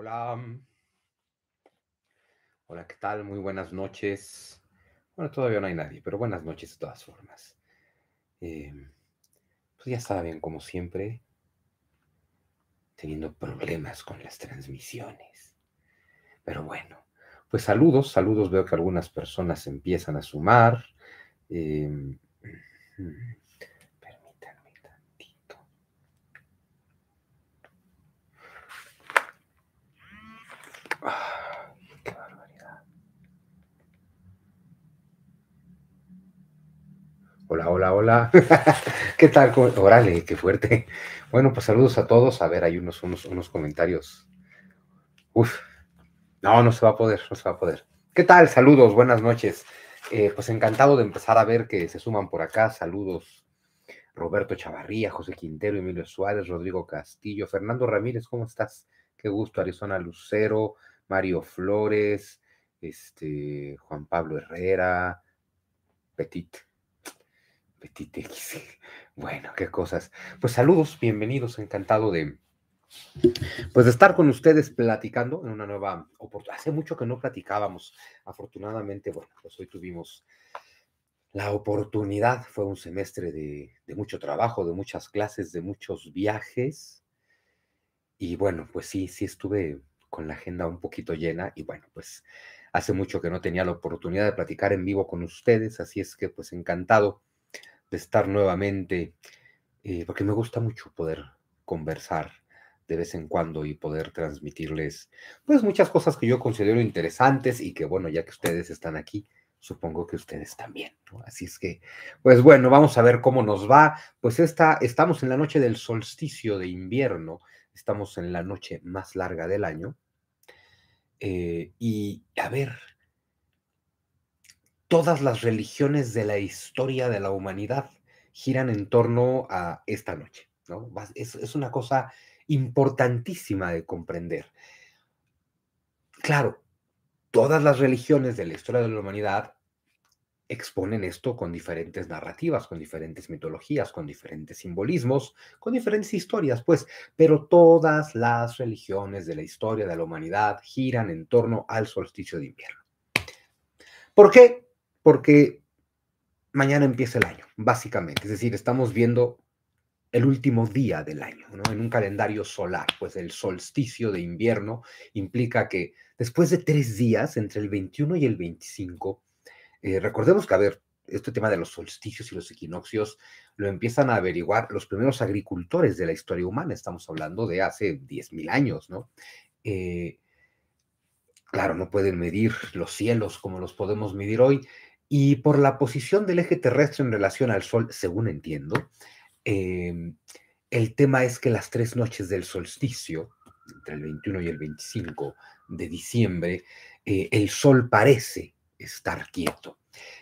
Hola. Hola, ¿qué tal? Muy buenas noches. Bueno, todavía no hay nadie, pero buenas noches de todas formas. Em, pues ya saben, como siempre, teniendo problemas con las transmisiones. Pero bueno, pues saludos, saludos. Veo que algunas personas empiezan a sumar. Eh, Ah, hola, hola, hola. ¿Qué tal? Órale, qué fuerte. Bueno, pues saludos a todos. A ver, hay unos, unos, comentarios. Uf. No, no se va a poder, no se va a poder. ¿Qué tal? Saludos, buenas noches. Eh, pues encantado de empezar a ver que se suman por acá. Saludos. Roberto Chavarría, José Quintero, Emilio Suárez, Rodrigo Castillo, Fernando Ramírez, ¿cómo estás? Qué gusto, Arizona Lucero, Mario Flores, este, Juan Pablo Herrera, Petit. Petit X. Bueno, qué cosas. Pues saludos, bienvenidos, encantado de, pues estar con ustedes platicando en una nueva oportunidad. Hace mucho que no platicábamos. Afortunadamente, bueno, pues hoy tuvimos la oportunidad. Fue un semestre de, de, mucho trabajo, de muchas clases, de muchos viajes. Y bueno, pues sí, sí estuve con la agenda un poquito llena y bueno, pues hace mucho que no tenía la oportunidad de platicar en vivo con ustedes, así es que pues encantado de estar nuevamente, eh, porque me gusta mucho poder conversar de vez en cuando y poder transmitirles pues muchas cosas que yo considero interesantes y que bueno, ya que ustedes están aquí, supongo que ustedes también. Así es que, pues bueno, vamos a ver cómo nos va. Pues esta, estamos en la noche del solsticio de invierno, Estamos en la noche más larga del año. Eh, y a ver, todas las religiones de la historia de la humanidad giran en torno a esta noche. es una cosa importantísima de comprender. Claro, todas las religiones de la historia de la humanidad exponen esto con diferentes narrativas, con diferentes mitologías, con diferentes simbolismos, con diferentes historias, pues, pero todas las religiones de la historia de la humanidad giran en torno al solsticio de invierno. ¿Por qué? Porque mañana empieza el año, básicamente, es decir, estamos viendo el último día del año, ¿no? En un calendario solar, pues el solsticio de invierno implica que después de tres días, entre el 21 y el 25, eh, recordemos que, a ver, este tema de los solsticios y los equinoccios lo empiezan a averiguar los primeros agricultores de la historia humana, estamos hablando de hace 10.000 años, ¿no? Eh, claro, no pueden medir los cielos como los podemos medir hoy, y por la posición del eje terrestre en relación al Sol, según entiendo, em, el tema es que las tres noches del solsticio, entre el 21 y el 25 de diciembre, eh, el Sol parece estar quieto.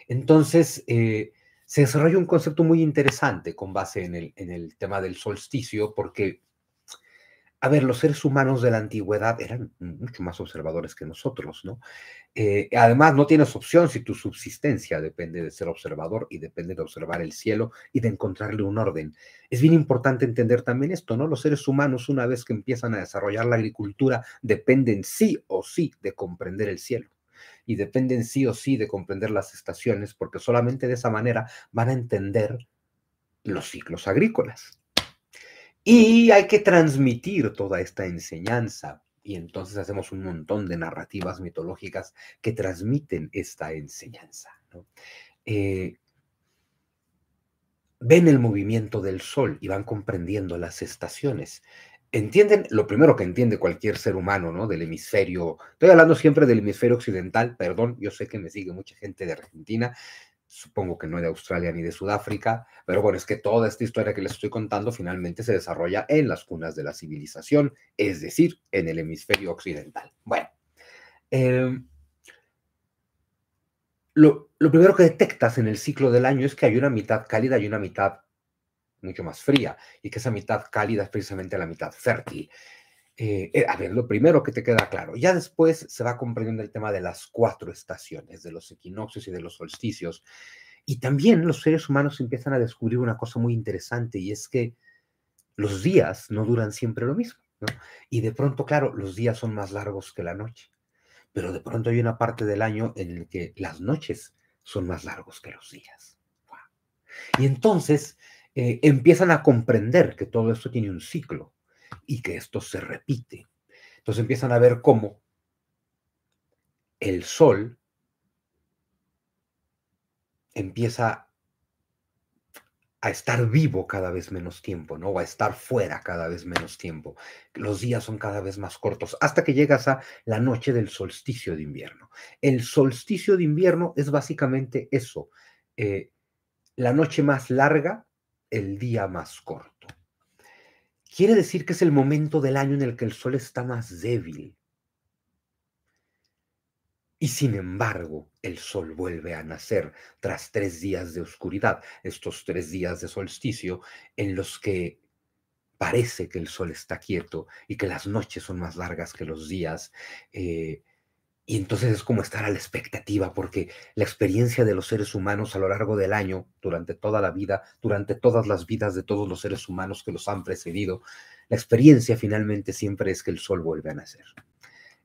Entonces, eh, se desarrolla un concepto muy interesante con base en el, en el tema del solsticio, porque, a ver, los seres humanos de la antigüedad eran mucho más observadores que nosotros, ¿no? Eh, además, no tienes opción si tu subsistencia depende de ser observador y depende de observar el cielo y de encontrarle un orden. Es bien importante entender también esto, ¿no? Los seres humanos, una vez que empiezan a desarrollar la agricultura, dependen sí o sí de comprender el cielo y dependen sí o sí de comprender las estaciones, porque solamente de esa manera van a entender los ciclos agrícolas. Y hay que transmitir toda esta enseñanza. Y entonces hacemos un montón de narrativas mitológicas que transmiten esta enseñanza. Eh, ven el movimiento del sol y van comprendiendo las estaciones entienden lo primero que entiende cualquier ser humano, ¿no? Del hemisferio, estoy hablando siempre del hemisferio occidental, perdón, yo sé que me sigue mucha gente de Argentina, supongo que no de Australia ni de Sudáfrica, pero bueno, es que toda esta historia que les estoy contando finalmente se desarrolla en las cunas de la civilización, es decir, en el hemisferio occidental. Bueno, em, lo, lo primero que detectas en el ciclo del año es que hay una mitad cálida y una mitad mucho más fría y que esa mitad cálida es precisamente la mitad fértil. Eh, eh, a ver, lo primero que te queda claro. Ya después se va comprendiendo el tema de las cuatro estaciones, de los equinoccios y de los solsticios. Y también los seres humanos empiezan a descubrir una cosa muy interesante y es que los días no duran siempre lo mismo. ¿no? Y de pronto, claro, los días son más largos que la noche. Pero de pronto hay una parte del año en la que las noches son más largos que los días. Y entonces eh, empiezan a comprender que todo esto tiene un ciclo y que esto se repite. Entonces empiezan a ver cómo el sol empieza a estar vivo cada vez menos tiempo, ¿no? O a estar fuera cada vez menos tiempo. Los días son cada vez más cortos, hasta que llegas a la noche del solsticio de invierno. El solsticio de invierno es básicamente eso, eh, la noche más larga el día más corto. Quiere decir que es el momento del año en el que el sol está más débil. Y sin embargo, el sol vuelve a nacer tras tres días de oscuridad, estos tres días de solsticio en los que parece que el sol está quieto y que las noches son más largas que los días. Eh, y entonces es como estar a la expectativa, porque la experiencia de los seres humanos a lo largo del año, durante toda la vida, durante todas las vidas de todos los seres humanos que los han precedido, la experiencia finalmente siempre es que el sol vuelve a nacer.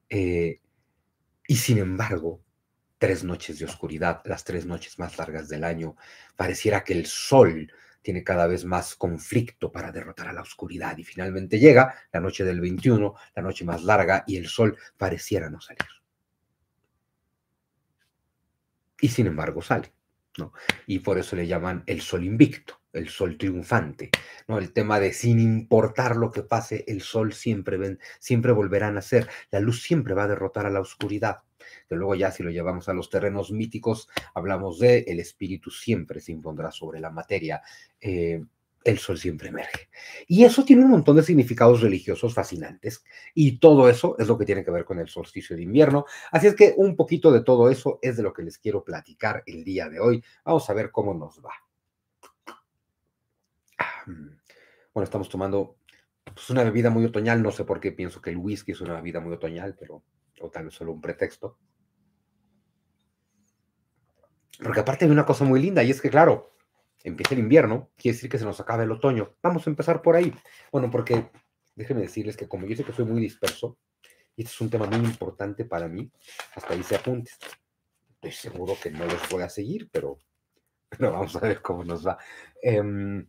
Eh, y sin embargo, tres noches de oscuridad, las tres noches más largas del año, pareciera que el sol tiene cada vez más conflicto para derrotar a la oscuridad y finalmente llega la noche del 21, la noche más larga y el sol pareciera no salir y sin embargo sale. ¿no? Y por eso le llaman el sol invicto, el sol triunfante. ¿no? El tema de sin importar lo que pase, el sol siempre, siempre volverá a nacer, la luz siempre va a derrotar a la oscuridad. Que luego ya si lo llevamos a los terrenos míticos, hablamos de el espíritu siempre se impondrá sobre la materia. Eh, el sol siempre emerge. Y eso tiene un montón de significados religiosos fascinantes. Y todo eso es lo que tiene que ver con el solsticio de invierno. Así es que un poquito de todo eso es de lo que les quiero platicar el día de hoy. Vamos a ver cómo nos va. Ah, mm. Bueno, estamos tomando pues, una bebida muy otoñal. No sé por qué pienso que el whisky es una bebida muy otoñal, pero o tal vez solo un pretexto. Porque aparte hay una cosa muy linda y es que, claro, empieza el invierno, quiere decir que se nos acaba el otoño. Vamos a empezar por ahí. Bueno, porque déjenme decirles que como yo sé que soy muy disperso, y este es un tema muy importante para mí, hasta ahí se apuntes. Estoy seguro que no los voy a seguir, pero, pero vamos a ver cómo nos va. Em,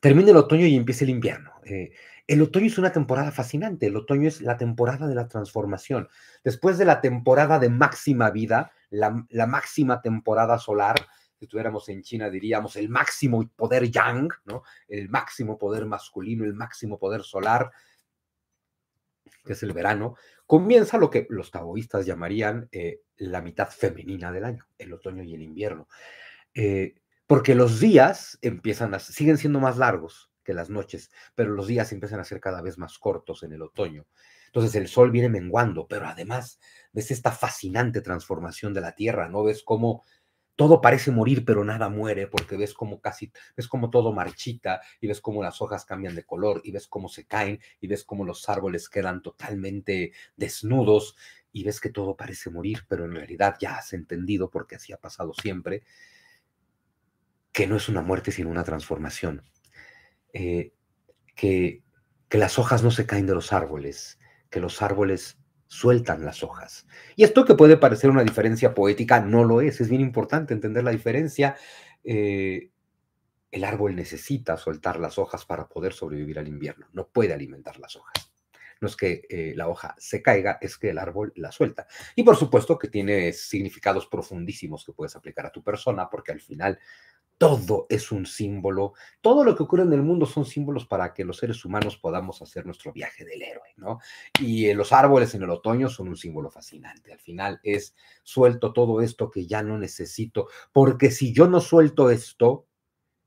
termina el otoño y empieza el invierno. Eh, el otoño es una temporada fascinante. El otoño es la temporada de la transformación. Después de la temporada de máxima vida, la, la máxima temporada solar, si estuviéramos en China diríamos el máximo poder yang, ¿no? el máximo poder masculino, el máximo poder solar, que es el verano, comienza lo que los taoístas llamarían eh, la mitad femenina del año, el otoño y el invierno. Eh, porque los días empiezan a, siguen siendo más largos que las noches, pero los días empiezan a ser cada vez más cortos en el otoño. Entonces el sol viene menguando, pero además ves esta fascinante transformación de la Tierra, ¿no? Ves cómo todo parece morir, pero nada muere, porque ves como casi, ves como todo marchita y ves como las hojas cambian de color y ves cómo se caen y ves cómo los árboles quedan totalmente desnudos y ves que todo parece morir, pero en realidad ya has entendido, porque así ha pasado siempre, que no es una muerte sino una transformación. Eh, que, que las hojas no se caen de los árboles, que los árboles sueltan las hojas. Y esto que puede parecer una diferencia poética, no lo es. Es bien importante entender la diferencia. Eh, el árbol necesita soltar las hojas para poder sobrevivir al invierno. No puede alimentar las hojas. No es que eh, la hoja se caiga, es que el árbol la suelta. Y por supuesto que tiene significados profundísimos que puedes aplicar a tu persona, porque al final todo es un símbolo, todo lo que ocurre en el mundo son símbolos para que los seres humanos podamos hacer nuestro viaje del héroe, ¿no? Y eh, los árboles en el otoño son un símbolo fascinante. Al final es suelto todo esto que ya no necesito, porque si yo no suelto esto,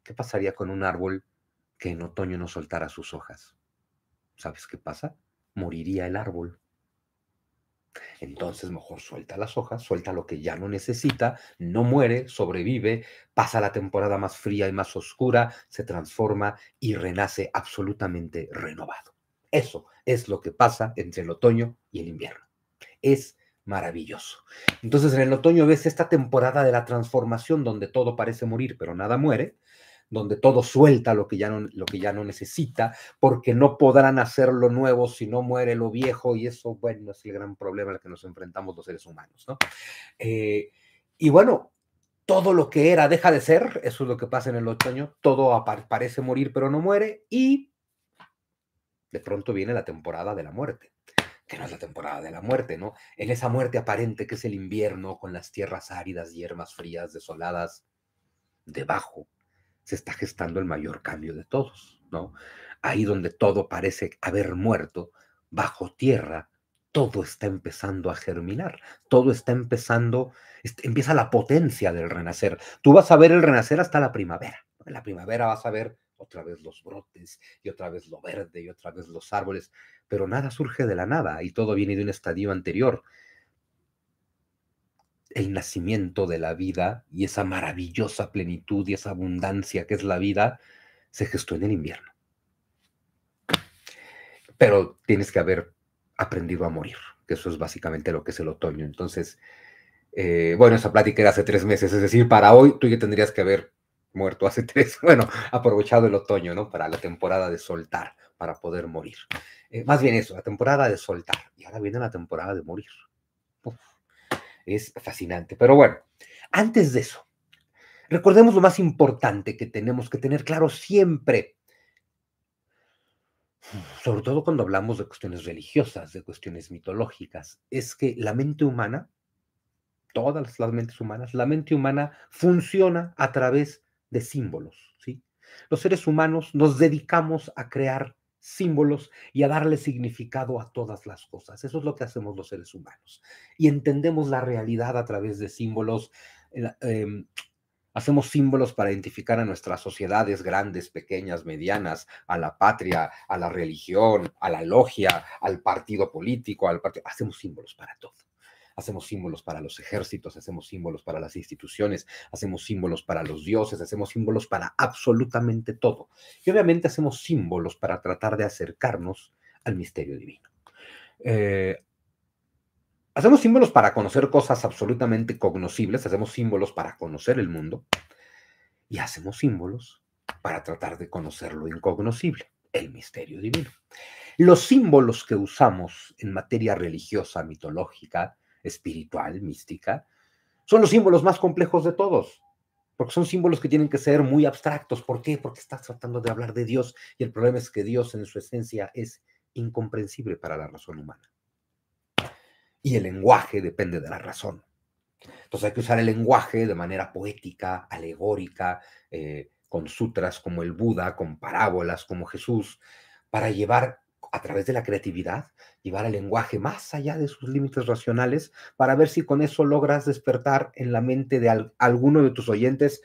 ¿qué pasaría con un árbol que en otoño no soltara sus hojas? ¿Sabes qué pasa? Moriría el árbol. Entonces mejor suelta las hojas, suelta lo que ya no necesita, no muere, sobrevive, pasa la temporada más fría y más oscura, se transforma y renace absolutamente renovado. Eso es lo que pasa entre el otoño y el invierno. Es maravilloso. Entonces en el otoño ves esta temporada de la transformación donde todo parece morir pero nada muere, donde todo suelta lo que ya no, lo que ya no necesita, porque no podrán hacer lo nuevo si no muere lo viejo, y eso, bueno, es el gran problema al que nos enfrentamos los seres humanos, ¿no? Eh, y bueno, todo lo que era deja de ser, eso es lo que pasa en el otoño, todo parece morir pero no muere, y de pronto viene la temporada de la muerte que no es la temporada de la muerte, ¿no? En esa muerte aparente que es el invierno, con las tierras áridas, hierbas frías, desoladas, debajo se está gestando el mayor cambio de todos, ¿no? Ahí donde todo parece haber muerto, bajo tierra, todo está empezando a germinar, todo está empezando, este, empieza la potencia del renacer. Tú vas a ver el renacer hasta la primavera. En la primavera vas a ver otra vez los brotes y otra vez lo verde y otra vez los árboles, pero nada surge de la nada y todo viene de un estadio anterior el nacimiento de la vida y esa maravillosa plenitud y esa abundancia que es la vida se gestó en el invierno. Pero tienes que haber aprendido a morir, que eso es básicamente lo que es el otoño. Entonces, eh, bueno, esa plática era hace tres meses, es decir, para hoy tú ya tendrías que haber muerto hace tres, bueno, aprovechado el otoño, ¿no? Para la temporada de soltar, para poder morir. Eh, más bien eso, la temporada de soltar. Y ahora viene la temporada de morir es fascinante. Pero bueno, antes de eso, recordemos lo más importante que tenemos que tener claro siempre, sobre todo cuando hablamos de cuestiones religiosas, de cuestiones mitológicas, es que la mente humana, todas las mentes humanas, la mente humana funciona a través de símbolos, ¿sí? Los seres humanos nos dedicamos a crear símbolos y a darle significado a todas las cosas. Eso es lo que hacemos los seres humanos. Y entendemos la realidad a través de símbolos. Eh, em, hacemos símbolos para identificar a nuestras sociedades grandes, pequeñas, medianas, a la patria, a la religión, a la logia, al partido político, al partido. Hacemos símbolos para todo hacemos símbolos para los ejércitos, hacemos símbolos para las instituciones, hacemos símbolos para los dioses, hacemos símbolos para absolutamente todo. Y obviamente hacemos símbolos para tratar de acercarnos al misterio divino. Eh, hacemos símbolos para conocer cosas absolutamente cognoscibles, hacemos símbolos para conocer el mundo y hacemos símbolos para tratar de conocer lo incognoscible, el misterio divino. Los símbolos que usamos en materia religiosa, mitológica, espiritual, mística, son los símbolos más complejos de todos, porque son símbolos que tienen que ser muy abstractos. ¿Por qué? Porque estás tratando de hablar de Dios y el problema es que Dios en su esencia es incomprensible para la razón humana. Y el lenguaje depende de la razón. Entonces hay que usar el lenguaje de manera poética, alegórica, eh, con sutras como el Buda, con parábolas como Jesús, para llevar a través de la creatividad y va al lenguaje más allá de sus límites racionales para ver si con eso logras despertar en la mente de alguno de tus oyentes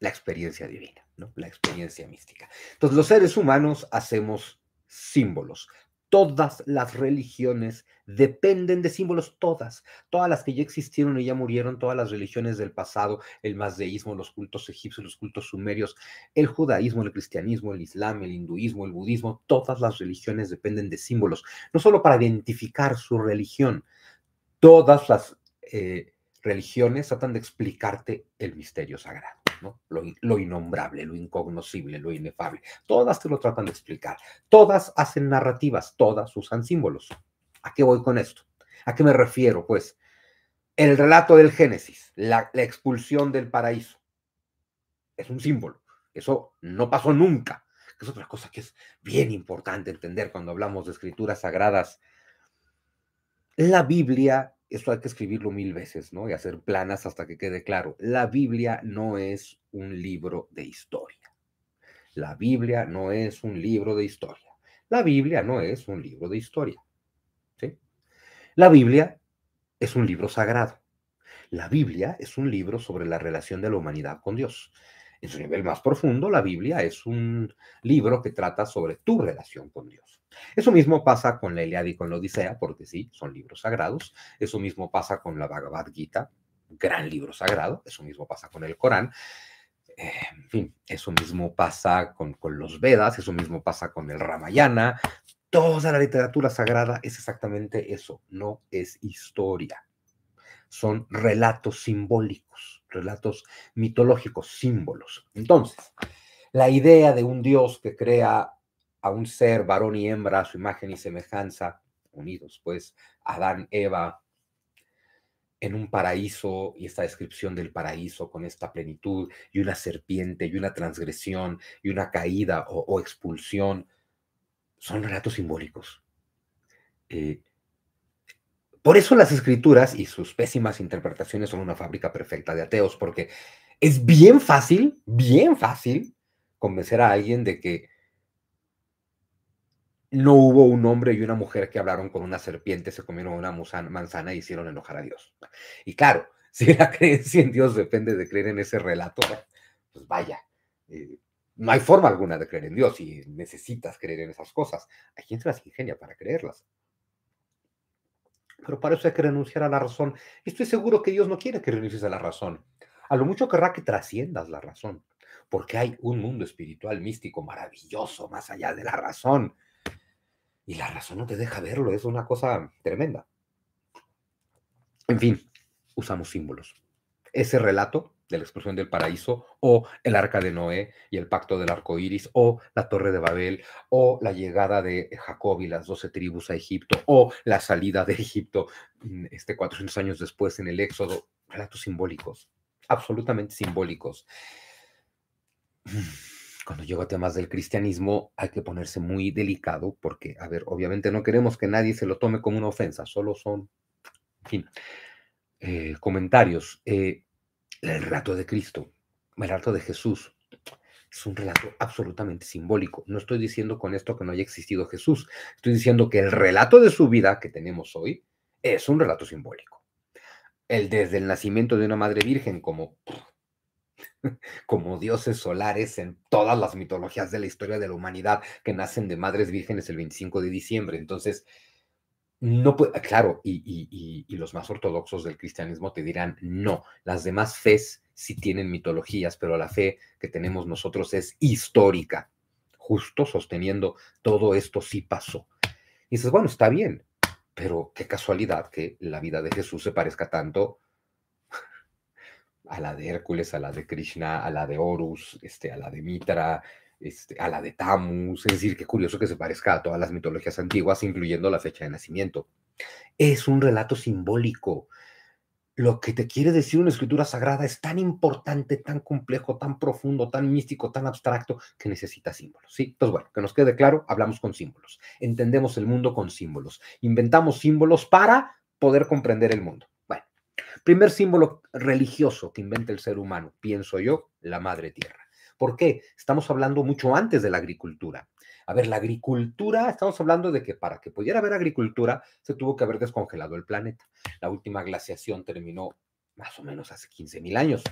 la experiencia divina, ¿no? la experiencia mística. Entonces los seres humanos hacemos símbolos, Todas las religiones dependen de símbolos, todas, todas las que ya existieron y ya murieron, todas las religiones del pasado, el mazdeísmo, los cultos egipcios, los cultos sumerios, el judaísmo, el cristianismo, el islam, el hinduismo, el budismo, todas las religiones dependen de símbolos, no solo para identificar su religión, todas las eh, religiones tratan de explicarte el misterio sagrado. Lo, innombrable, lo incognoscible, lo inefable. Todas te lo tratan de explicar. Todas hacen narrativas, todas usan símbolos. ¿A qué voy con esto? ¿A qué me refiero? Pues el relato del Génesis, la, la expulsión del paraíso, es un símbolo. Eso no pasó nunca. Es otra cosa que es bien importante entender cuando hablamos de escrituras sagradas. La Biblia esto hay que escribirlo mil veces, ¿no? Y hacer planas hasta que quede claro. La Biblia no es un libro de historia. La Biblia no es un libro de historia. La Biblia no es un libro de historia. ¿sí? La Biblia es un libro sagrado. La Biblia es un libro sobre la relación de la humanidad con Dios. En su nivel más profundo, la Biblia es un libro que trata sobre tu relación con Dios. Eso mismo pasa con la Iliad y con la Odisea, porque sí, son libros sagrados. Eso mismo pasa con la Bhagavad Gita, gran libro sagrado. Eso mismo pasa con el Corán. Eh, en fin, eso mismo pasa con, con los Vedas, eso mismo pasa con el Ramayana. Toda la literatura sagrada es exactamente eso, no es historia. Son relatos simbólicos, relatos mitológicos, símbolos. Entonces, la idea de un Dios que crea a un ser varón y hembra, su imagen y semejanza, unidos pues, Adán, Eva, en un paraíso y esta descripción del paraíso con esta plenitud y una serpiente y una transgresión y una caída o, expulsión, son relatos simbólicos. Eh, por eso las escrituras y sus pésimas interpretaciones son una fábrica perfecta de ateos, porque es bien fácil, bien fácil convencer a alguien de que no hubo un hombre y una mujer que hablaron con una serpiente, se comieron una manzana y hicieron enojar a Dios. Y claro, si la creencia en Dios depende de creer en ese relato, pues vaya, eh, no hay forma alguna de creer en Dios y necesitas creer en esas cosas. Hay quién se las ingenia para creerlas. Pero para eso hay que renunciar a la razón. estoy seguro que Dios no quiere que renuncies a la razón. A lo mucho querrá que trasciendas la razón, porque hay un mundo espiritual místico maravilloso más allá de la razón y la razón no te deja verlo, es una cosa tremenda. En fin, usamos símbolos. Ese relato de la explosión del paraíso, o el arca de Noé y el pacto del arco iris, o la torre de Babel, o la llegada de Jacob y las doce tribus a Egipto, o la salida de Egipto mm, este, 400 años después en el Éxodo. Relatos simbólicos, absolutamente simbólicos cuando llego a temas del cristianismo hay que ponerse muy delicado porque, a ver, obviamente no queremos que nadie se lo tome como una ofensa, solo son, en fin, eh, comentarios. Eh, el relato de Cristo, el relato de Jesús, es un relato absolutamente simbólico. No estoy diciendo con esto que no haya existido Jesús, estoy diciendo que el relato de su vida que tenemos hoy es un relato simbólico. El desde el nacimiento de una madre virgen como como dioses solares en todas las mitologías de la historia de la humanidad que nacen de madres vírgenes el 25 de diciembre. Entonces, no puede, ah, claro, y, los más ortodoxos del cristianismo te dirán, no, las demás fes sí tienen mitologías, pero la fe que tenemos nosotros es histórica, justo sosteniendo todo esto sí pasó. Y dices, bueno, está bien, pero qué casualidad que la vida de Jesús se parezca tanto a la de Hércules, a la de Krishna, a la de Horus, este, a la de Mitra, este, a la de Tamus. es decir, qué curioso que se parezca a todas las mitologías antiguas, incluyendo la fecha de nacimiento. Es un relato simbólico. Lo que te quiere decir una escritura sagrada es tan importante, tan complejo, tan profundo, tan místico, tan abstracto, que necesita símbolos. Entonces, bueno, que nos quede claro, hablamos con símbolos, entendemos el mundo con símbolos, inventamos símbolos para poder comprender el mundo. Primer símbolo religioso que inventa el ser humano, pienso yo, la madre tierra. ¿Por qué? Estamos hablando mucho antes de la agricultura. A ver, la agricultura, estamos hablando de que para que pudiera haber agricultura se tuvo que haber descongelado el planeta. La última glaciación terminó más o menos hace 15 mil años.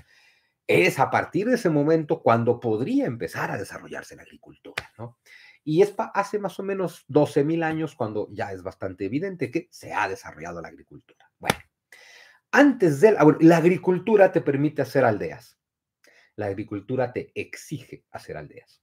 Es a partir de ese momento cuando podría empezar a desarrollarse la agricultura, ¿no? Y es hace más o menos 12 mil años cuando ya es bastante evidente que se ha desarrollado la agricultura. Bueno, antes de la, ah, la agricultura te permite hacer aldeas. La agricultura te exige hacer aldeas.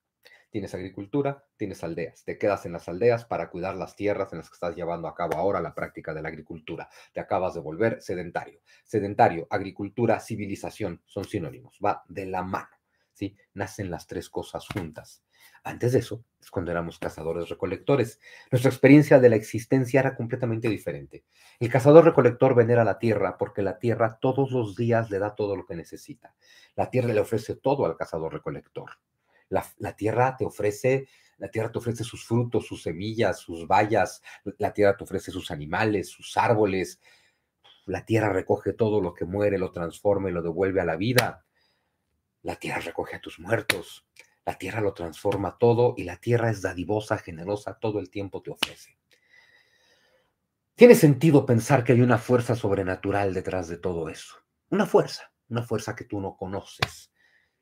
Tienes agricultura, tienes aldeas. Te quedas en las aldeas para cuidar las tierras en las que estás llevando a cabo ahora la práctica de la agricultura. Te acabas de volver sedentario. Sedentario, agricultura, civilización son sinónimos. Va de la mano. ¿sí? Nacen las tres cosas juntas. Antes de eso es cuando éramos cazadores-recolectores. Nuestra experiencia de la existencia era completamente diferente. El cazador-recolector venera la tierra porque la tierra todos los días le da todo lo que necesita. La tierra le ofrece todo al cazador-recolector. La, tierra te ofrece, la tierra te ofrece sus frutos, sus semillas, sus vallas, la tierra te ofrece sus animales, sus árboles. La tierra recoge todo lo que muere, lo transforma y lo devuelve a la vida. La tierra recoge a tus muertos. La tierra lo transforma todo y la tierra es dadivosa, generosa, todo el tiempo te ofrece. Tiene sentido pensar que hay una fuerza sobrenatural detrás de todo eso. Una fuerza, una fuerza que tú no conoces.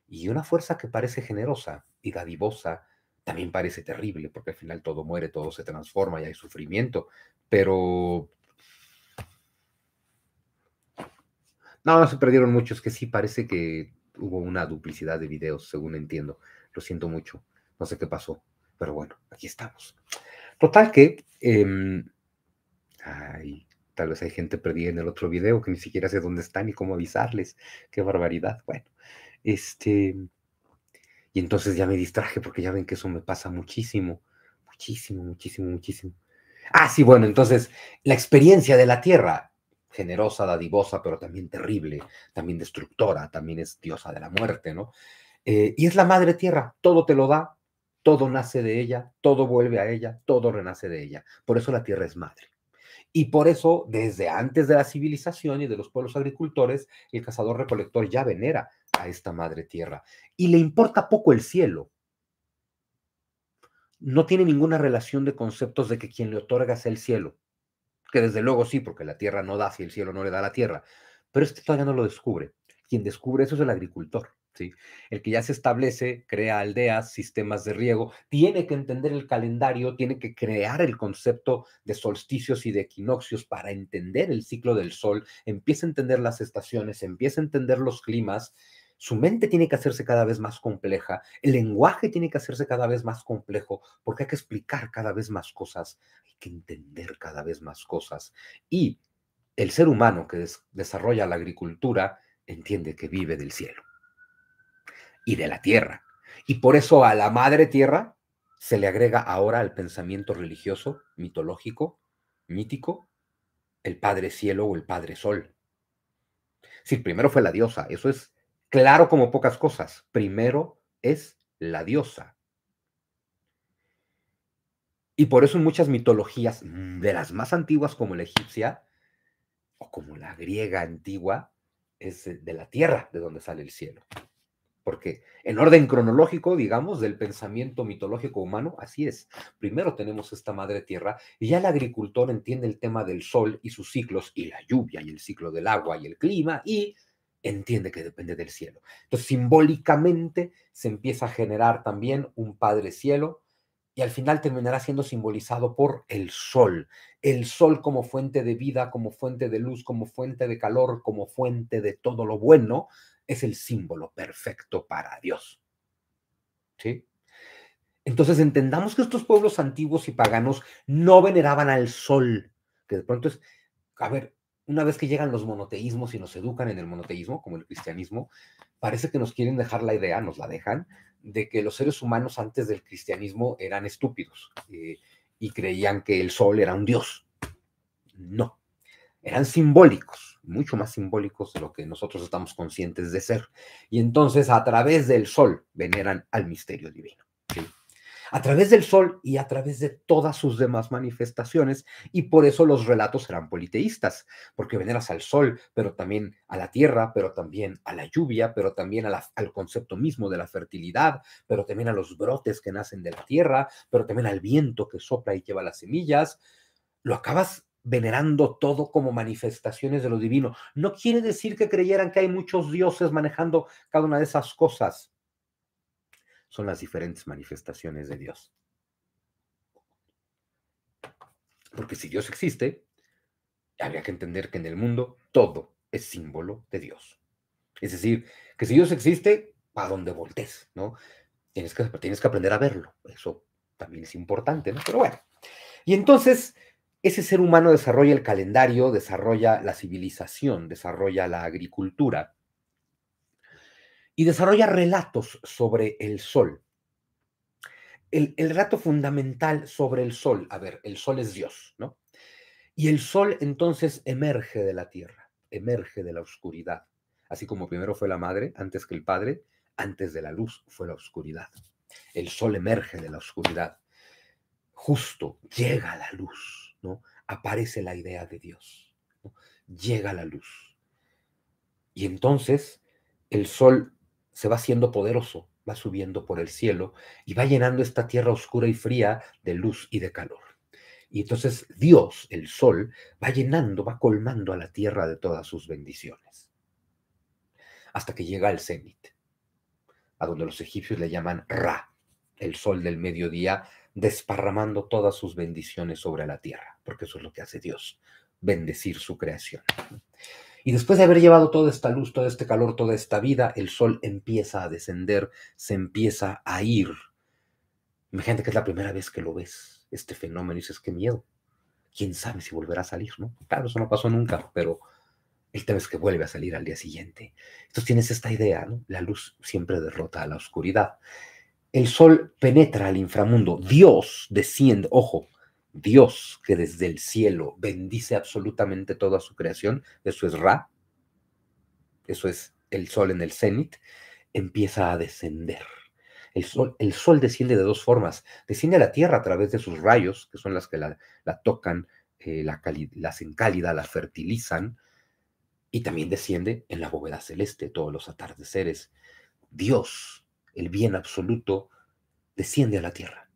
Y una fuerza que parece generosa y dadivosa también parece terrible, porque al final todo muere, todo se transforma y hay sufrimiento. Pero... No, no se perdieron muchos, que sí parece que hubo una duplicidad de videos, según entiendo. Lo siento mucho. No sé qué pasó. Pero bueno, aquí estamos. Total que... Em, ay, tal vez hay gente perdida en el otro video que ni siquiera sé dónde están y cómo avisarles. Qué barbaridad. Bueno, este... Y entonces ya me distraje porque ya ven que eso me pasa muchísimo. Muchísimo, muchísimo, muchísimo. Ah, sí, bueno, entonces la experiencia de la tierra, generosa, dadivosa, pero también terrible, también destructora, también es diosa de la muerte, ¿no? Eh, y es la madre tierra, todo te lo da, todo nace de ella, todo vuelve a ella, todo renace de ella. Por eso la tierra es madre. Y por eso, desde antes de la civilización y de los pueblos agricultores, el cazador-recolector ya venera a esta madre tierra. Y le importa poco el cielo. No tiene ninguna relación de conceptos de que quien le otorga sea el cielo. Que desde luego sí, porque la tierra no da si el cielo no le da la tierra. Pero este todavía no lo descubre. Quien descubre eso es el agricultor. El que ya se establece, crea aldeas, sistemas de riego, tiene que entender el calendario, tiene que crear el concepto de solsticios y de equinoccios para entender el ciclo del sol, empieza a entender las estaciones, empieza a entender los climas. Su mente tiene que hacerse cada vez más compleja, el lenguaje tiene que hacerse cada vez más complejo, porque hay que explicar cada vez más cosas, hay que entender cada vez más cosas. Y el ser humano que desarrolla la agricultura entiende que vive del cielo y de la tierra. Y por eso a la madre tierra se le agrega ahora al pensamiento religioso, mitológico, mítico, el Padre Cielo o el Padre Sol. si primero fue la diosa, eso es claro como pocas cosas. Primero es la diosa. Y por eso en muchas mitologías, mm, de las más antiguas como la egipcia o como la griega antigua, es eh, de la tierra de donde sale el cielo. Porque en orden cronológico, digamos, del pensamiento mitológico humano, así es. Primero tenemos esta madre tierra y ya el agricultor entiende el tema del sol y sus ciclos y la lluvia y el ciclo del agua y el clima y entiende que depende del cielo. Entonces, simbólicamente se empieza a generar también un padre cielo y al final terminará siendo simbolizado por el sol. El sol como fuente de vida, como fuente de luz, como fuente de calor, como fuente de todo lo bueno, es el símbolo perfecto para Dios. ¿Sí? Entonces entendamos que estos pueblos antiguos y paganos no veneraban al sol, que de pronto es, a ver, una vez que llegan los monoteísmos y nos educan en el monoteísmo, como el cristianismo, parece que nos quieren dejar la idea, nos la dejan, de que los seres humanos antes del cristianismo eran estúpidos eh, y creían que el sol era un dios. No eran simbólicos, mucho más simbólicos de lo que nosotros estamos conscientes de ser. Y entonces a través del sol veneran al misterio divino. A través del sol y a través de todas sus demás manifestaciones. Y por eso los relatos eran politeístas, porque veneras al sol, pero también a la tierra, pero también a la lluvia, pero también al concepto mismo de la fertilidad, pero también a los brotes que nacen de la tierra, pero también al viento que sopla y lleva las semillas. Lo acabas venerando todo como manifestaciones de lo divino. No quiere decir que creyeran que hay muchos dioses manejando cada una de esas cosas. Son las diferentes manifestaciones de Dios. Porque si Dios existe, habría que entender que en el mundo todo es símbolo de Dios. Es decir, que si Dios existe, a donde voltees, ¿no? Tienes que, tienes que aprender a verlo. Eso también es importante, ¿no? Pero bueno. Y entonces, ese ser humano desarrolla el calendario, desarrolla la civilización, desarrolla la agricultura y desarrolla relatos sobre el sol. El, relato fundamental sobre el sol, a ver, el sol es Dios, ¿no? Y el sol entonces emerge de la tierra, emerge de la oscuridad, así como primero fue la madre, antes que el padre, antes de la luz fue la oscuridad. El sol emerge de la oscuridad. Justo llega la luz ¿no? aparece la idea de Dios, llega la luz. Y entonces el sol se va haciendo poderoso, va subiendo por el cielo y va llenando esta tierra oscura y fría de luz y de calor. Y entonces Dios, el sol, va llenando, va colmando a la tierra de todas sus bendiciones. Hasta que llega al cenit, a donde los egipcios le llaman Ra, el sol del mediodía, desparramando todas sus bendiciones sobre la tierra, porque eso es lo que hace Dios, bendecir su creación. Y después de haber llevado toda esta luz, todo este calor, toda esta vida, el sol empieza a descender, se empieza a ir. Imagínate que es la primera vez que lo ves, este fenómeno, y dices, qué miedo. ¿Quién sabe si volverá a salir, no? Claro, eso no pasó nunca, pero el tema es que vuelve a salir al día siguiente. Entonces tienes esta idea, ¿no? La luz siempre derrota a la oscuridad el sol penetra al inframundo, Dios desciende, ojo, Dios que desde el cielo bendice absolutamente toda su creación, eso es Ra, eso es el sol en el cenit, empieza a descender. El sol, el sol desciende de dos formas. Desciende a la Tierra a través de sus rayos, que son las que la, tocan, eh, la las encálida, la fertilizan, y también desciende en la bóveda celeste, todos los atardeceres. Dios el bien absoluto, desciende a la tierra.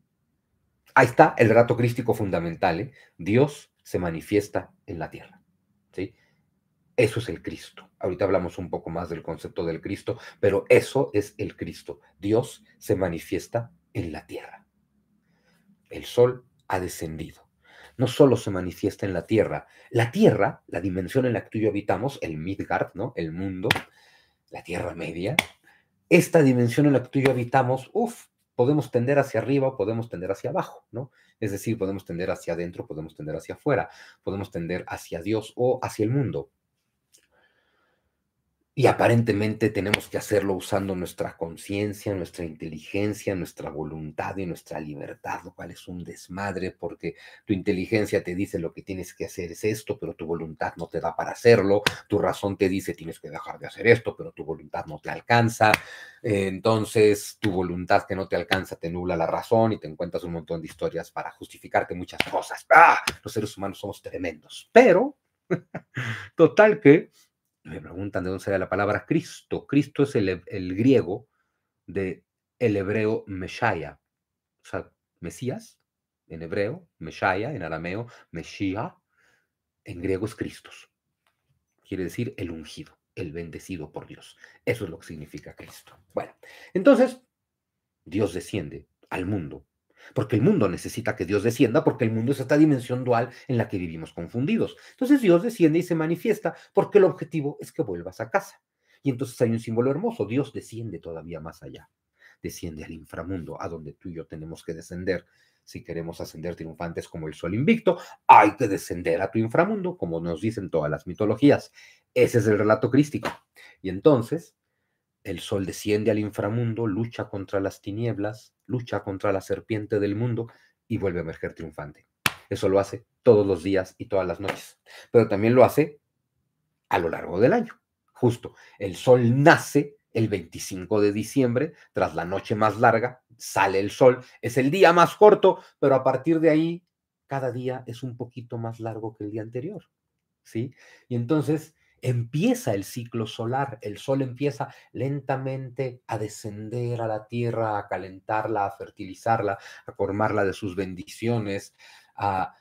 Ahí está el rato crístico fundamental. ¿eh? Dios se manifiesta en la tierra. ¿sí? Eso es el Cristo. Ahorita hablamos un poco más del concepto del Cristo, pero eso es el Cristo. Dios se manifiesta en la tierra. El sol ha descendido. No solo se manifiesta en la tierra, la tierra, la dimensión en la que tú y yo habitamos, el Midgard, ¿no? El mundo, la Tierra Media, esta dimensión en la que tú y yo habitamos, uff, podemos tender hacia arriba, podemos tender hacia abajo, ¿no? Es decir, podemos tender hacia adentro, podemos tender hacia afuera, podemos tender hacia Dios o hacia el mundo, y aparentemente tenemos que hacerlo usando nuestra conciencia, nuestra inteligencia, nuestra voluntad y nuestra libertad, lo cual es un desmadre porque tu inteligencia te dice lo que tienes que hacer es esto, pero tu voluntad no te da para hacerlo, tu razón te dice tienes que dejar de hacer esto, pero tu voluntad no te alcanza, eh, entonces tu voluntad que no te alcanza te nula la razón y te encuentras un montón de historias para justificarte muchas cosas. ¡Ah! Los seres humanos somos tremendos, pero total que me preguntan de dónde sale la palabra Cristo. Cristo es el, griego del el hebreo Meshaya, o sea, Mesías en hebreo, Meshaya en arameo, Meshia, en griego es Cristos. Quiere decir el ungido, el bendecido por Dios. Eso es lo que significa Cristo. Bueno, entonces, Dios desciende al mundo porque el mundo necesita que Dios descienda, porque el mundo es esta dimensión dual en la que vivimos confundidos. Entonces Dios desciende y se manifiesta porque el objetivo es que vuelvas a casa. Y entonces hay un símbolo hermoso, Dios desciende todavía más allá, desciende al inframundo, a donde tú y yo tenemos que descender. Si queremos ascender triunfantes como el sol invicto, hay que descender a tu inframundo, como nos dicen todas las mitologías. Ese es el relato crístico. Y entonces, el sol desciende al inframundo, lucha contra las tinieblas, lucha contra la serpiente del mundo y vuelve a emerger triunfante. Eso lo hace todos los días y todas las noches, pero también lo hace a lo largo del año. Justo, el sol nace el 25 de diciembre, tras la noche más larga, sale el sol, es el día más corto, pero a partir de ahí, cada día es un poquito más largo que el día anterior. ¿Sí? Y entonces, empieza el ciclo solar, el sol empieza lentamente a descender a la tierra, a calentarla, a fertilizarla, a formarla de sus bendiciones, a,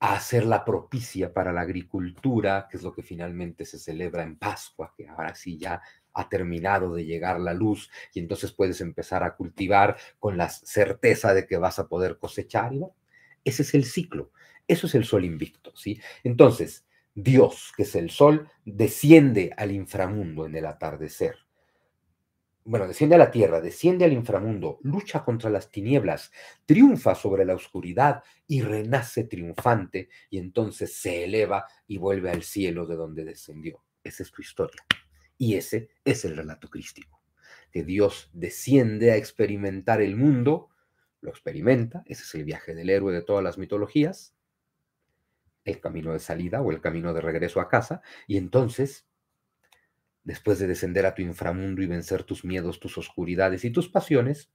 hacerla propicia para la agricultura, que es lo que finalmente se celebra en Pascua, que ahora sí ya ha terminado de llegar la luz y entonces puedes empezar a cultivar con la certeza de que vas a poder cosechar. Ese es el ciclo. Eso es el sol invicto, ¿sí? Entonces, Dios, que es el sol, desciende al inframundo en el atardecer. Bueno, desciende a la tierra, desciende al inframundo, lucha contra las tinieblas, triunfa sobre la oscuridad y renace triunfante y entonces se eleva y vuelve al cielo de donde descendió. Esa es tu historia. Y ese es el relato crístico, que Dios desciende a experimentar el mundo, lo experimenta, ese es el viaje del héroe de todas las mitologías, el camino de salida o el camino de regreso a casa, y entonces, después de descender a tu inframundo y vencer tus miedos, tus oscuridades y tus pasiones,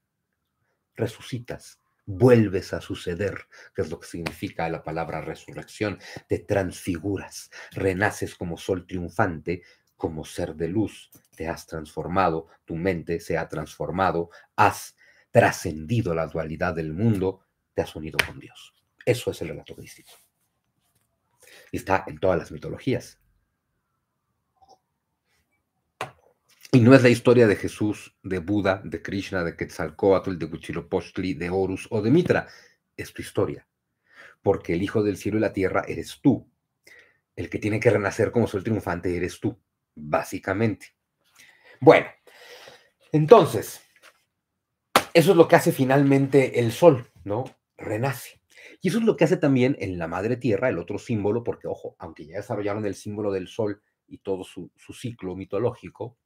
resucitas, vuelves a suceder, que es lo que significa la palabra resurrección, te transfiguras, renaces como sol triunfante, como ser de luz, te has transformado, tu mente se ha transformado, has trascendido la dualidad del mundo, te has unido con Dios. Eso es el relato cristiano está en todas las mitologías. Y no es la historia de Jesús, de Buda, de Krishna, de Quetzalcoatl, de Huitzilopochtli, de Horus o de Mitra. Es tu historia. Porque el Hijo del Cielo y la Tierra eres tú. El que tiene que renacer como sol triunfante eres tú, básicamente. Bueno, entonces, eso es lo que hace finalmente el sol, ¿no? Renace. Y eso es lo que hace también en la madre tierra el otro símbolo, porque ojo, aunque ya desarrollaron el símbolo del sol y todo su, ciclo mitológico,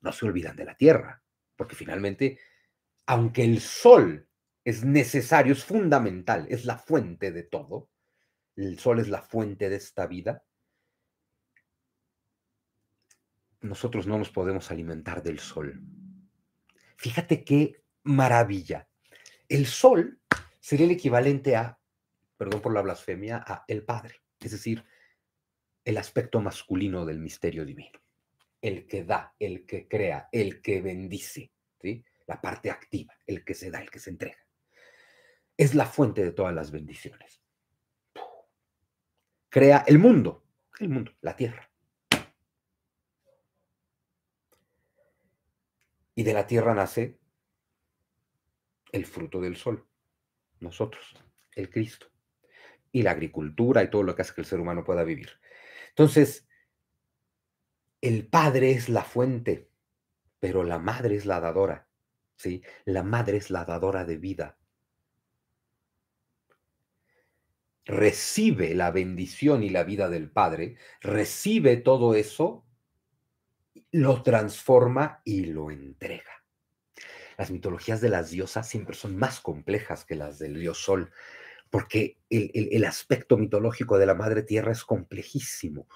no se olvidan de la tierra, porque finalmente, aunque el sol es necesario, es fundamental, es la fuente de todo, el sol es la fuente de esta vida, nosotros no nos podemos alimentar del sol. Fíjate qué maravilla. El sol sería el equivalente a, perdón por la blasfemia, a el Padre, es decir, el aspecto masculino del misterio divino, el que da, el que crea, el que bendice, ¿sí? la parte activa, el que se da, el que se entrega. Es la fuente de todas las bendiciones. Crea el mundo, el mundo, la tierra. Y de la tierra nace el fruto del sol nosotros, el Cristo, y la agricultura y todo lo que hace que el ser humano pueda vivir. Entonces, el padre es la fuente, pero la madre es la dadora, ¿sí? La madre es la dadora de vida. Recibe la bendición y la vida del padre, recibe todo eso, lo transforma y lo entrega las mitologías de las diosas siempre son más complejas que las del dios sol, porque el, aspecto mitológico de la madre tierra es complejísimo.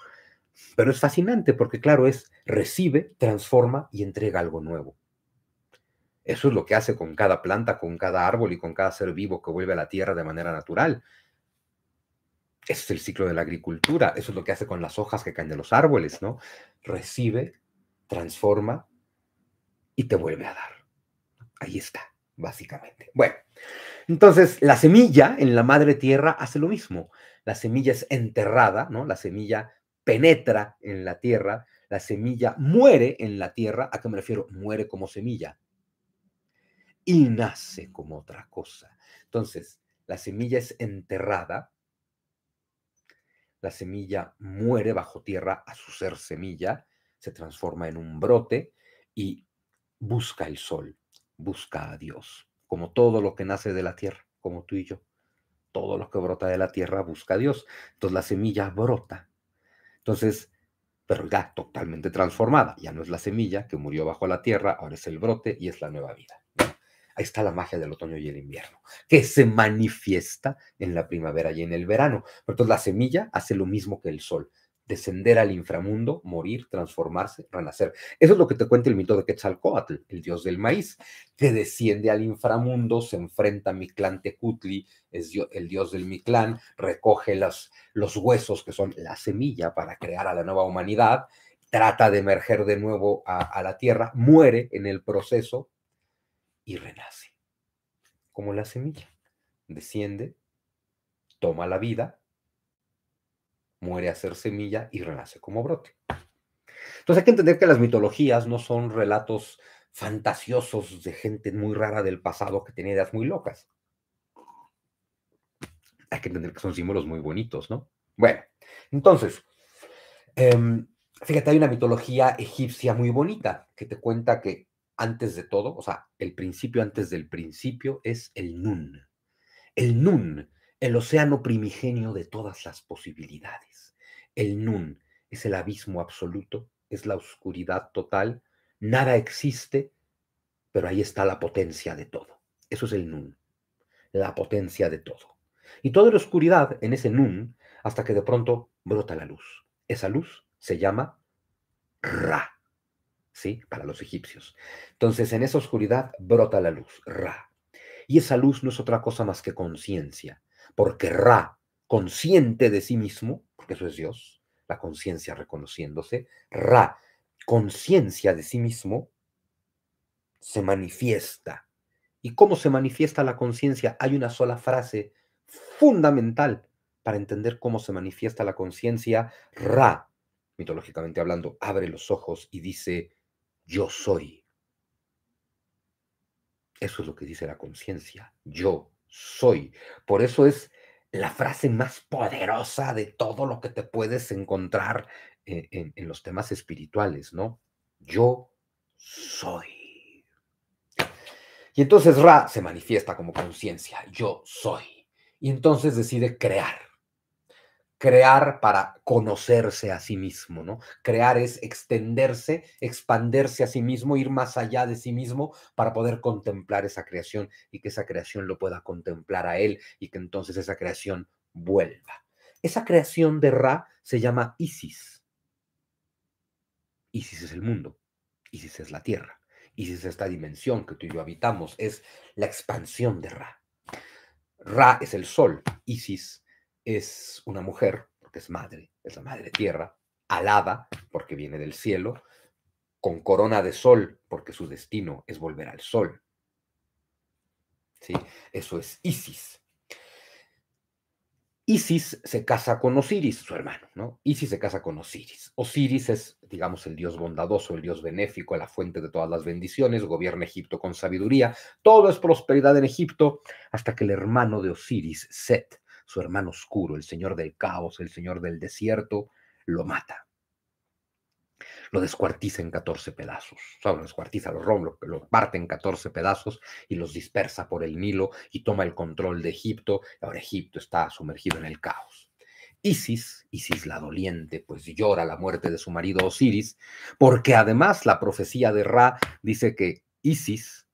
Pero es fascinante porque, claro, es recibe, transforma y entrega algo nuevo. Eso es lo que hace con cada planta, con cada árbol y con cada ser vivo que vuelve a la tierra de manera natural. Ese es el ciclo de la agricultura, eso es lo que hace con las hojas que caen de los árboles, ¿no? Recibe, transforma y te vuelve a dar. Ahí está, básicamente. Bueno, entonces la semilla en la madre tierra hace lo mismo. La semilla es enterrada, ¿no? La semilla penetra en la tierra, la semilla muere en la tierra. ¿A qué me refiero? Muere como semilla. Y nace como otra cosa. Entonces, la semilla es enterrada, la semilla muere bajo tierra a su ser semilla, se transforma en un brote y busca el sol busca a Dios, como todo lo que nace de la tierra, como tú y yo. Todo lo que brota de la tierra busca a Dios. Entonces la semilla brota. Entonces, pero ya totalmente transformada. Ya no es la semilla que murió bajo la tierra, ahora es el brote y es la nueva vida. Ahí está la magia del otoño y el invierno, que se manifiesta en la primavera y en el verano. entonces la semilla hace lo mismo que el sol descender al inframundo, morir, transformarse, renacer. Eso es lo que te cuenta el mito de Quetzalcoatl, el dios del maíz, que desciende al inframundo, se enfrenta a Mictlán Tecutli, es el dios del Mictlán, recoge los huesos que son la semilla para crear a la nueva humanidad, trata de emerger de nuevo a la tierra, muere en el proceso y renace, como la semilla. Desciende, toma la vida, muere a ser semilla y renace como brote. Entonces hay que entender que las mitologías no son relatos fantasiosos de gente muy rara del pasado que tenía ideas muy locas. Hay que entender que son símbolos muy bonitos, ¿no? Bueno, entonces, em, fíjate, hay una mitología egipcia muy bonita que te cuenta que antes de todo, o sea, el principio antes del principio es el nun. El nun el océano primigenio de todas las posibilidades. El nun es el abismo absoluto, es la oscuridad total, nada existe, pero ahí está la potencia de todo. Eso es el nun, la potencia de todo. Y toda la oscuridad en ese nun hasta que de pronto brota la luz. Esa luz se llama Ra, ¿sí? Para los egipcios. Entonces, en esa oscuridad brota la luz, Ra. Y esa luz no es otra cosa más que conciencia porque Ra, consciente de sí mismo, porque eso es Dios, la conciencia reconociéndose, Ra, conciencia de sí mismo, se manifiesta. ¿Y cómo se manifiesta la conciencia? Hay una sola frase fundamental para entender cómo se manifiesta la conciencia. Ra, mitológicamente hablando, abre los ojos y dice, yo soy. Eso es lo que dice la conciencia, yo soy. Por eso es la frase más poderosa de todo lo que te puedes encontrar e-, en, los temas espirituales, ¿no? Yo soy. Y entonces Ra se manifiesta como conciencia, yo soy. Y entonces decide crear crear para conocerse a sí mismo, ¿no? Crear es extenderse, expanderse a sí mismo, ir más allá de sí mismo para poder contemplar esa creación y que esa creación lo pueda contemplar a él y que entonces esa creación vuelva. Esa creación de Ra se llama Isis. Isis es el mundo, Isis es la tierra, Isis es esta dimensión que tú y yo habitamos, es la expansión de Ra. Ra es el sol, Isis es una mujer, porque es madre, es la madre tierra, alada, porque viene del cielo, con corona de sol, porque su destino es volver al sol. ¿Sí? Eso es Isis. Isis se casa con Osiris, su hermano, ¿no? Isis se casa con Osiris. Osiris es, digamos, el dios bondadoso, el dios benéfico, la fuente de todas las bendiciones, gobierna Egipto con sabiduría, todo es prosperidad en Egipto, hasta que el hermano de Osiris, Set, su hermano oscuro, el señor del caos, el señor del desierto, lo mata. Lo descuartiza en 14 pedazos. O lo descuartiza, lo rompe, lo, lo parte en 14 pedazos y los dispersa por el Nilo y toma el control de Egipto. Ahora Egipto está sumergido en el caos. Isis, Isis la doliente, pues llora la muerte de su marido Osiris, porque además la profecía de Ra dice que Isis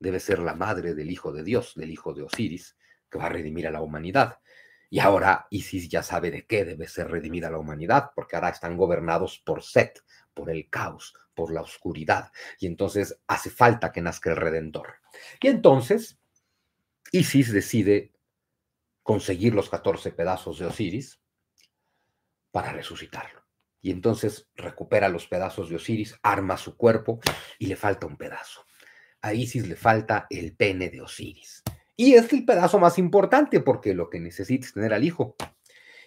debe ser la madre del hijo de Dios, del hijo de Osiris, que va a redimir a la humanidad. Y ahora ISIS ya sabe de qué debe ser redimida la humanidad, porque ahora están gobernados por Set, por el caos, por la oscuridad. Y entonces hace falta que nazca el Redentor. Y entonces ISIS decide conseguir los 14 pedazos de Osiris para resucitarlo. Y entonces recupera los pedazos de Osiris, arma su cuerpo y le falta un pedazo. A Isis le falta el pene de Osiris. Y es el pedazo más importante porque lo que necesita es tener al hijo.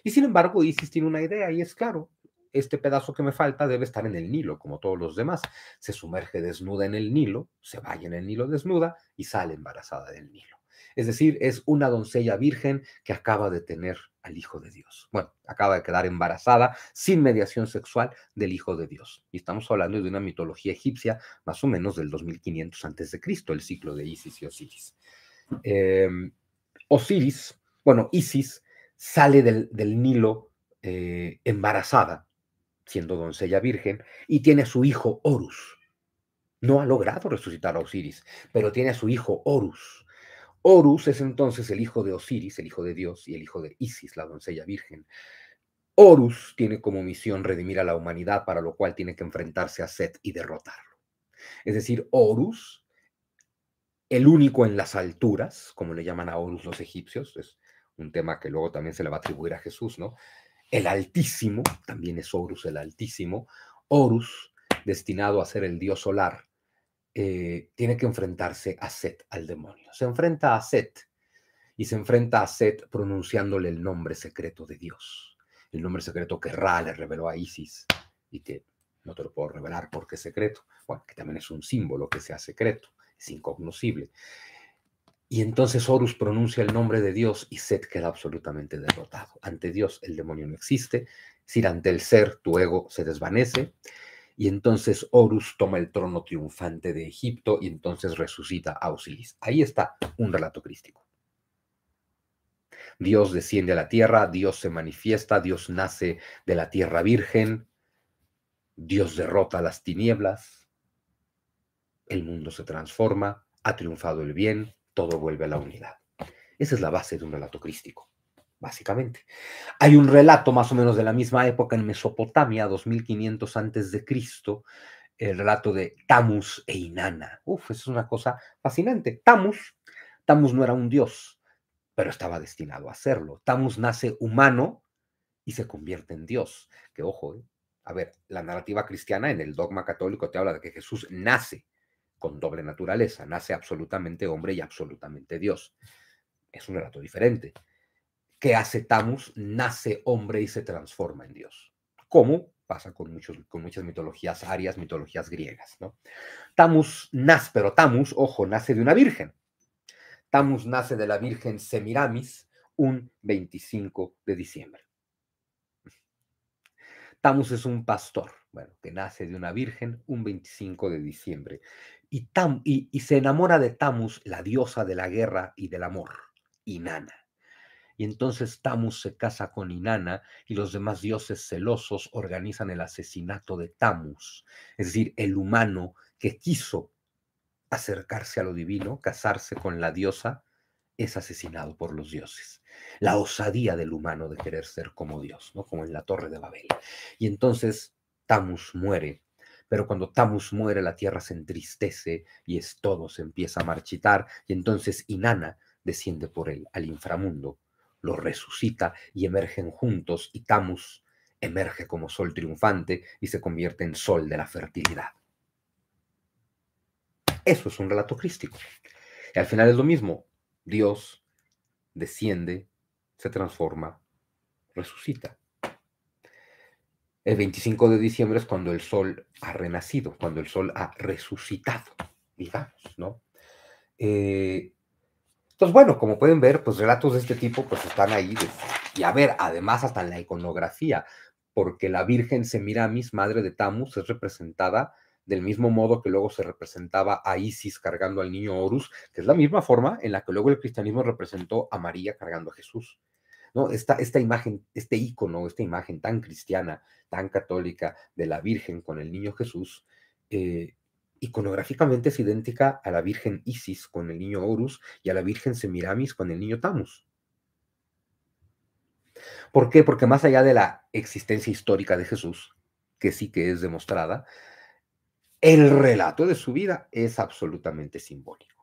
Y sin embargo, Isis tiene una idea y es claro, este pedazo que me falta debe estar en el Nilo, como todos los demás. Se sumerge desnuda en el Nilo, se vaya en el Nilo desnuda y sale embarazada del Nilo. Es decir, es una doncella virgen que acaba de tener al Hijo de Dios. Bueno, acaba de quedar embarazada sin mediación sexual del Hijo de Dios. Y estamos hablando de una mitología egipcia más o menos del 2500 a.C., el ciclo de Isis y Osiris. Em, Osiris, bueno, Isis sale del, Nilo eh, embarazada, siendo doncella virgen, y tiene a su hijo Horus. No ha logrado resucitar a Osiris, pero tiene a su hijo Horus. Horus es entonces el hijo de Osiris, el hijo de Dios, y el hijo de Isis, la doncella virgen. Horus tiene como misión redimir a la humanidad, para lo cual tiene que enfrentarse a Seth y derrotarlo. Es decir, Horus el único en las alturas, como le llaman a Horus los egipcios, es un tema que luego también se le va a atribuir a Jesús, ¿no? El Altísimo, también es Horus el Altísimo, Horus, destinado a ser el dios solar, eh, tiene que enfrentarse a Set, al demonio. Se enfrenta a Set y se enfrenta a Set pronunciándole el nombre secreto de Dios, el nombre secreto que Ra le reveló a Isis y que no te lo puedo revelar porque es secreto, bueno, que también es un símbolo que sea secreto es incognoscible. Y entonces Horus pronuncia el nombre de Dios y Set queda absolutamente derrotado. Ante Dios el demonio no existe, si ante el ser tu ego se desvanece. Y entonces Horus toma el trono triunfante de Egipto y entonces resucita a Osiris. Ahí está un relato crístico. Dios desciende a la tierra, Dios se manifiesta, Dios nace de la tierra virgen, Dios derrota las tinieblas, el mundo se transforma, ha triunfado el bien, todo vuelve a la unidad. Esa es la base de un relato crístico, básicamente. Hay un relato más o menos de la misma época en Mesopotamia, 2500 antes de Cristo, el relato de Tamus e Inanna. Uf, es una cosa fascinante. Tamus, Tamus no era un dios, pero estaba destinado a serlo. Tamus nace humano y se convierte en dios. Que ojo, eh, a ver, la narrativa cristiana en el dogma católico te habla de que Jesús nace con doble naturaleza, nace absolutamente hombre y absolutamente Dios. Es un relato diferente. ¿Qué hace Tamus? Nace hombre y se transforma en Dios. ¿Cómo? Pasa con, muchos, con muchas mitologías arias, mitologías griegas. ¿no? Tamus nace, pero Tamus, ojo, nace de una virgen. Tamus nace de la virgen Semiramis un 25 de diciembre. Tamus es un pastor, bueno, que nace de una virgen un 25 de diciembre y, Tam, y, se enamora de Tamus, la diosa de la guerra y del amor, Inanna. Y entonces Tamus se casa con Inanna y los demás dioses celosos organizan el asesinato de Tamus, es decir, el humano que quiso acercarse a lo divino, casarse con la diosa, es asesinado por los dioses. La osadía del humano de querer ser como Dios, ¿no? como en la torre de Babel. Y entonces Tamus muere pero cuando Tamus muere, la tierra se entristece y es todo, se empieza a marchitar, y entonces Inanna desciende por él al inframundo, lo resucita y emergen juntos, y Tamus emerge como sol triunfante y se convierte en sol de la fertilidad. Eso es un relato crístico. Y al final es lo mismo. Dios desciende, se transforma, resucita. El 25 de diciembre es cuando el sol ha renacido, cuando el sol ha resucitado, digamos, ¿no? Eh, entonces, bueno, como pueden ver, pues relatos de este tipo pues están ahí. y a ver, además hasta en la iconografía, porque la Virgen Semiramis, madre de Tamus, es representada del mismo modo que luego se representaba a Isis cargando al niño Horus, que es la misma forma en la que luego el cristianismo representó a María cargando a Jesús. ¿no? Esta, esta imagen, este ícono, esta imagen tan cristiana, tan católica de la Virgen con el niño Jesús, eh, iconográficamente es idéntica a la Virgen Isis con el niño Horus y a la Virgen Semiramis con el niño Tamus. ¿Por qué? Porque más allá de la existencia histórica de Jesús, que sí que es demostrada, el relato de su vida es absolutamente simbólico.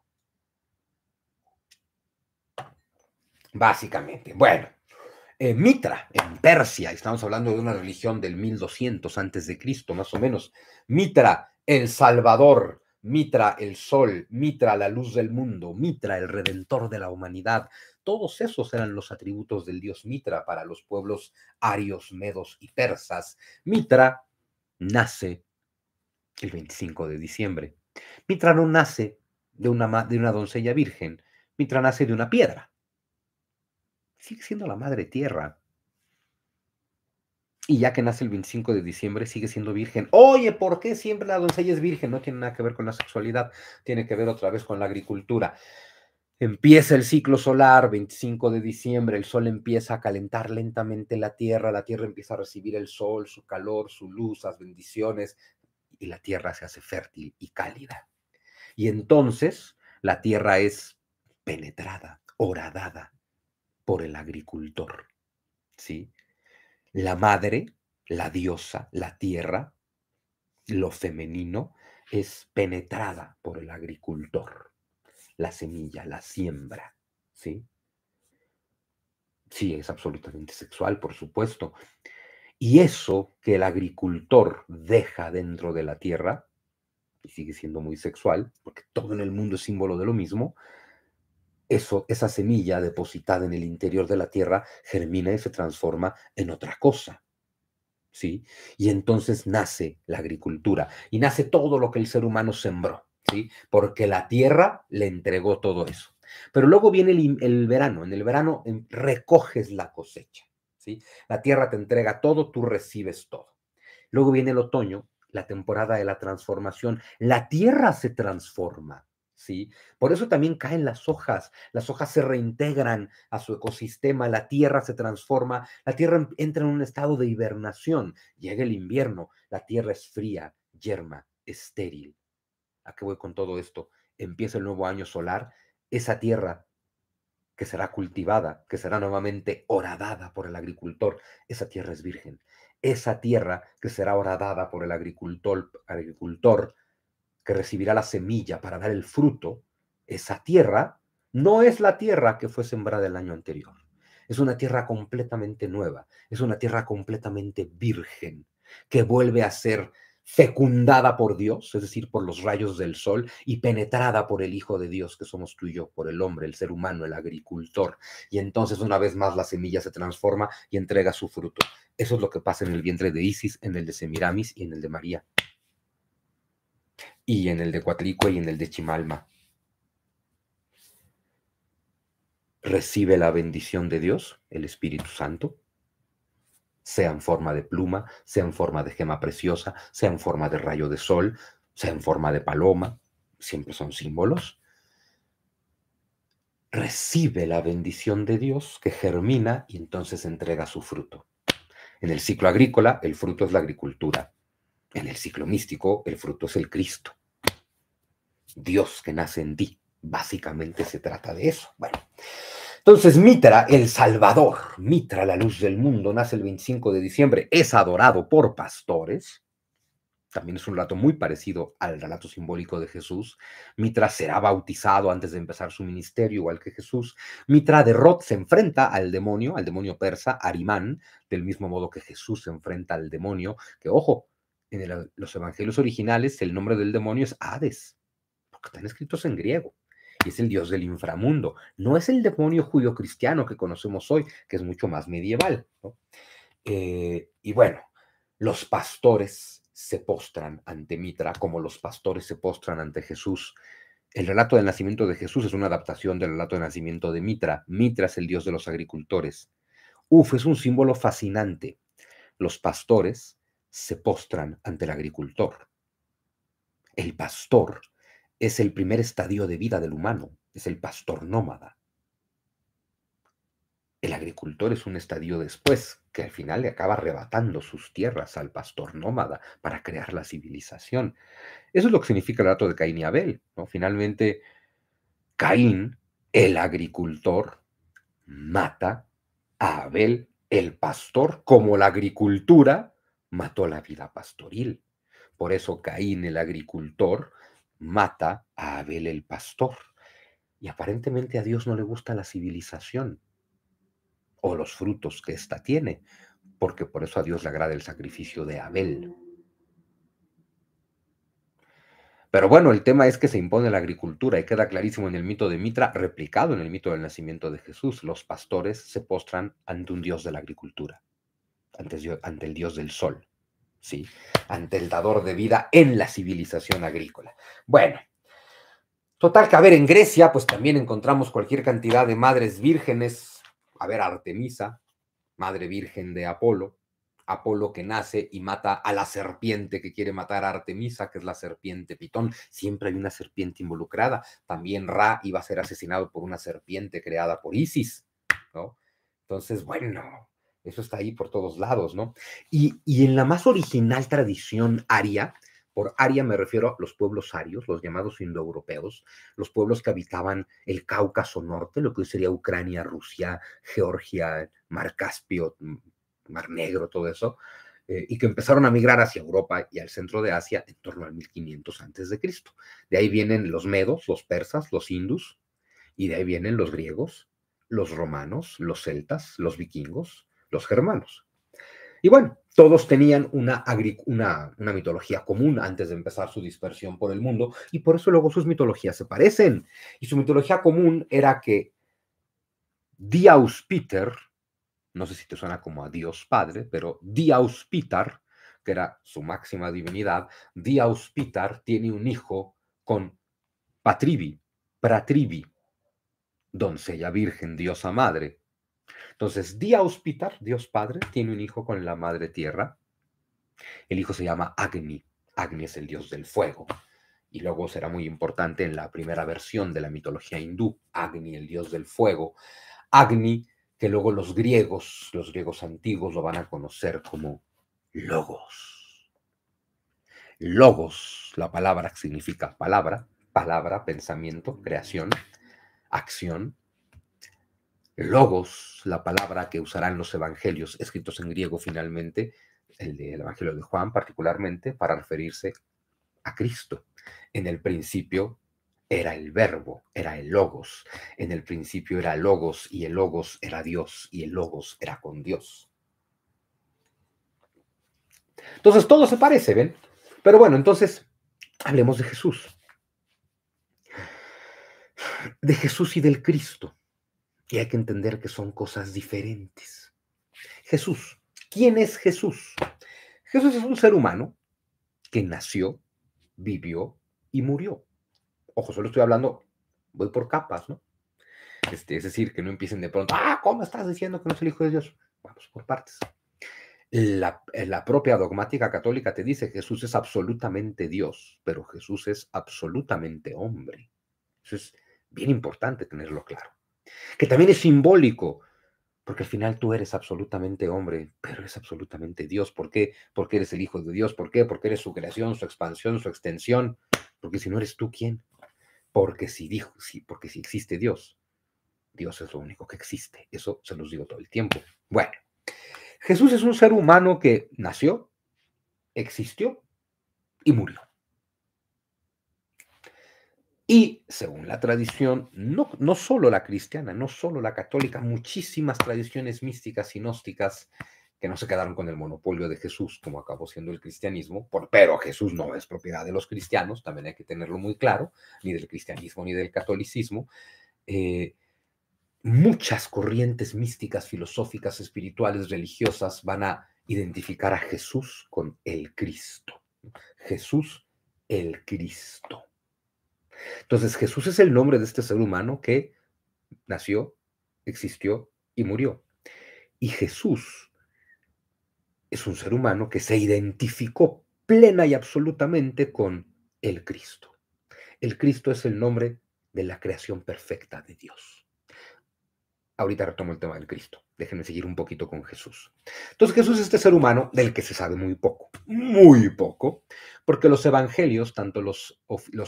Básicamente. Bueno, eh, Mitra, en Persia, estamos hablando de una religión del 1200 antes de Cristo, más o menos. Mitra, el Salvador, Mitra, el Sol, Mitra, la luz del mundo, Mitra, el Redentor de la humanidad. Todos esos eran los atributos del dios Mitra para los pueblos arios, medos y persas. Mitra nace el 25 de diciembre. Mitra no nace de una doncella virgen, Mitra nace de una piedra sigue siendo la madre tierra. Y ya que nace el 25 de diciembre, sigue siendo virgen. Oye, ¿por qué siempre la doncella es virgen? No tiene nada que ver con la sexualidad, tiene que ver otra vez con la agricultura. Empieza el ciclo solar, 25 de diciembre, el sol empieza a calentar lentamente la tierra, la tierra empieza a recibir el sol, su calor, su luz, las bendiciones, y la tierra se hace fértil y cálida. Y entonces la tierra es penetrada, horadada, por el agricultor. ¿Sí? La madre, la diosa, la tierra, lo femenino, es penetrada por el agricultor. La semilla, la siembra. ¿Sí? Sí, es absolutamente sexual, por supuesto. Y eso que el agricultor deja dentro de la tierra, y sigue siendo muy sexual, porque todo en el mundo es símbolo de lo mismo, esa semilla depositada en el interior de la tierra germina y se transforma en otra cosa. ¿Sí? Y entonces nace la agricultura y nace todo lo que el ser humano sembró, ¿sí? Porque la tierra le entregó todo eso. Pero luego viene el, el verano, en el verano recoges la cosecha, ¿sí? La tierra te entrega todo, tú recibes todo. Luego viene el otoño, la temporada de la transformación, la tierra se transforma, ¿sí? Por eso también caen las hojas, las hojas se reintegran a su ecosistema, la tierra se transforma, la tierra entra en un estado de hibernación, llega el invierno, la tierra es fría, yerma, estéril. ¿A qué voy con todo esto? Empieza el nuevo año solar, esa tierra que será cultivada, que será nuevamente horadada por el agricultor, esa tierra es virgen. Esa tierra que será horadada por el agricultor, agricultor que recibirá la semilla para dar el fruto, esa tierra, no es la tierra que fue sembrada el año anterior. Es una tierra completamente nueva, es una tierra completamente virgen, que vuelve a ser fecundada por Dios, es decir, por los rayos del sol, y penetrada por el Hijo de Dios que somos tú y yo, por el hombre, el ser humano, el agricultor. Y entonces una vez más la semilla se transforma y entrega su fruto. Eso es lo que pasa en el vientre de Isis, en el de Semiramis y en el de María y en el de Coatlicue y en el de Chimalma. Recibe la bendición de Dios, el Espíritu Santo, sea en forma de pluma, sea en forma de gema preciosa, sea en forma de rayo de sol, sea en forma de paloma, siempre son símbolos. Recibe la bendición de Dios que germina y entonces entrega su fruto. En el ciclo agrícola, el fruto es la agricultura. En el ciclo místico, el fruto es el Cristo. Dios que nace en ti. Básicamente se trata de eso. Bueno, entonces Mitra, el Salvador, Mitra, la luz del mundo, nace el 25 de diciembre, es adorado por pastores. También es un relato muy parecido al relato simbólico de Jesús. Mitra será bautizado antes de empezar su ministerio, igual que Jesús. Mitra de se enfrenta al demonio, al demonio persa, Arimán, del mismo modo que Jesús se enfrenta al demonio, que ojo, en los evangelios originales el nombre del demonio es Hades, porque están escritos en griego. Y es el dios del inframundo. No es el demonio judío cristiano que conocemos hoy, que es mucho más medieval. Eh, y bueno, los pastores se postran ante Mitra como los pastores se postran ante Jesús. El relato del nacimiento de Jesús es una adaptación del relato del nacimiento de Mitra. Mitra es el dios de los agricultores. Uf, es un símbolo fascinante. Los pastores se postran ante el agricultor. El pastor es el primer estadio de vida del humano, es el pastor nómada. El agricultor es un estadio después, que al final le acaba arrebatando sus tierras al pastor nómada para crear la civilización. Eso es lo que significa el dato de Caín y Abel. ¿no? Finalmente, Caín, el agricultor, mata a Abel, el pastor, como la agricultura mató la vida pastoril. Por eso Caín el agricultor mata a Abel el pastor. Y aparentemente a Dios no le gusta la civilización o los frutos que ésta tiene, porque por eso a Dios le agrada el sacrificio de Abel. Pero bueno, el tema es que se impone la agricultura y queda clarísimo en el mito de Mitra, replicado en el mito del nacimiento de Jesús, los pastores se postran ante un Dios de la agricultura ante, el dios del sol, ¿sí? Ante el dador de vida en la civilización agrícola. Bueno, total que, a ver, en Grecia, pues también encontramos cualquier cantidad de madres vírgenes, a ver, Artemisa, madre virgen de Apolo, Apolo que nace y mata a la serpiente que quiere matar a Artemisa, que es la serpiente Pitón. Siempre hay una serpiente involucrada. También Ra iba a ser asesinado por una serpiente creada por Isis, ¿no? Entonces, bueno, eso está ahí por todos lados, ¿no? Y, en la más original tradición aria, por aria me refiero a los pueblos arios, los llamados indoeuropeos, los pueblos que habitaban el Cáucaso Norte, lo que hoy sería Ucrania, Rusia, Georgia, Mar Caspio, Mar Negro, todo eso, eh, y que empezaron a migrar hacia Europa y al centro de Asia en torno al 1500 a.C. De ahí vienen los medos, los persas, los hindus, y de ahí vienen los griegos, los romanos, los celtas, los vikingos, los germanos. Y bueno, todos tenían una, una, mitología común antes de empezar su dispersión por el mundo y por eso luego sus mitologías se parecen. Y su mitología común era que Dios Peter, no sé si te suena como a Dios Padre, pero Dios que era su máxima divinidad, Dios Peter tiene un hijo con Patrivi, Pratrivi, doncella virgen, diosa madre, entonces, Dia Hospital, Dios Padre, tiene un hijo con la Madre Tierra. El hijo se llama Agni. Agni es el dios del fuego. Y luego será muy importante en la primera versión de la mitología hindú, Agni, el dios del fuego. Agni, que luego los griegos, los griegos antiguos, lo van a conocer como Logos. Logos, la palabra que significa palabra, palabra, pensamiento, creación, acción logos, la palabra que usarán los evangelios escritos en griego finalmente, el del Evangelio de Juan particularmente, para referirse a Cristo. En el principio era el verbo, era el logos. En el principio era logos y el logos era Dios y el logos era con Dios. Entonces todo se parece, ¿ven? Pero bueno, entonces hablemos de Jesús. De Jesús y del Cristo. Y hay que entender que son cosas diferentes. Jesús. ¿Quién es Jesús? Jesús es un ser humano que nació, vivió y murió. Ojo, solo estoy hablando, voy por capas, ¿no? Este, es decir, que no empiecen de pronto, ah, ¿cómo estás diciendo que no es el Hijo de Dios? Vamos por partes. La, la, propia dogmática católica te dice Jesús es absolutamente Dios, pero Jesús es absolutamente hombre. Eso es bien importante tenerlo claro que también es simbólico, porque al final tú eres absolutamente hombre, pero eres absolutamente Dios. ¿Por qué? Porque eres el Hijo de Dios. ¿Por qué? Porque eres su creación, su expansión, su extensión. Porque si no eres tú, ¿quién? Porque si dijo, sí, porque si existe Dios, Dios es lo único que existe. Eso se los digo todo el tiempo. Bueno, Jesús es un ser humano que nació, existió y murió. Y según la tradición, no, no solo la cristiana, no solo la católica, muchísimas tradiciones místicas y gnósticas que no se quedaron con el monopolio de Jesús, como acabó siendo el cristianismo, pero Jesús no es propiedad de los cristianos, también hay que tenerlo muy claro, ni del cristianismo ni del catolicismo. Eh, muchas corrientes místicas, filosóficas, espirituales, religiosas van a identificar a Jesús con el Cristo. Jesús el Cristo. Entonces Jesús es el nombre de este ser humano que nació, existió y murió. Y Jesús es un ser humano que se identificó plena y absolutamente con el Cristo. El Cristo es el nombre de la creación perfecta de Dios ahorita retomo el tema del Cristo. Déjenme seguir un poquito con Jesús. Entonces Jesús es este ser humano del que se sabe muy poco, muy poco, porque los evangelios, tanto los,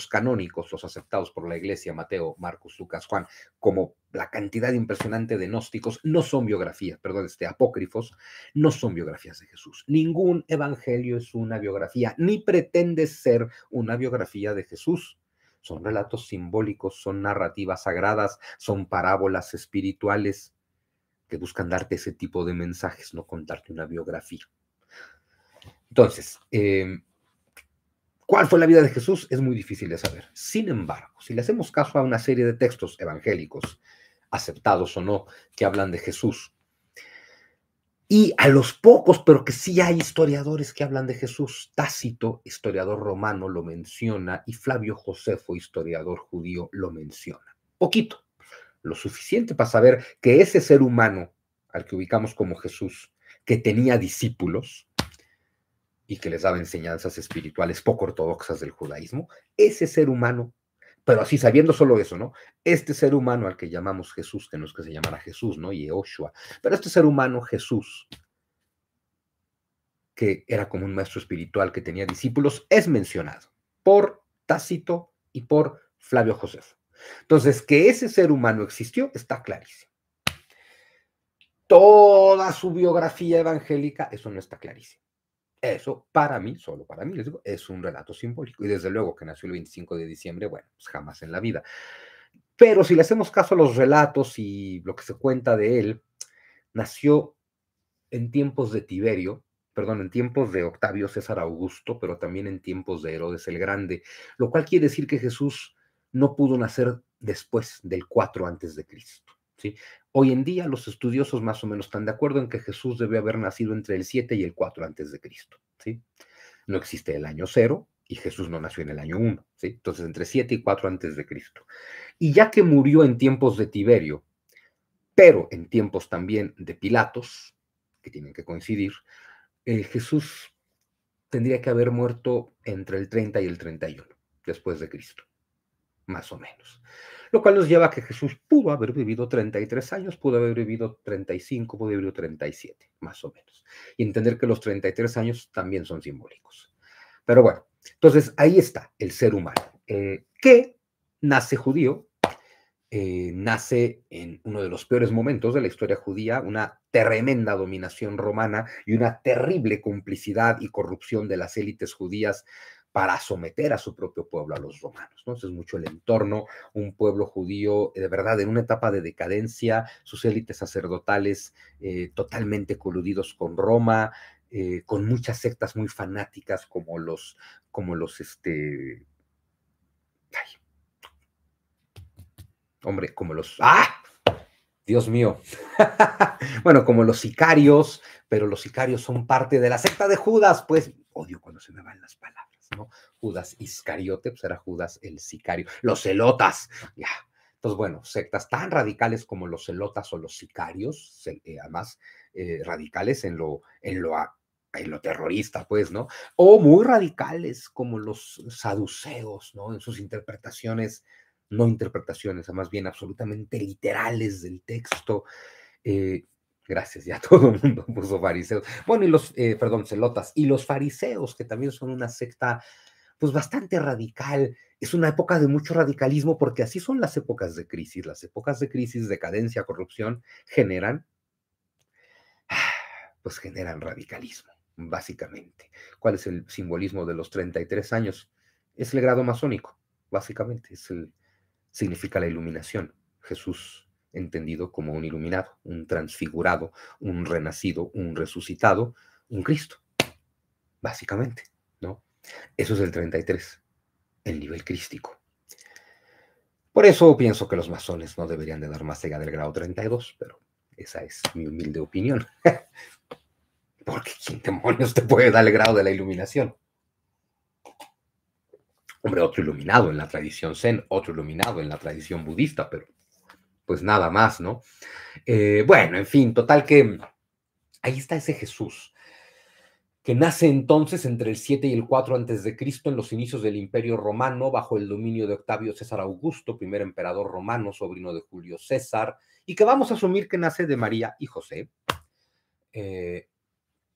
canónicos, los aceptados por la iglesia, Mateo, Marcos, Lucas, Juan, como la cantidad impresionante de gnósticos, no son biografías, perdón, este, apócrifos, no son biografías de Jesús. Ningún evangelio es una biografía, ni pretende ser una biografía de Jesús. Son relatos simbólicos, son narrativas sagradas, son parábolas espirituales que buscan darte ese tipo de mensajes, no contarte una biografía. Entonces, em, ¿cuál fue la vida de Jesús? Es muy difícil de saber. Sin embargo, si le hacemos caso a una serie de textos evangélicos, aceptados o no, que hablan de Jesús, y a los pocos, pero que sí hay historiadores que hablan de Jesús, Tácito, historiador romano, lo menciona, y Flavio Josefo, historiador judío, lo menciona. Poquito, lo suficiente para saber que ese ser humano al que ubicamos como Jesús, que tenía discípulos y que les daba enseñanzas espirituales poco ortodoxas del judaísmo, ese ser humano pero así sabiendo solo eso, ¿no? Este ser humano al que llamamos Jesús, que no es que se llamara Jesús, ¿no? y Eoshua, pero este ser humano Jesús, que era como un maestro espiritual que tenía discípulos, es mencionado por Tácito y por Flavio Josefo. Entonces, que ese ser humano existió está clarísimo. Toda su biografía evangélica, eso no está clarísimo. Eso para mí, solo para mí, les digo, es un relato simbólico. Y desde luego que nació el 25 de diciembre, bueno, pues jamás en la vida. Pero si le hacemos caso a los relatos y lo que se cuenta de él, nació en tiempos de Tiberio, perdón, en tiempos de Octavio César Augusto, pero también en tiempos de Herodes el Grande, lo cual quiere decir que Jesús no pudo nacer después del 4 antes de Cristo. Hoy en día los estudiosos más o menos están de acuerdo en que Jesús debe haber nacido entre el 7 y el 4 antes de Cristo, No existe el año 0 y Jesús no nació en el año 1, Entonces entre 7 y 4 antes de Cristo. Y ya que murió en tiempos de Tiberio, pero en tiempos también de Pilatos, que tienen que coincidir, eh, Jesús tendría que haber muerto entre el 30 y el 31 después de Cristo, más o menos. Lo cual nos lleva a que Jesús pudo haber vivido 33 años, pudo haber vivido 35, pudo haber vivido 37, más o menos. Y entender que los 33 años también son simbólicos. Pero bueno, entonces ahí está el ser humano, eh, que nace judío, eh, nace en uno de los peores momentos de la historia judía, una tremenda dominación romana y una terrible complicidad y corrupción de las élites judías para someter a su propio pueblo, a los romanos. ¿no? mucho el entorno, un pueblo judío, eh, de verdad, en una etapa de decadencia, sus élites sacerdotales eh, totalmente coludidos con Roma, eh, con muchas sectas muy fanáticas como los, como los, este, hombre, como los, ¡ah! Dios mío. bueno, como los sicarios, pero los sicarios son parte de la secta de Judas, pues odio cuando se me van las palabras. Judas Iscariote, pues era Judas el sicario. Los celotas, ya. Entonces, bueno, sectas tan radicales como los celotas o los sicarios, eh, además eh, radicales en lo, en lo en lo terrorista, pues, ¿no? O muy radicales como los saduceos, ¿no? En sus interpretaciones, no interpretaciones, más bien absolutamente literales del texto. Eh, Gracias, ya todo el mundo puso fariseos. Bueno, y los, eh, perdón, celotas, y los fariseos, que también son una secta, pues bastante radical. Es una época de mucho radicalismo porque así son las épocas de crisis. Las épocas de crisis, decadencia, corrupción, generan, pues generan radicalismo, básicamente. ¿Cuál es el simbolismo de los 33 años? Es el grado masónico, básicamente. Es el, significa la iluminación. Jesús entendido como un iluminado, un transfigurado, un renacido, un resucitado, un Cristo, básicamente, ¿no? Eso es el 33, el nivel crístico. Por eso pienso que los masones no deberían de dar más allá del grado 32, pero esa es mi humilde opinión. Porque ¿quién demonios te puede dar el grado de la iluminación? Hombre, otro iluminado en la tradición zen, otro iluminado en la tradición budista, pero pues nada más, ¿no? Eh, bueno, en fin, total que ahí está ese Jesús que nace entonces entre el 7 y el 4 antes de Cristo en los inicios del Imperio Romano bajo el dominio de Octavio César Augusto, primer emperador romano, sobrino de Julio César, y que vamos a asumir que nace de María y José, eh,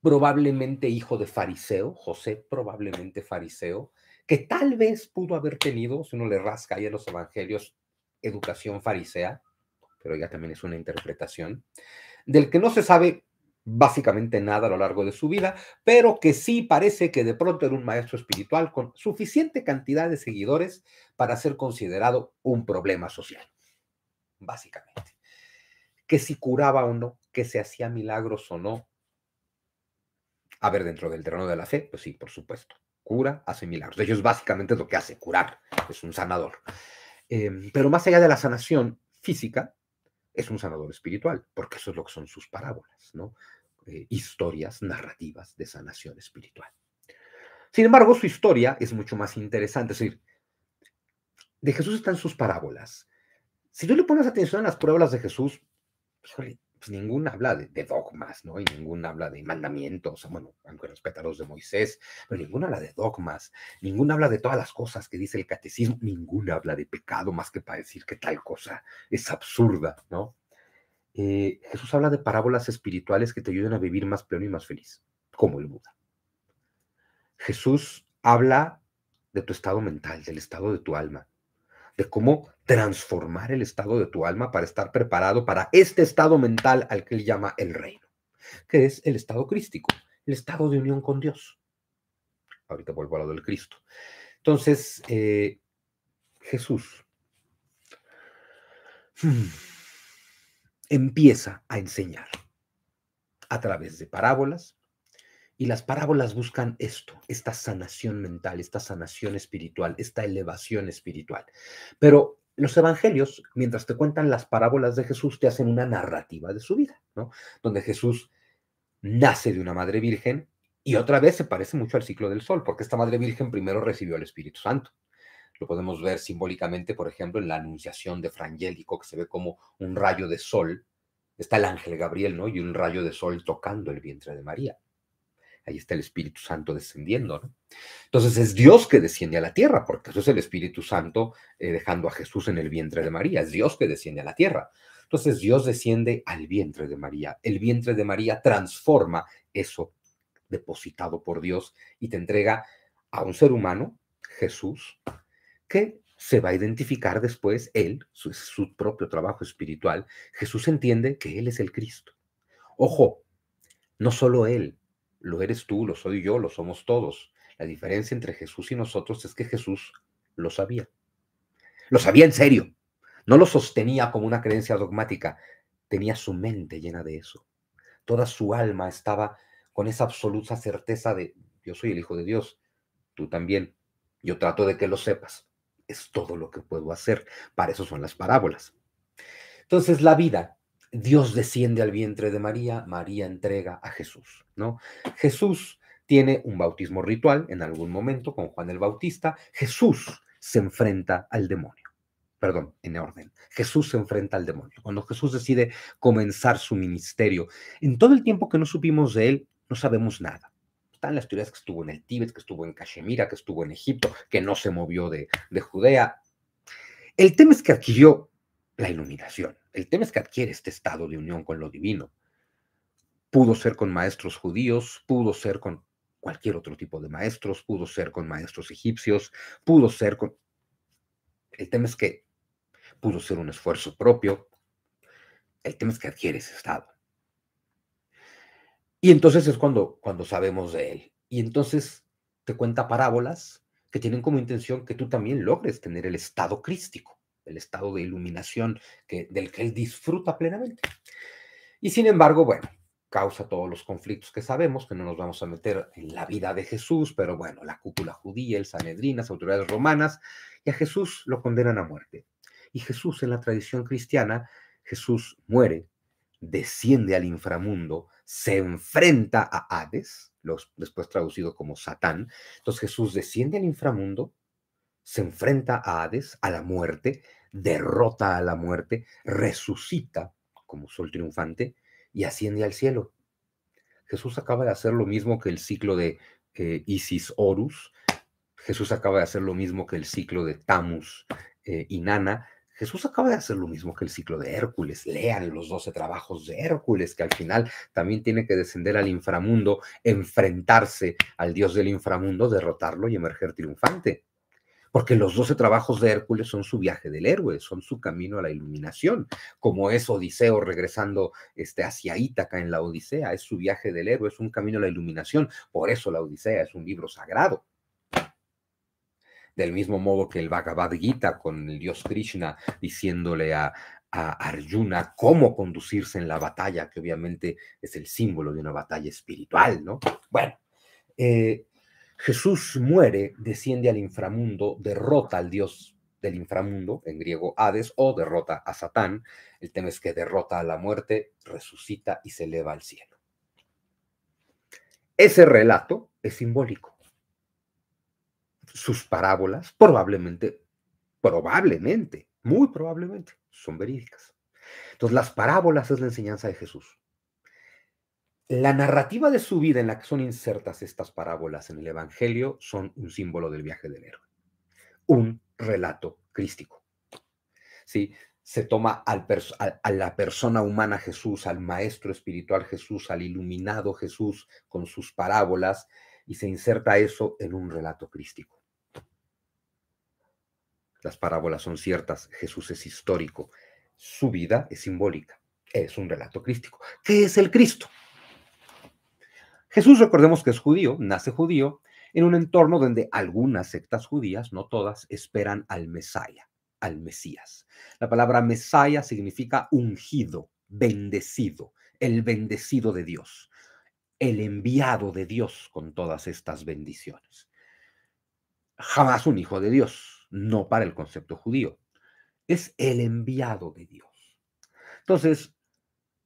probablemente hijo de fariseo, José probablemente fariseo, que tal vez pudo haber tenido, si uno le rasca ahí en los evangelios, educación farisea, pero ya también es una interpretación, del que no se sabe básicamente nada a lo largo de su vida, pero que sí parece que de pronto era un maestro espiritual con suficiente cantidad de seguidores para ser considerado un problema social, básicamente. Que si curaba o no, que se hacía milagros o no. A ver, dentro del terreno de la fe, pues sí, por supuesto. Cura, hace milagros. De ellos básicamente lo que hace, curar. Es un sanador. Em, pero más allá de la sanación física, es un sanador espiritual, porque eso es lo que son sus parábolas, ¿no? Eh, historias narrativas de sanación espiritual. Sin embargo, su historia es mucho más interesante, es decir, de Jesús están sus parábolas. Si tú le pones atención a las pruebas de Jesús, pues ningún habla de, dogmas, ¿no? Y ningún habla de mandamientos, bueno, aunque los de Moisés, pero ninguno habla de dogmas, ningún habla de todas las cosas que dice el catecismo, ninguno habla de pecado más que para decir que tal cosa es absurda, ¿no? Eh, Jesús habla de parábolas espirituales que te ayuden a vivir más pleno y más feliz, como el Buda. Jesús habla de tu estado mental, del estado de tu alma de cómo transformar el estado de tu alma para estar preparado para este estado mental al que él llama el reino, que es el estado crístico, el estado de unión con Dios. Ahorita vuelvo al lado del Cristo. Entonces, eh, Jesús hmm, empieza a enseñar a través de parábolas, y las parábolas buscan esto, esta sanación mental, esta sanación espiritual, esta elevación espiritual. Pero los evangelios, mientras te cuentan las parábolas de Jesús, te hacen una narrativa de su vida, ¿no? Donde Jesús nace de una madre virgen y otra vez se parece mucho al ciclo del sol, porque esta madre virgen primero recibió al Espíritu Santo. Lo podemos ver simbólicamente, por ejemplo, en la anunciación de Frangélico, que se ve como un rayo de sol. Está el ángel Gabriel, ¿no? Y un rayo de sol tocando el vientre de María ahí está el Espíritu Santo descendiendo, ¿no? Entonces es Dios que desciende a la tierra, porque eso es el Espíritu Santo eh, dejando a Jesús en el vientre de María, es Dios que desciende a la tierra. Entonces Dios desciende al vientre de María, el vientre de María transforma eso depositado por Dios y te entrega a un ser humano, Jesús, que se va a identificar después él, su, su, propio trabajo espiritual. Jesús entiende que él es el Cristo. Ojo, no solo él, lo eres tú, lo soy yo, lo somos todos. La diferencia entre Jesús y nosotros es que Jesús lo sabía. Lo sabía en serio. No lo sostenía como una creencia dogmática. Tenía su mente llena de eso. Toda su alma estaba con esa absoluta certeza de yo soy el Hijo de Dios, tú también. Yo trato de que lo sepas. Es todo lo que puedo hacer. Para eso son las parábolas. Entonces la vida Dios desciende al vientre de María, María entrega a Jesús, ¿no? Jesús tiene un bautismo ritual en algún momento con Juan el Bautista, Jesús se enfrenta al demonio. Perdón, en orden. Jesús se enfrenta al demonio. Cuando Jesús decide comenzar su ministerio, en todo el tiempo que no supimos de él, no sabemos nada están las teorías que estuvo en el Tíbet, que estuvo en Cachemira, que estuvo en Egipto, que no se movió de, de Judea. El tema es que adquirió la iluminación. El tema es que adquiere este estado de unión con lo divino. Pudo ser con maestros judíos, pudo ser con cualquier otro tipo de maestros, pudo ser con maestros egipcios, pudo ser con... El tema es que pudo ser un esfuerzo propio. El tema es que adquiere ese estado. Y entonces es cuando, cuando sabemos de él. Y entonces te cuenta parábolas que tienen como intención que tú también logres tener el estado crístico el estado de iluminación que, del que él disfruta plenamente. Y sin embargo, bueno, causa todos los conflictos que sabemos, que no nos vamos a meter en la vida de Jesús, pero bueno, la cúpula judía, el Sanedrín, las autoridades romanas, y a Jesús lo condenan a muerte. Y Jesús, en la tradición cristiana, Jesús muere, desciende al inframundo, se enfrenta a Hades, los, después traducido como Satán. Entonces Jesús desciende al inframundo, se enfrenta a Hades, a la muerte, derrota a la muerte, resucita como sol triunfante y asciende al cielo. Jesús acaba de hacer lo mismo que el ciclo de eh, Isis Horus, Jesús acaba de hacer lo mismo que el ciclo de Tamus eh, y Nana, Jesús acaba de hacer lo mismo que el ciclo de Hércules. Lean los doce trabajos de Hércules, que al final también tiene que descender al inframundo, enfrentarse al dios del inframundo, derrotarlo y emerger triunfante porque los doce trabajos de Hércules son su viaje del héroe, son su camino a la iluminación, como es Odiseo regresando este, hacia Ítaca en la Odisea, es su viaje del héroe, es un camino a la iluminación, por eso la Odisea es un libro sagrado. Del mismo modo que el Bhagavad Gita con el dios Krishna diciéndole a, a Arjuna cómo conducirse en la batalla, que obviamente es el símbolo de una batalla espiritual, ¿no? Bueno, eh, Jesús muere, desciende al inframundo, derrota al dios del inframundo, en griego Hades, o derrota a Satán. El tema es que derrota a la muerte, resucita y se eleva al cielo. Ese relato es simbólico. Sus parábolas probablemente, probablemente, muy probablemente, son verídicas. Entonces, las parábolas es la enseñanza de Jesús. La narrativa de su vida en la que son insertas estas parábolas en el Evangelio son un símbolo del viaje del héroe, un relato crístico. ¿Sí? Se toma a la persona humana Jesús, al maestro espiritual Jesús, al iluminado Jesús con sus parábolas y se inserta eso en un relato crístico las parábolas son ciertas, Jesús es histórico, su vida es simbólica, es un relato crístico. ¿Qué es el Cristo? Jesús, recordemos que es judío, nace judío, en un entorno donde algunas sectas judías, no todas, esperan al Mesaya, al Mesías. La palabra Mesaya significa ungido, bendecido, el bendecido de Dios, el enviado de Dios con todas estas bendiciones. Jamás un hijo de Dios, no para el concepto judío. Es el enviado de Dios. Entonces,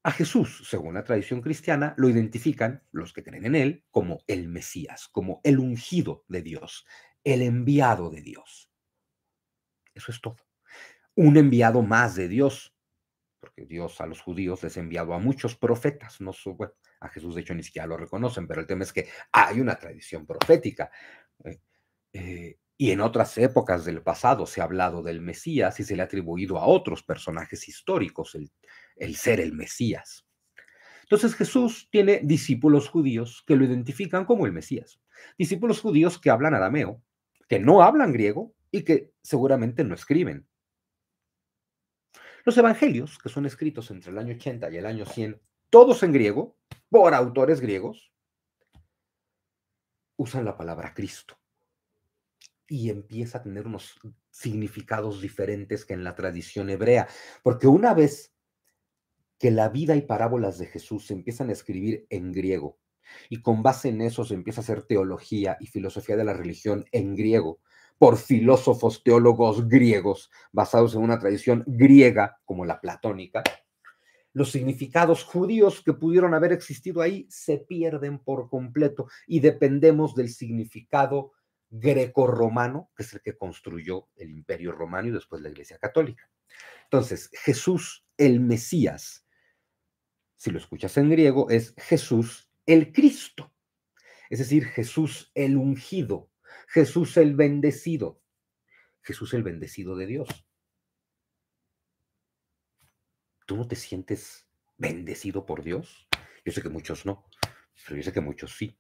a Jesús, según la tradición cristiana, lo identifican los que creen en él como el Mesías, como el ungido de Dios, el enviado de Dios. Eso es todo. Un enviado más de Dios, porque Dios a los judíos les ha enviado a muchos profetas, no a Jesús de hecho ni siquiera lo reconocen, pero el tema es que hay una tradición profética. Eh, eh, y en otras épocas del pasado se ha hablado del Mesías y se le ha atribuido a otros personajes históricos el, el ser el Mesías. Entonces Jesús tiene discípulos judíos que lo identifican como el Mesías, discípulos judíos que hablan arameo, que no hablan griego y que seguramente no escriben. Los evangelios, que son escritos entre el año 80 y el año 100, todos en griego, por autores griegos, usan la palabra Cristo y empieza a tener unos significados diferentes que en la tradición hebrea, porque una vez que la vida y parábolas de Jesús se empiezan a escribir en griego y con base en eso se empieza a hacer teología y filosofía de la religión en griego por filósofos teólogos griegos basados en una tradición griega como la platónica, los significados judíos que pudieron haber existido ahí se pierden por completo y dependemos del significado greco-romano, que es el que construyó el imperio romano y después la Iglesia Católica. Entonces, Jesús el Mesías si lo escuchas en griego, es Jesús el Cristo, es decir, Jesús el ungido, Jesús el bendecido, Jesús el bendecido de Dios. ¿Tú no te sientes bendecido por Dios? Yo sé que muchos no, pero yo sé que muchos sí.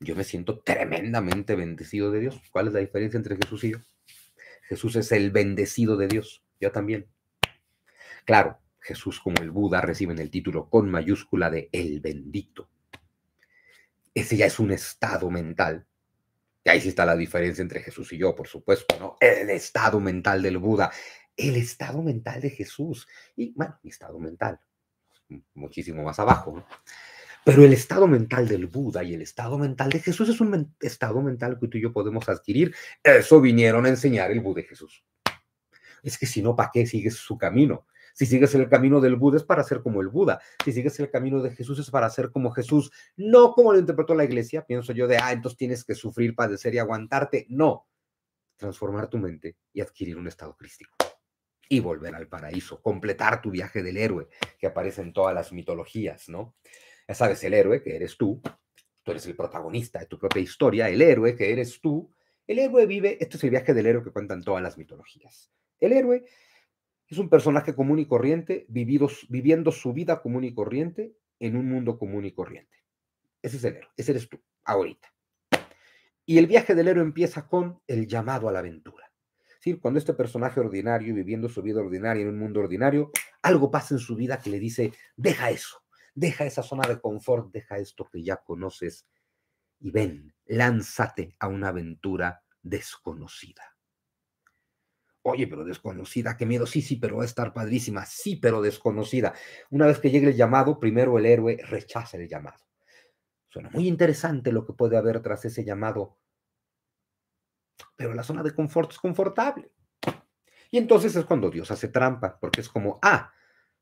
Yo me siento tremendamente bendecido de Dios. ¿Cuál es la diferencia entre Jesús y yo? Jesús es el bendecido de Dios. Yo también. Claro, Jesús como el Buda reciben el título con mayúscula de el bendito. Ese ya es un estado mental. Y ahí sí está la diferencia entre Jesús y yo, por supuesto, ¿no? El estado mental del Buda, el estado mental de Jesús. Y bueno, mi estado mental, muchísimo más abajo, ¿no? Pero el estado mental del Buda y el estado mental de Jesús es un estado mental que tú y yo podemos adquirir. Eso vinieron a enseñar el Buda y Jesús. Es que si no, ¿para qué sigues su camino? Si sigues el camino del Buda es para ser como el Buda. Si sigues el camino de Jesús es para ser como Jesús. No como lo interpretó la iglesia, pienso yo de, ah, entonces tienes que sufrir, padecer y aguantarte. No. Transformar tu mente y adquirir un estado crístico. Y volver al paraíso, completar tu viaje del héroe que aparece en todas las mitologías, ¿no? Ya sabes, el héroe que eres tú, tú eres el protagonista de tu propia historia, el héroe que eres tú, el héroe vive, Esto es el viaje del héroe que cuentan todas las mitologías. El héroe es un personaje común y corriente viviendo su vida común y corriente en un mundo común y corriente. Ese es el héroe, ese eres tú, ahorita. Y el viaje del héroe empieza con el llamado a la aventura. decir, Cuando este personaje ordinario, viviendo su vida ordinaria en un mundo ordinario, algo pasa en su vida que le dice, deja eso, deja esa zona de confort, deja esto que ya conoces y ven, lánzate a una aventura desconocida. Oye, pero desconocida, qué miedo. Sí, sí, pero va a estar padrísima. Sí, pero desconocida. Una vez que llegue el llamado, primero el héroe rechaza el llamado. Suena muy interesante lo que puede haber tras ese llamado. Pero la zona de confort es confortable. Y entonces es cuando Dios hace trampa, porque es como, ah,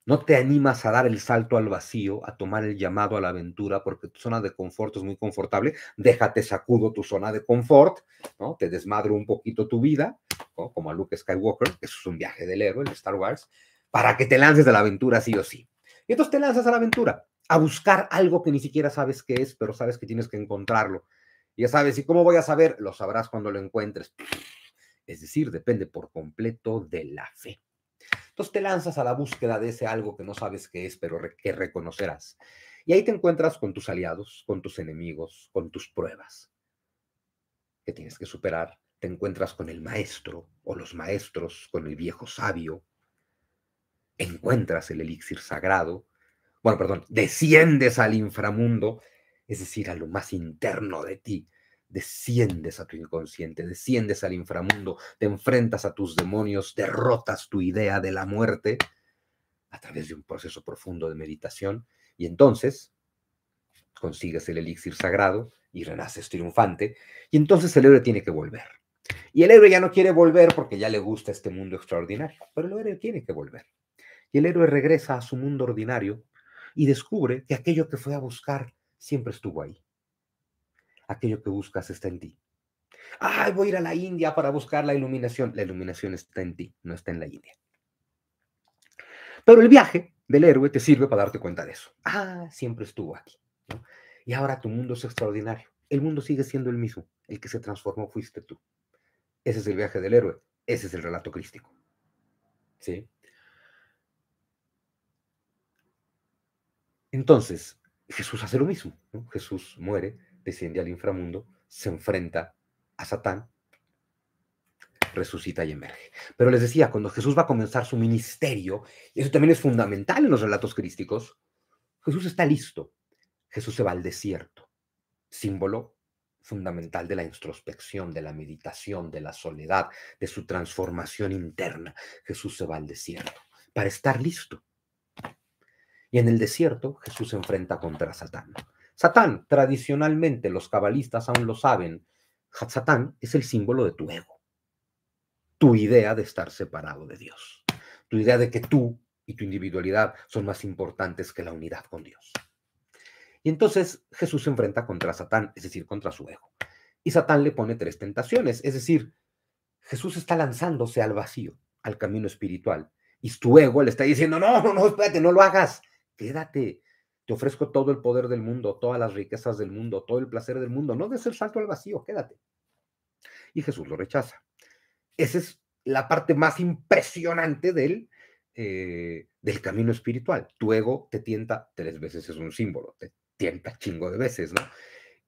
no te animas a dar el salto al vacío, a tomar el llamado a la aventura, porque tu zona de confort es muy confortable. Déjate sacudo tu zona de confort, ¿no? Te desmadro un poquito tu vida, como a Luke Skywalker, que es un viaje del héroe, Star Wars, para que te lances a la aventura sí o sí. Y entonces te lanzas a la aventura, a buscar algo que ni siquiera sabes qué es, pero sabes que tienes que encontrarlo. Ya sabes, ¿y cómo voy a saber? Lo sabrás cuando lo encuentres. Es decir, depende por completo de la fe. Entonces te lanzas a la búsqueda de ese algo que no sabes qué es, pero que reconocerás. Y ahí te encuentras con tus aliados, con tus enemigos, con tus pruebas que tienes que superar, te encuentras con el maestro o los maestros, con el viejo sabio, encuentras el elixir sagrado, bueno, perdón, desciendes al inframundo, es decir, a lo más interno de ti, desciendes a tu inconsciente, desciendes al inframundo, te enfrentas a tus demonios, derrotas tu idea de la muerte a través de un proceso profundo de meditación y entonces consigues el elixir sagrado y renaces triunfante y entonces el héroe tiene que volver. Y el héroe ya no quiere volver porque ya le gusta este mundo extraordinario, pero el héroe tiene que volver. Y el héroe regresa a su mundo ordinario y descubre que aquello que fue a buscar siempre estuvo ahí. Aquello que buscas está en ti. Ay, voy a ir a la India para buscar la iluminación. La iluminación está en ti, no está en la India. Pero el viaje del héroe te sirve para darte cuenta de eso. Ah, siempre estuvo aquí. Y ahora tu mundo es extraordinario. El mundo sigue siendo el mismo. El que se transformó fuiste tú. Ese es el viaje del héroe, ese es el relato crístico. ¿Sí? Entonces, Jesús hace lo mismo. Jesús muere, desciende al inframundo, se enfrenta a Satán, resucita y emerge. Pero les decía, cuando Jesús va a comenzar su ministerio, y eso también es fundamental en los relatos crísticos, Jesús está listo. Jesús se va al desierto, símbolo fundamental de la introspección, de la meditación, de la soledad, de su transformación interna. Jesús se va al desierto para estar listo. Y en el desierto Jesús se enfrenta contra Satán. Satán, tradicionalmente los cabalistas aún lo saben, Satán es el símbolo de tu ego, tu idea de estar separado de Dios, tu idea de que tú y tu individualidad son más importantes que la unidad con Dios. Y entonces Jesús se enfrenta contra Satán, es decir, contra su ego. Y Satán le pone tres tentaciones, es decir, Jesús está lanzándose al vacío, al camino espiritual. Y tu ego le está diciendo, no, no, no, espérate, no lo hagas, quédate. Te ofrezco todo el poder del mundo, todas las riquezas del mundo, todo el placer del mundo. No de el salto al vacío, quédate. Y Jesús lo rechaza. Esa es la parte más impresionante del, eh, del camino espiritual. Tu ego te tienta tres veces, es un símbolo, tienta chingo de veces, ¿no?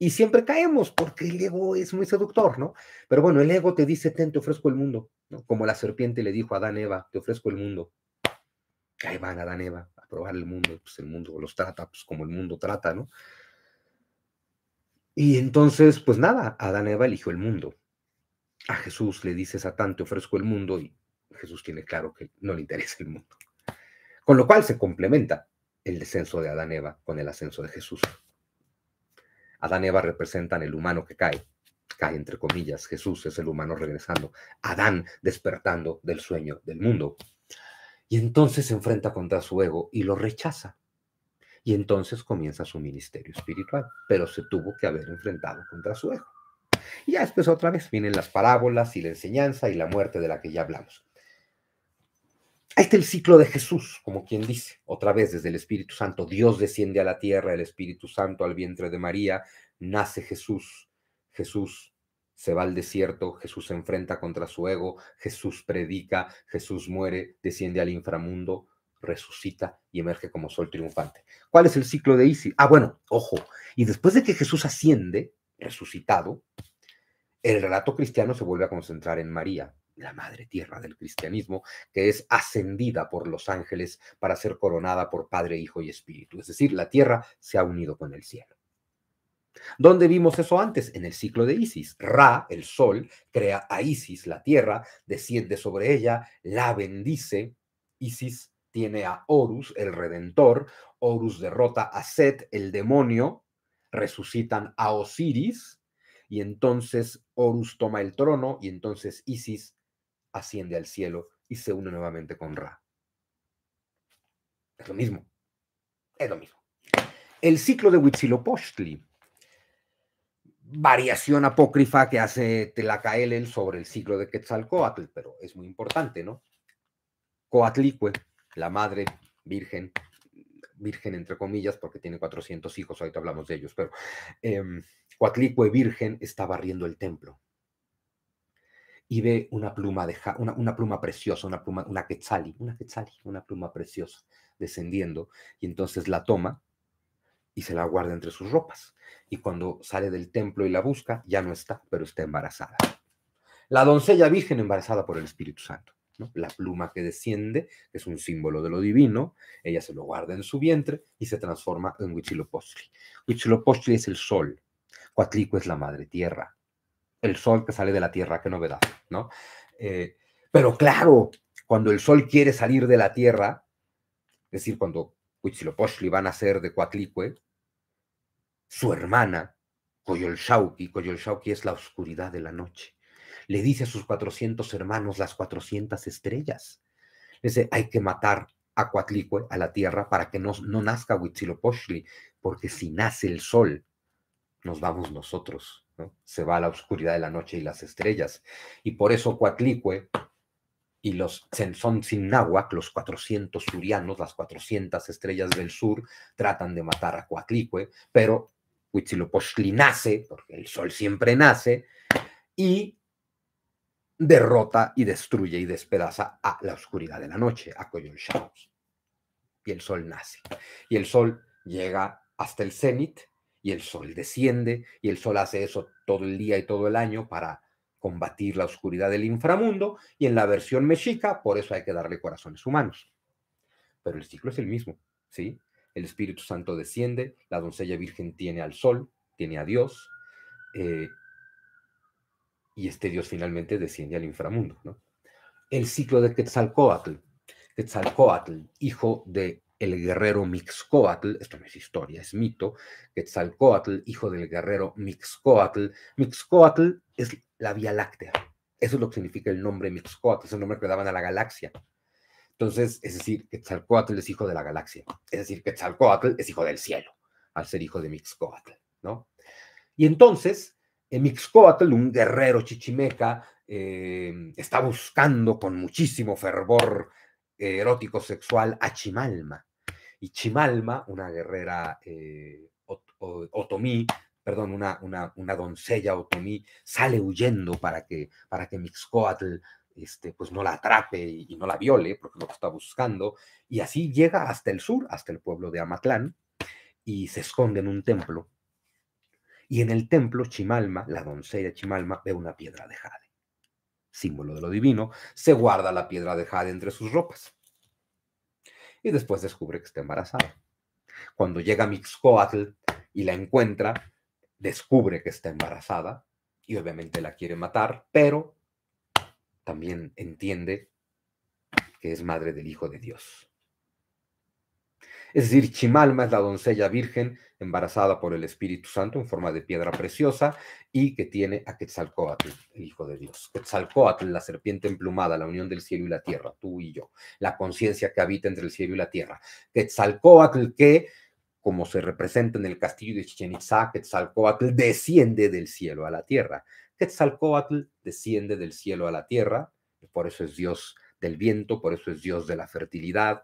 Y siempre caemos porque el ego es muy seductor, ¿no? Pero bueno, el ego te dice, ten, te ofrezco el mundo, ¿no? Como la serpiente le dijo a Adán Eva, te ofrezco el mundo. Ahí van Adán Eva a probar el mundo, pues el mundo los trata, pues como el mundo trata, ¿no? Y entonces, pues nada, Adán Eva eligió el mundo. A Jesús le dice Satán, te ofrezco el mundo, y Jesús tiene claro que no le interesa el mundo. Con lo cual se complementa el descenso de Adán Eva con el ascenso de Jesús. Adán Eva representan el humano que cae, cae entre comillas, Jesús es el humano regresando, Adán despertando del sueño del mundo. Y entonces se enfrenta contra su ego y lo rechaza. Y entonces comienza su ministerio espiritual, pero se tuvo que haber enfrentado contra su ego. Y ya después otra vez vienen las parábolas y la enseñanza y la muerte de la que ya hablamos. Ahí está el ciclo de Jesús, como quien dice, otra vez desde el Espíritu Santo. Dios desciende a la tierra, el Espíritu Santo al vientre de María, nace Jesús, Jesús se va al desierto, Jesús se enfrenta contra su ego, Jesús predica, Jesús muere, desciende al inframundo, resucita y emerge como sol triunfante. ¿Cuál es el ciclo de Isis? Ah, bueno, ojo, y después de que Jesús asciende, resucitado, el relato cristiano se vuelve a concentrar en María, la madre tierra del cristianismo, que es ascendida por los ángeles para ser coronada por Padre, Hijo y Espíritu. Es decir, la tierra se ha unido con el cielo. ¿Dónde vimos eso antes? En el ciclo de Isis. Ra, el sol, crea a Isis, la tierra, desciende sobre ella, la bendice. Isis tiene a Horus, el redentor. Horus derrota a Set, el demonio. Resucitan a Osiris. Y entonces Horus toma el trono y entonces Isis asciende al cielo y se une nuevamente con Ra. Es lo mismo. Es lo mismo. El ciclo de Huitzilopochtli, variación apócrifa que hace Telacaelel sobre el ciclo de Quetzalcoatl, pero es muy importante, ¿no? Coatlicue, la madre virgen, virgen entre comillas, porque tiene 400 hijos, ahorita hablamos de ellos, pero em, Coatlicue virgen está barriendo el templo y ve una pluma, de una, pluma preciosa, una pluma, una quetzali, una quetzali, una pluma preciosa descendiendo, y entonces la toma y se la guarda entre sus ropas. Y cuando sale del templo y la busca, ya no está, pero está embarazada. La doncella virgen embarazada por el Espíritu Santo. La pluma que desciende, es un símbolo de lo divino, ella se lo guarda en su vientre y se transforma en Huitzilopochtli. Huitzilopochtli es el sol, Coatlico es la madre tierra, el sol que sale de la Tierra, qué novedad, ¿no? Eh, pero claro, cuando el sol quiere salir de la Tierra, es decir, cuando Huitzilopochtli va a nacer de Coatlicue, su hermana, Coyolxauqui, Coyolxauqui es la oscuridad de la noche, le dice a sus 400 hermanos las 400 estrellas. Le dice, hay que matar a Coatlicue, a la Tierra, para que no, no nazca Huitzilopochtli, porque si nace el sol, nos vamos nosotros. Se va a la oscuridad de la noche y las estrellas. Y por eso Coatlicue y los son Nahuac, los 400 surianos, las 400 estrellas del sur, tratan de matar a Coatlicue, pero Huitzilopochtli nace, porque el sol siempre nace, y derrota y destruye y despedaza a la oscuridad de la noche, a Coyolxauhqui. Y el sol nace. Y el sol llega hasta el cenit y el sol desciende y el sol hace eso todo el día y todo el año para combatir la oscuridad del inframundo y en la versión mexica por eso hay que darle corazones humanos. Pero el ciclo es el mismo, ¿sí? El Espíritu Santo desciende, la doncella virgen tiene al sol, tiene a Dios, eh, y este Dios finalmente desciende al inframundo, El ciclo de Quetzalcoatl, Quetzalcoatl, hijo de el guerrero Mixcoatl, esto no es historia, es mito, Quetzalcoatl, hijo del guerrero Mixcoatl. Mixcoatl es la Vía Láctea. Eso es lo que significa el nombre Mixcoatl, es el nombre que daban a la galaxia. Entonces, es decir, Quetzalcoatl es hijo de la galaxia. Es decir, Quetzalcoatl es hijo del cielo, al ser hijo de Mixcoatl, ¿no? Y entonces, Mixcoatl, un guerrero chichimeca, eh, está buscando con muchísimo fervor erótico sexual a Chimalma y Chimalma, una guerrera eh, otomí, perdón, una, doncella otomí, sale huyendo para que, para que Mixcoatl este, pues no la atrape y, no la viole, porque no lo está buscando, y así llega hasta el sur, hasta el pueblo de Amatlán, y se esconde en un templo. Y en el templo, Chimalma, la doncella Chimalma, ve una piedra de jade, símbolo de lo divino, se guarda la piedra de jade entre sus ropas y después descubre que está embarazada. Cuando llega Mixcoatl y la encuentra, descubre que está embarazada y obviamente la quiere matar, pero también entiende que es madre del Hijo de Dios. Es decir, Chimalma es la doncella virgen embarazada por el Espíritu Santo en forma de piedra preciosa y que tiene a Quetzalcoatl, el Hijo de Dios. Quetzalcoatl, la serpiente emplumada, la unión del cielo y la tierra, tú y yo, la conciencia que habita entre el cielo y la tierra. Quetzalcoatl que, como se representa en el castillo de Chichen Itzá, Quetzalcoatl desciende del cielo a la tierra. Quetzalcoatl desciende del cielo a la tierra, por eso es Dios del viento, por eso es Dios de la fertilidad,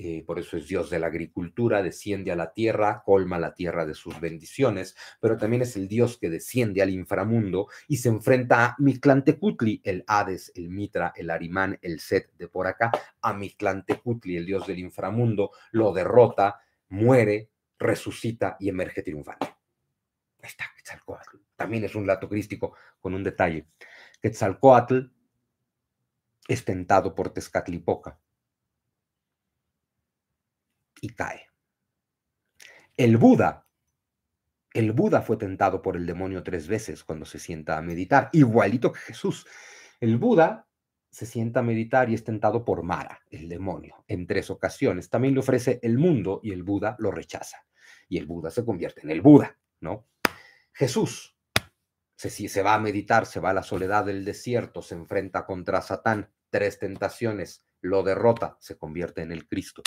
eh, por eso es Dios de la agricultura, desciende a la tierra, colma la tierra de sus bendiciones, pero también es el Dios que desciende al inframundo y se enfrenta a Mictlantecutli, el Hades, el Mitra, el Arimán, el Set de por acá, a Mictlantecutli, el Dios del inframundo, lo derrota, muere, resucita y emerge triunfante. Ahí está Quetzalcoatl. También es un lato crístico con un detalle. Quetzalcoatl es tentado por Tezcatlipoca y cae. El Buda, el Buda fue tentado por el demonio tres veces cuando se sienta a meditar, igualito que Jesús. El Buda se sienta a meditar y es tentado por Mara, el demonio, en tres ocasiones. También le ofrece el mundo y el Buda lo rechaza. Y el Buda se convierte en el Buda, ¿no? Jesús se, se va a meditar, se va a la soledad del desierto, se enfrenta contra Satán, tres tentaciones, lo derrota, se convierte en el Cristo.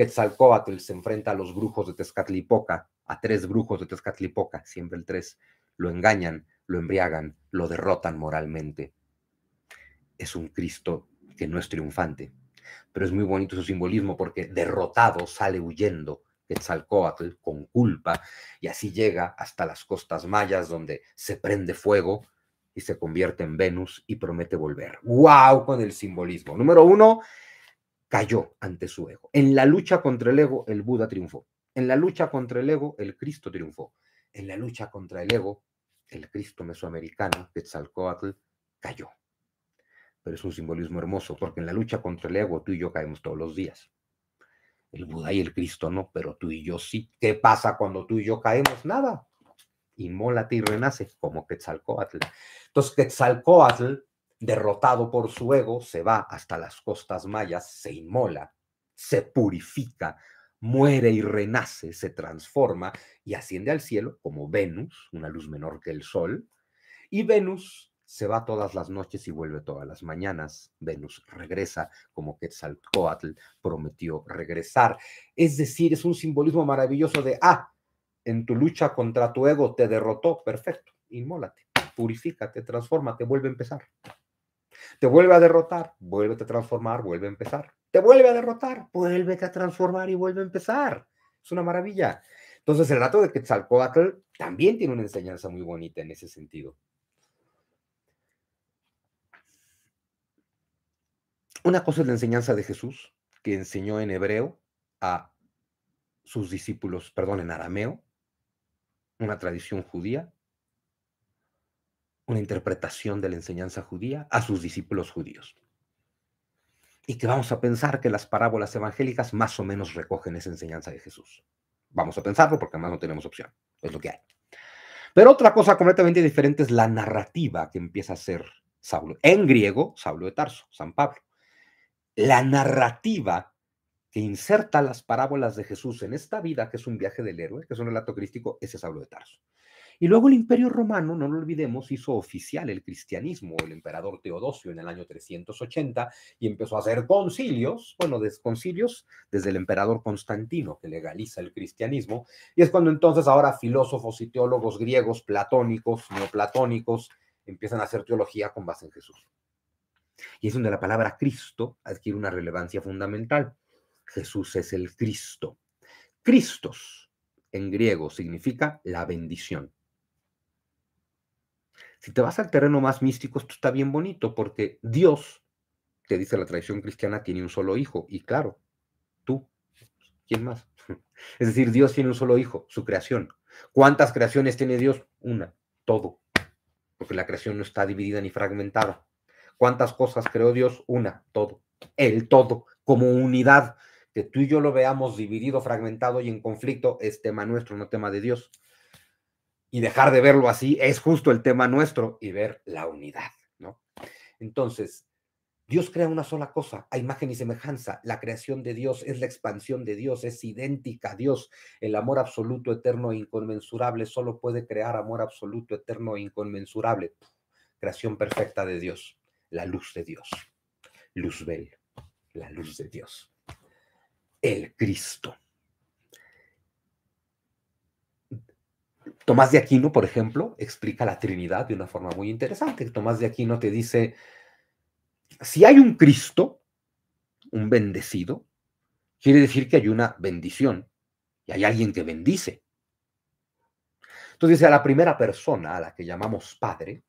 Quetzalcóatl se enfrenta a los brujos de Tezcatlipoca, a tres brujos de Tezcatlipoca, siempre el tres. Lo engañan, lo embriagan, lo derrotan moralmente. Es un Cristo que no es triunfante, pero es muy bonito su simbolismo porque derrotado sale huyendo Quetzalcóatl con culpa y así llega hasta las costas mayas donde se prende fuego y se convierte en Venus y promete volver. ¡Wow! Con el simbolismo. Número uno, cayó ante su ego. En la lucha contra el ego, el Buda triunfó. En la lucha contra el ego, el Cristo triunfó. En la lucha contra el ego, el Cristo mesoamericano, Quetzalcoatl, cayó. Pero es un simbolismo hermoso, porque en la lucha contra el ego tú y yo caemos todos los días. El Buda y el Cristo no, pero tú y yo sí. ¿Qué pasa cuando tú y yo caemos? Nada. Inmólate y renace como Quetzalcoatl. Entonces, Quetzalcoatl derrotado por su ego, se va hasta las costas mayas, se inmola, se purifica, muere y renace, se transforma y asciende al cielo como Venus, una luz menor que el Sol, y Venus se va todas las noches y vuelve todas las mañanas. Venus regresa como Quetzalcoatl prometió regresar. Es decir, es un simbolismo maravilloso de, ah, en tu lucha contra tu ego te derrotó, perfecto, inmólate, purifícate, transforma, te vuelve a empezar. Te vuelve a derrotar, vuelve a transformar, vuelve a empezar. Te vuelve a derrotar, vuelve a transformar y vuelve a empezar. Es una maravilla. Entonces, el rato de Quetzalcoatl también tiene una enseñanza muy bonita en ese sentido. Una cosa es la enseñanza de Jesús, que enseñó en hebreo a sus discípulos, perdón, en arameo, una tradición judía, una interpretación de la enseñanza judía a sus discípulos judíos. Y que vamos a pensar que las parábolas evangélicas más o menos recogen esa enseñanza de Jesús. Vamos a pensarlo porque además no tenemos opción. Es lo que hay. Pero otra cosa completamente diferente es la narrativa que empieza a ser Saulo. En griego, Saulo de Tarso, San Pablo. La narrativa que inserta las parábolas de Jesús en esta vida, que es un viaje del héroe, que es un relato crístico, ese es Saulo de Tarso. Y luego el Imperio Romano, no lo olvidemos, hizo oficial el cristianismo, el emperador Teodosio en el año 380 y empezó a hacer concilios, bueno, desconcilios desde el emperador Constantino que legaliza el cristianismo. Y es cuando entonces ahora filósofos y teólogos griegos, platónicos, neoplatónicos, empiezan a hacer teología con base en Jesús. Y es donde la palabra Cristo adquiere una relevancia fundamental. Jesús es el Cristo. Cristos en griego significa la bendición. Si te vas al terreno más místico, esto está bien bonito porque Dios, te dice la tradición cristiana, tiene un solo hijo. Y claro, tú, ¿quién más? Es decir, Dios tiene un solo hijo, su creación. ¿Cuántas creaciones tiene Dios? Una, todo. Porque la creación no está dividida ni fragmentada. ¿Cuántas cosas creó Dios? Una, todo. El todo, como unidad. Que tú y yo lo veamos dividido, fragmentado y en conflicto, es tema nuestro, no tema de Dios y dejar de verlo así es justo el tema nuestro y ver la unidad, ¿no? Entonces, Dios crea una sola cosa, a imagen y semejanza. La creación de Dios es la expansión de Dios, es idéntica a Dios. El amor absoluto, eterno e inconmensurable solo puede crear amor absoluto, eterno e inconmensurable. creación perfecta de Dios, la luz de Dios. Luzbel, la luz de Dios. El Cristo. Tomás de Aquino, por ejemplo, explica la Trinidad de una forma muy interesante. Tomás de Aquino te dice, si hay un Cristo, un bendecido, quiere decir que hay una bendición y hay alguien que bendice. Entonces, a la primera persona a la que llamamos Padre,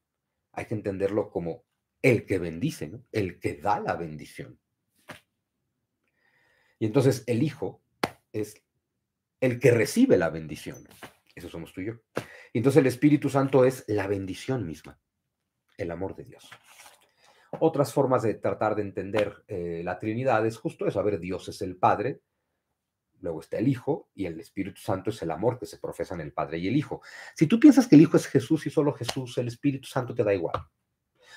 hay que entenderlo como el que bendice, el que da la bendición. Y entonces el Hijo es el que recibe la bendición. Eso somos tú y yo. entonces el Espíritu Santo es la bendición misma, el amor de Dios. Otras formas de tratar de entender eh, la Trinidad es justo eso. A ver, Dios es el Padre, luego está el Hijo y el Espíritu Santo es el amor que se profesa en el Padre y el Hijo. Si tú piensas que el Hijo es Jesús y solo Jesús, el Espíritu Santo te da igual.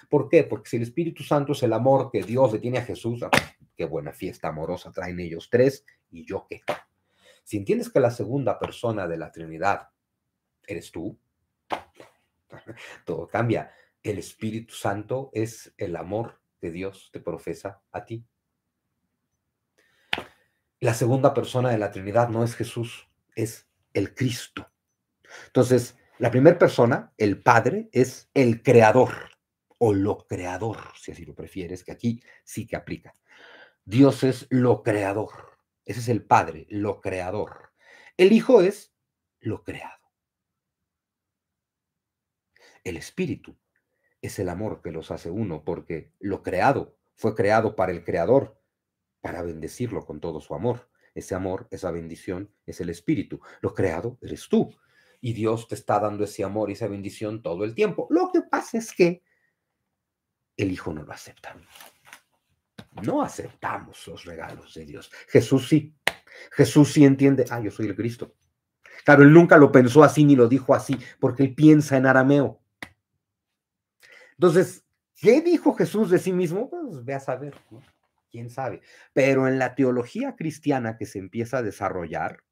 ¿Por qué? Porque si el Espíritu Santo es el amor que Dios le tiene a Jesús, ah, qué buena fiesta amorosa traen ellos tres y yo qué. Si entiendes que la segunda persona de la Trinidad eres tú, todo cambia. El Espíritu Santo es el amor que Dios te profesa a ti. La segunda persona de la Trinidad no es Jesús, es el Cristo. Entonces, la primera persona, el Padre, es el creador o lo creador, si así lo prefieres, que aquí sí que aplica. Dios es lo creador. Ese es el Padre, lo creador. El Hijo es lo creado. El Espíritu es el amor que los hace uno, porque lo creado fue creado para el Creador, para bendecirlo con todo su amor. Ese amor, esa bendición es el Espíritu. Lo creado eres tú. Y Dios te está dando ese amor y esa bendición todo el tiempo. Lo que pasa es que el Hijo no lo acepta no aceptamos los regalos de Dios. Jesús sí. Jesús sí entiende, ah, yo soy el Cristo. Claro, él nunca lo pensó así ni lo dijo así, porque él piensa en arameo. Entonces, ¿qué dijo Jesús de sí mismo? Pues ve a saber, quién sabe. Pero en la teología cristiana que se empieza a desarrollar,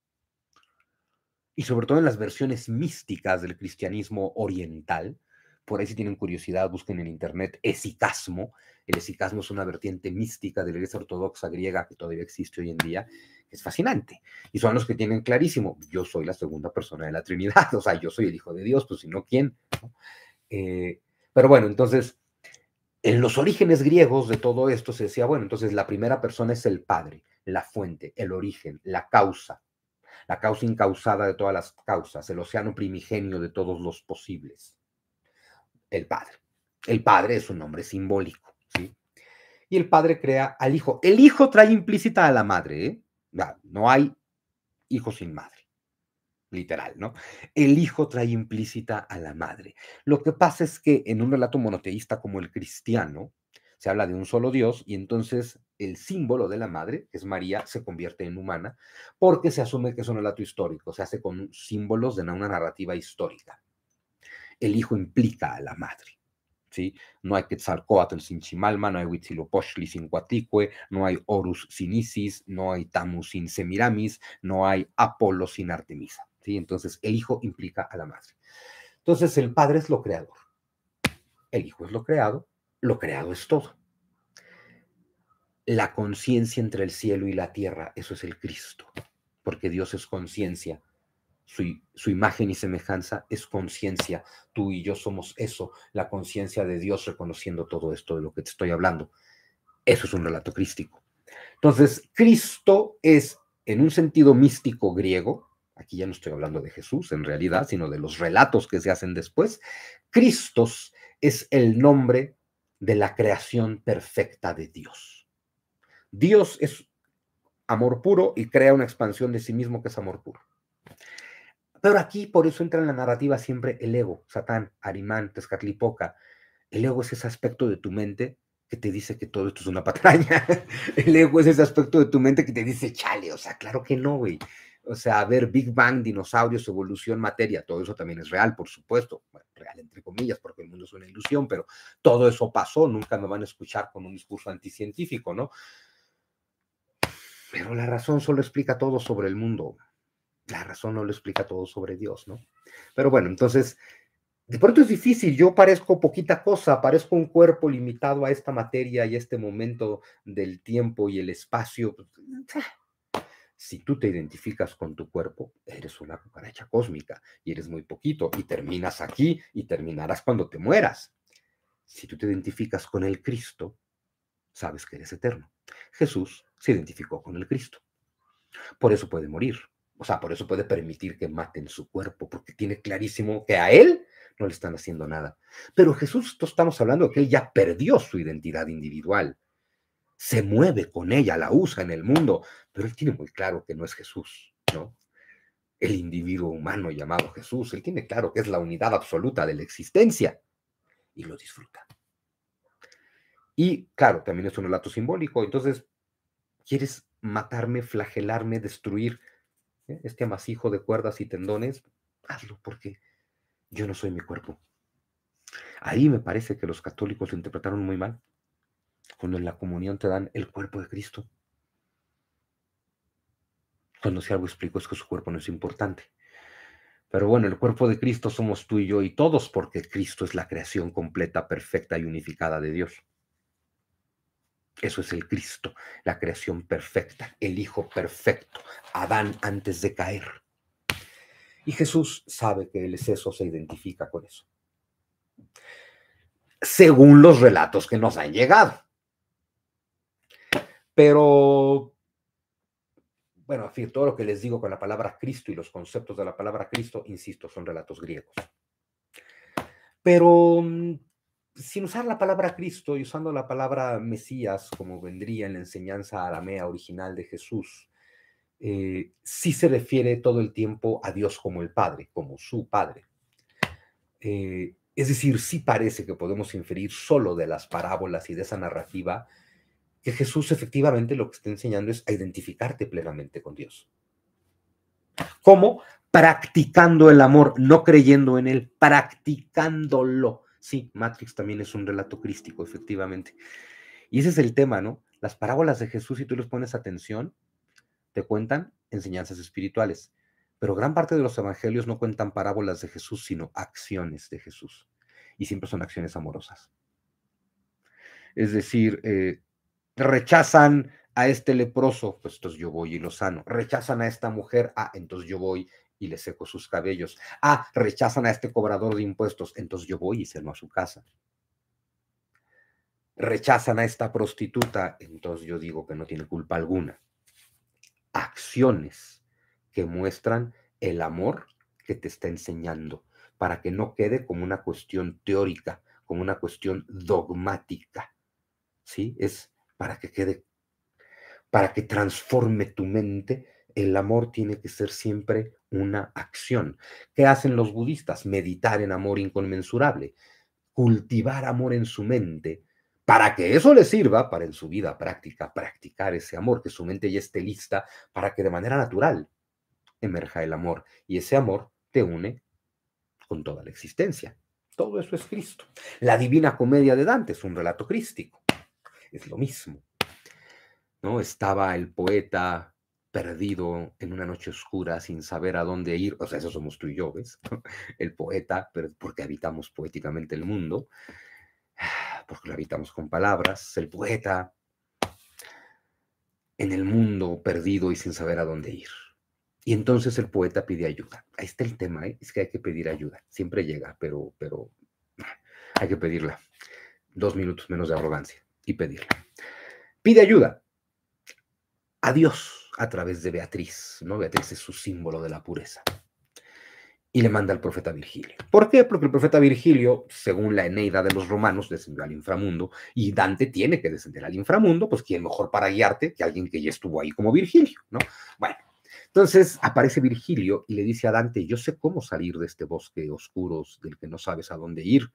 y sobre todo en las versiones místicas del cristianismo oriental, por ahí si tienen curiosidad, busquen en internet esicasmo. El esicasmo es una vertiente mística de la iglesia ortodoxa griega que todavía existe hoy en día. Es fascinante. Y son los que tienen clarísimo, yo soy la segunda persona de la Trinidad, o sea, yo soy el Hijo de Dios, pues si no, ¿quién? Eh, pero bueno, entonces, en los orígenes griegos de todo esto se decía, bueno, entonces la primera persona es el Padre, la fuente, el origen, la causa, la causa incausada de todas las causas, el océano primigenio de todos los posibles el Padre. El Padre es un nombre simbólico, ¿sí? Y el Padre crea al Hijo. El Hijo trae implícita a la Madre, ¿eh? No hay hijo sin madre, literal, ¿no? El hijo trae implícita a la madre. Lo que pasa es que en un relato monoteísta como el cristiano, se habla de un solo Dios y entonces el símbolo de la madre, que es María, se convierte en humana porque se asume que es un relato histórico, se hace con símbolos de una narrativa histórica el hijo implica a la madre. ¿Sí? No hay Quetzalcoatl sin Chimalma, no hay Huitzilopochtli sin Huatlicue, no hay Horus sin Isis, no hay tamus sin Semiramis, no hay Apolo sin Artemisa, ¿sí? Entonces, el hijo implica a la madre. Entonces, el padre es lo creador, el hijo es lo creado, lo creado es todo. La conciencia entre el cielo y la tierra, eso es el Cristo, porque Dios es conciencia su, imagen y semejanza es conciencia. Tú y yo somos eso, la conciencia de Dios reconociendo todo esto de lo que te estoy hablando. Eso es un relato crístico. Entonces, Cristo es, en un sentido místico griego, aquí ya no estoy hablando de Jesús en realidad, sino de los relatos que se hacen después, Cristos es el nombre de la creación perfecta de Dios. Dios es amor puro y crea una expansión de sí mismo que es amor puro. Pero aquí por eso entra en la narrativa siempre el ego, Satán, Arimán, Tezcatlipoca. El ego es ese aspecto de tu mente que te dice que todo esto es una patraña. El ego es ese aspecto de tu mente que te dice, chale, o sea, claro que no, güey. O sea, a ver, Big Bang, dinosaurios, evolución, materia, todo eso también es real, por supuesto. real entre comillas, porque el mundo es una ilusión, pero todo eso pasó, nunca me van a escuchar con un discurso anticientífico, ¿no? Pero la razón solo explica todo sobre el mundo la razón no lo explica todo sobre Dios, ¿no? Pero bueno, entonces, de pronto es difícil, yo parezco poquita cosa, parezco un cuerpo limitado a esta materia y este momento del tiempo y el espacio. Pues, si tú te identificas con tu cuerpo, eres una cucaracha cósmica y eres muy poquito y terminas aquí y terminarás cuando te mueras. Si tú te identificas con el Cristo, sabes que eres eterno. Jesús se identificó con el Cristo. Por eso puede morir, o sea, por eso puede permitir que maten su cuerpo, porque tiene clarísimo que a él no le están haciendo nada. Pero Jesús, estamos hablando de que él ya perdió su identidad individual. Se mueve con ella, la usa en el mundo, pero él tiene muy claro que no es Jesús, ¿no? El individuo humano llamado Jesús, él tiene claro que es la unidad absoluta de la existencia y lo disfruta. Y claro, también es un relato simbólico, entonces, ¿quieres matarme, flagelarme, destruir? ¿eh? este masijo de cuerdas y tendones, hazlo porque yo no soy mi cuerpo. Ahí me parece que los católicos lo interpretaron muy mal, cuando en la comunión te dan el cuerpo de Cristo. Cuando si algo explico es que su cuerpo no es importante. Pero bueno, el cuerpo de Cristo somos tú y yo y todos porque Cristo es la creación completa, perfecta y unificada de Dios. Eso es el Cristo, la creación perfecta, el Hijo perfecto, Adán antes de caer. Y Jesús sabe que el exceso se identifica con eso. Según los relatos que nos han llegado. Pero, bueno, en todo lo que les digo con la palabra Cristo y los conceptos de la palabra Cristo, insisto, son relatos griegos. Pero mm, sin usar la palabra Cristo y usando la palabra Mesías, como vendría en la enseñanza aramea original de Jesús, eh, sí se refiere todo el tiempo a Dios como el Padre, como su Padre. Eh, es decir, sí parece que podemos inferir solo de las parábolas y de esa narrativa que Jesús efectivamente lo que está enseñando es a identificarte plenamente con Dios. ¿Cómo? Practicando el amor, no creyendo en él, practicándolo Sí, Matrix también es un relato crístico, efectivamente. Y ese es el tema, ¿no? Las parábolas de Jesús, si tú les pones atención, te cuentan enseñanzas espirituales. Pero gran parte de los evangelios no cuentan parábolas de Jesús, sino acciones de Jesús. Y siempre son acciones amorosas. Es decir, eh, rechazan a este leproso, pues entonces yo voy y lo sano. Rechazan a esta mujer, ah, entonces yo voy y le seco sus cabellos. Ah, rechazan a este cobrador de impuestos, entonces yo voy y ceno a su casa. Rechazan a esta prostituta, entonces yo digo que no tiene culpa alguna. Acciones que muestran el amor que te está enseñando, para que no quede como una cuestión teórica, como una cuestión dogmática. ¿Sí? Es para que quede, para que transforme tu mente. El amor tiene que ser siempre una acción. ¿Qué hacen los budistas? Meditar en amor inconmensurable, cultivar amor en su mente, para que eso le sirva para en su vida práctica, practicar ese amor, que su mente ya esté lista para que de manera natural emerja el amor. Y ese amor te une con toda la existencia. Todo eso es Cristo. La Divina Comedia de Dante es un relato crístico. Es lo mismo. ¿No? Estaba el poeta perdido en una noche oscura sin saber a dónde ir, o sea, eso somos tú y yo, ¿ves? El poeta, pero porque habitamos poéticamente el mundo, porque lo habitamos con palabras, el poeta en el mundo perdido y sin saber a dónde ir. Y entonces el poeta pide ayuda. Ahí está el tema, ¿eh? es que hay que pedir ayuda. Siempre llega, pero, pero hay que pedirla. Dos minutos menos de arrogancia y pedirla. Pide ayuda Adiós a través de Beatriz, ¿no? Beatriz es su símbolo de la pureza. Y le manda al profeta Virgilio. ¿Por qué? Porque el profeta Virgilio, según la Eneida de los romanos, descendió al inframundo y Dante tiene que descender al inframundo, pues quién mejor para guiarte que alguien que ya estuvo ahí como Virgilio, ¿no? Bueno, entonces aparece Virgilio y le dice a Dante, yo sé cómo salir de este bosque oscuro del que no sabes a dónde ir,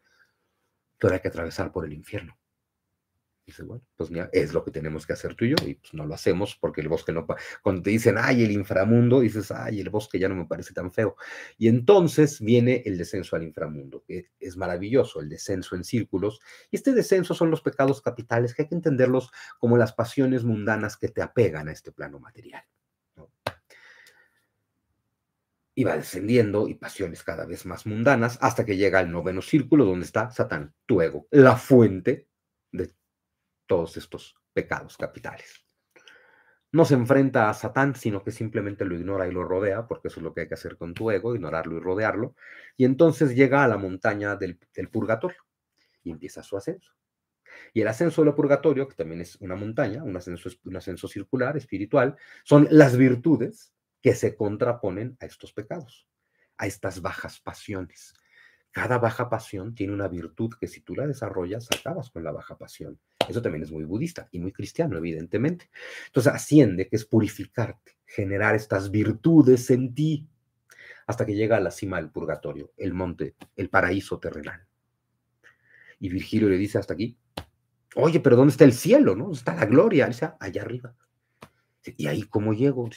pero hay que atravesar por el infierno. Dice, bueno, pues mira, es lo que tenemos que hacer tú y yo, y pues no lo hacemos porque el bosque no. Cuando te dicen, ay, el inframundo, dices, ay, el bosque ya no me parece tan feo. Y entonces viene el descenso al inframundo, que es maravilloso, el descenso en círculos. Y este descenso son los pecados capitales, que hay que entenderlos como las pasiones mundanas que te apegan a este plano material. Y va descendiendo y pasiones cada vez más mundanas hasta que llega al noveno círculo donde está Satán, tu ego, la fuente de todos estos pecados capitales. No se enfrenta a Satán, sino que simplemente lo ignora y lo rodea, porque eso es lo que hay que hacer con tu ego, ignorarlo y rodearlo. Y entonces llega a la montaña del, purgatorio y empieza su ascenso. Y el ascenso del purgatorio, que también es una montaña, un ascenso, un ascenso circular, espiritual, son las virtudes que se contraponen a estos pecados, a estas bajas pasiones, cada baja pasión tiene una virtud que si tú la desarrollas, acabas con la baja pasión. Eso también es muy budista y muy cristiano, evidentemente. Entonces, asciende, que es purificarte, generar estas virtudes en ti, hasta que llega a la cima del purgatorio, el monte, el paraíso terrenal. Y Virgilio le dice hasta aquí, oye, pero ¿dónde está el cielo? ¿No? ¿Dónde está la gloria? dice, ah, allá arriba. ¿Y ahí cómo llego?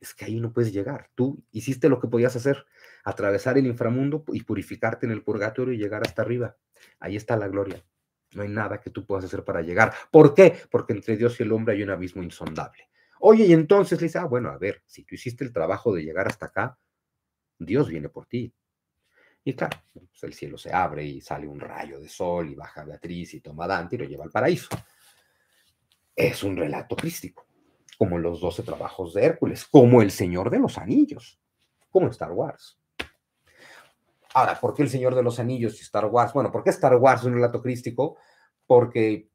es que ahí no puedes llegar. Tú hiciste lo que podías hacer atravesar el inframundo y purificarte en el purgatorio y llegar hasta arriba. Ahí está la gloria. No hay nada que tú puedas hacer para llegar. ¿Por qué? Porque entre Dios y el hombre hay un abismo insondable. Oye, y entonces le dice, ah, bueno, a ver, si tú hiciste el trabajo de llegar hasta acá, Dios viene por ti. Y claro, pues, el cielo se abre y sale un rayo de sol y baja Beatriz y toma a Dante y lo lleva al paraíso. Es un relato crístico, como los doce trabajos de Hércules, como el Señor de los Anillos, como Star Wars. Ahora, ¿por qué El Señor de los Anillos y Star Wars? Bueno, ¿por qué Star Wars es un relato crístico? Porque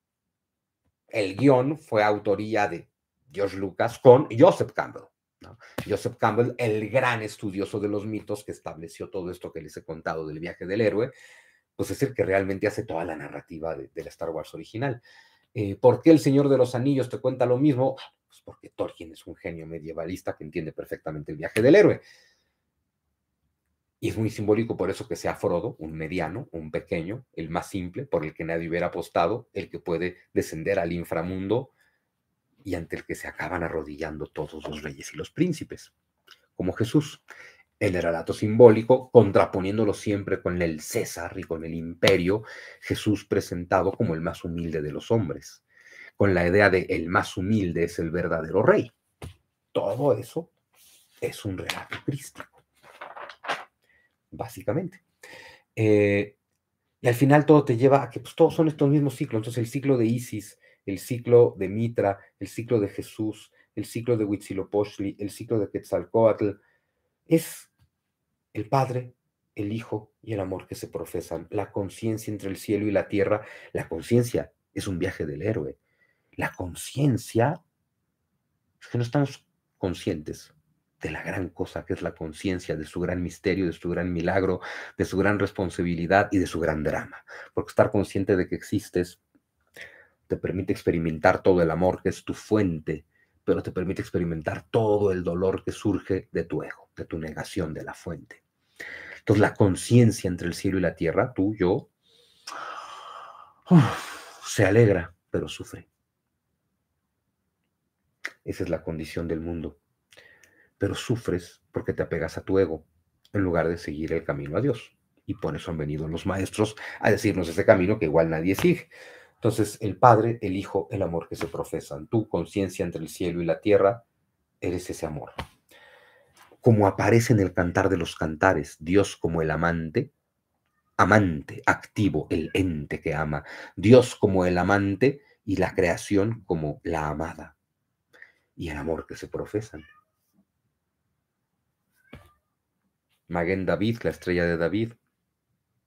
el guión fue autoría de George Lucas con Joseph Campbell. Joseph Campbell, el gran estudioso de los mitos que estableció todo esto que les he contado del viaje del héroe, pues es decir, que realmente hace toda la narrativa de, Star Wars original. Eh, ¿Por qué El Señor de los Anillos te cuenta lo mismo? Pues porque Tolkien es un genio medievalista que entiende perfectamente el viaje del héroe. Y es muy simbólico por eso que sea Frodo, un mediano, un pequeño, el más simple, por el que nadie hubiera apostado, el que puede descender al inframundo y ante el que se acaban arrodillando todos los reyes y los príncipes, como Jesús. El relato simbólico, contraponiéndolo siempre con el César y con el imperio, Jesús presentado como el más humilde de los hombres, con la idea de el más humilde es el verdadero rey. Todo eso es un relato cristiano básicamente. Eh, y al final todo te lleva a que pues, todos son estos mismos ciclos. Entonces el ciclo de Isis, el ciclo de Mitra, el ciclo de Jesús, el ciclo de Huitzilopochtli, el ciclo de Quetzalcoatl, es el Padre, el Hijo y el amor que se profesan, la conciencia entre el cielo y la tierra. La conciencia es un viaje del héroe. La conciencia es que no estamos conscientes de la gran cosa que es la conciencia, de su gran misterio, de su gran milagro, de su gran responsabilidad y de su gran drama. Porque estar consciente de que existes te permite experimentar todo el amor que es tu fuente, pero te permite experimentar todo el dolor que surge de tu ego, de tu negación de la fuente. Entonces la conciencia entre el cielo y la tierra, tú, yo, se alegra, pero sufre. Esa es la condición del mundo pero sufres porque te apegas a tu ego en lugar de seguir el camino a Dios. Y por eso han venido los maestros a decirnos ese camino que igual nadie sigue. Entonces, el Padre, el Hijo, el amor que se profesan. Tu conciencia entre el cielo y la tierra, eres ese amor. Como aparece en el cantar de los cantares, Dios como el amante, amante, activo, el ente que ama, Dios como el amante y la creación como la amada. Y el amor que se profesan. Maguen David, la estrella de David,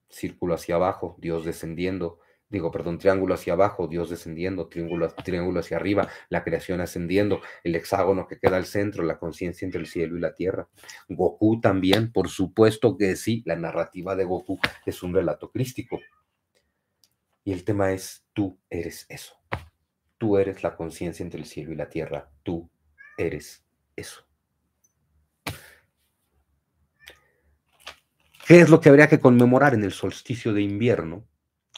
círculo hacia abajo, Dios descendiendo, digo, perdón, triángulo hacia abajo, Dios descendiendo, triángulo, triángulo hacia arriba, la creación ascendiendo, el hexágono que queda al centro, la conciencia entre el cielo y la tierra. Goku también, por supuesto que sí, la narrativa de Goku es un relato crístico. Y el tema es, tú eres eso. Tú eres la conciencia entre el cielo y la tierra. Tú eres eso. ¿Qué es lo que habría que conmemorar en el solsticio de invierno?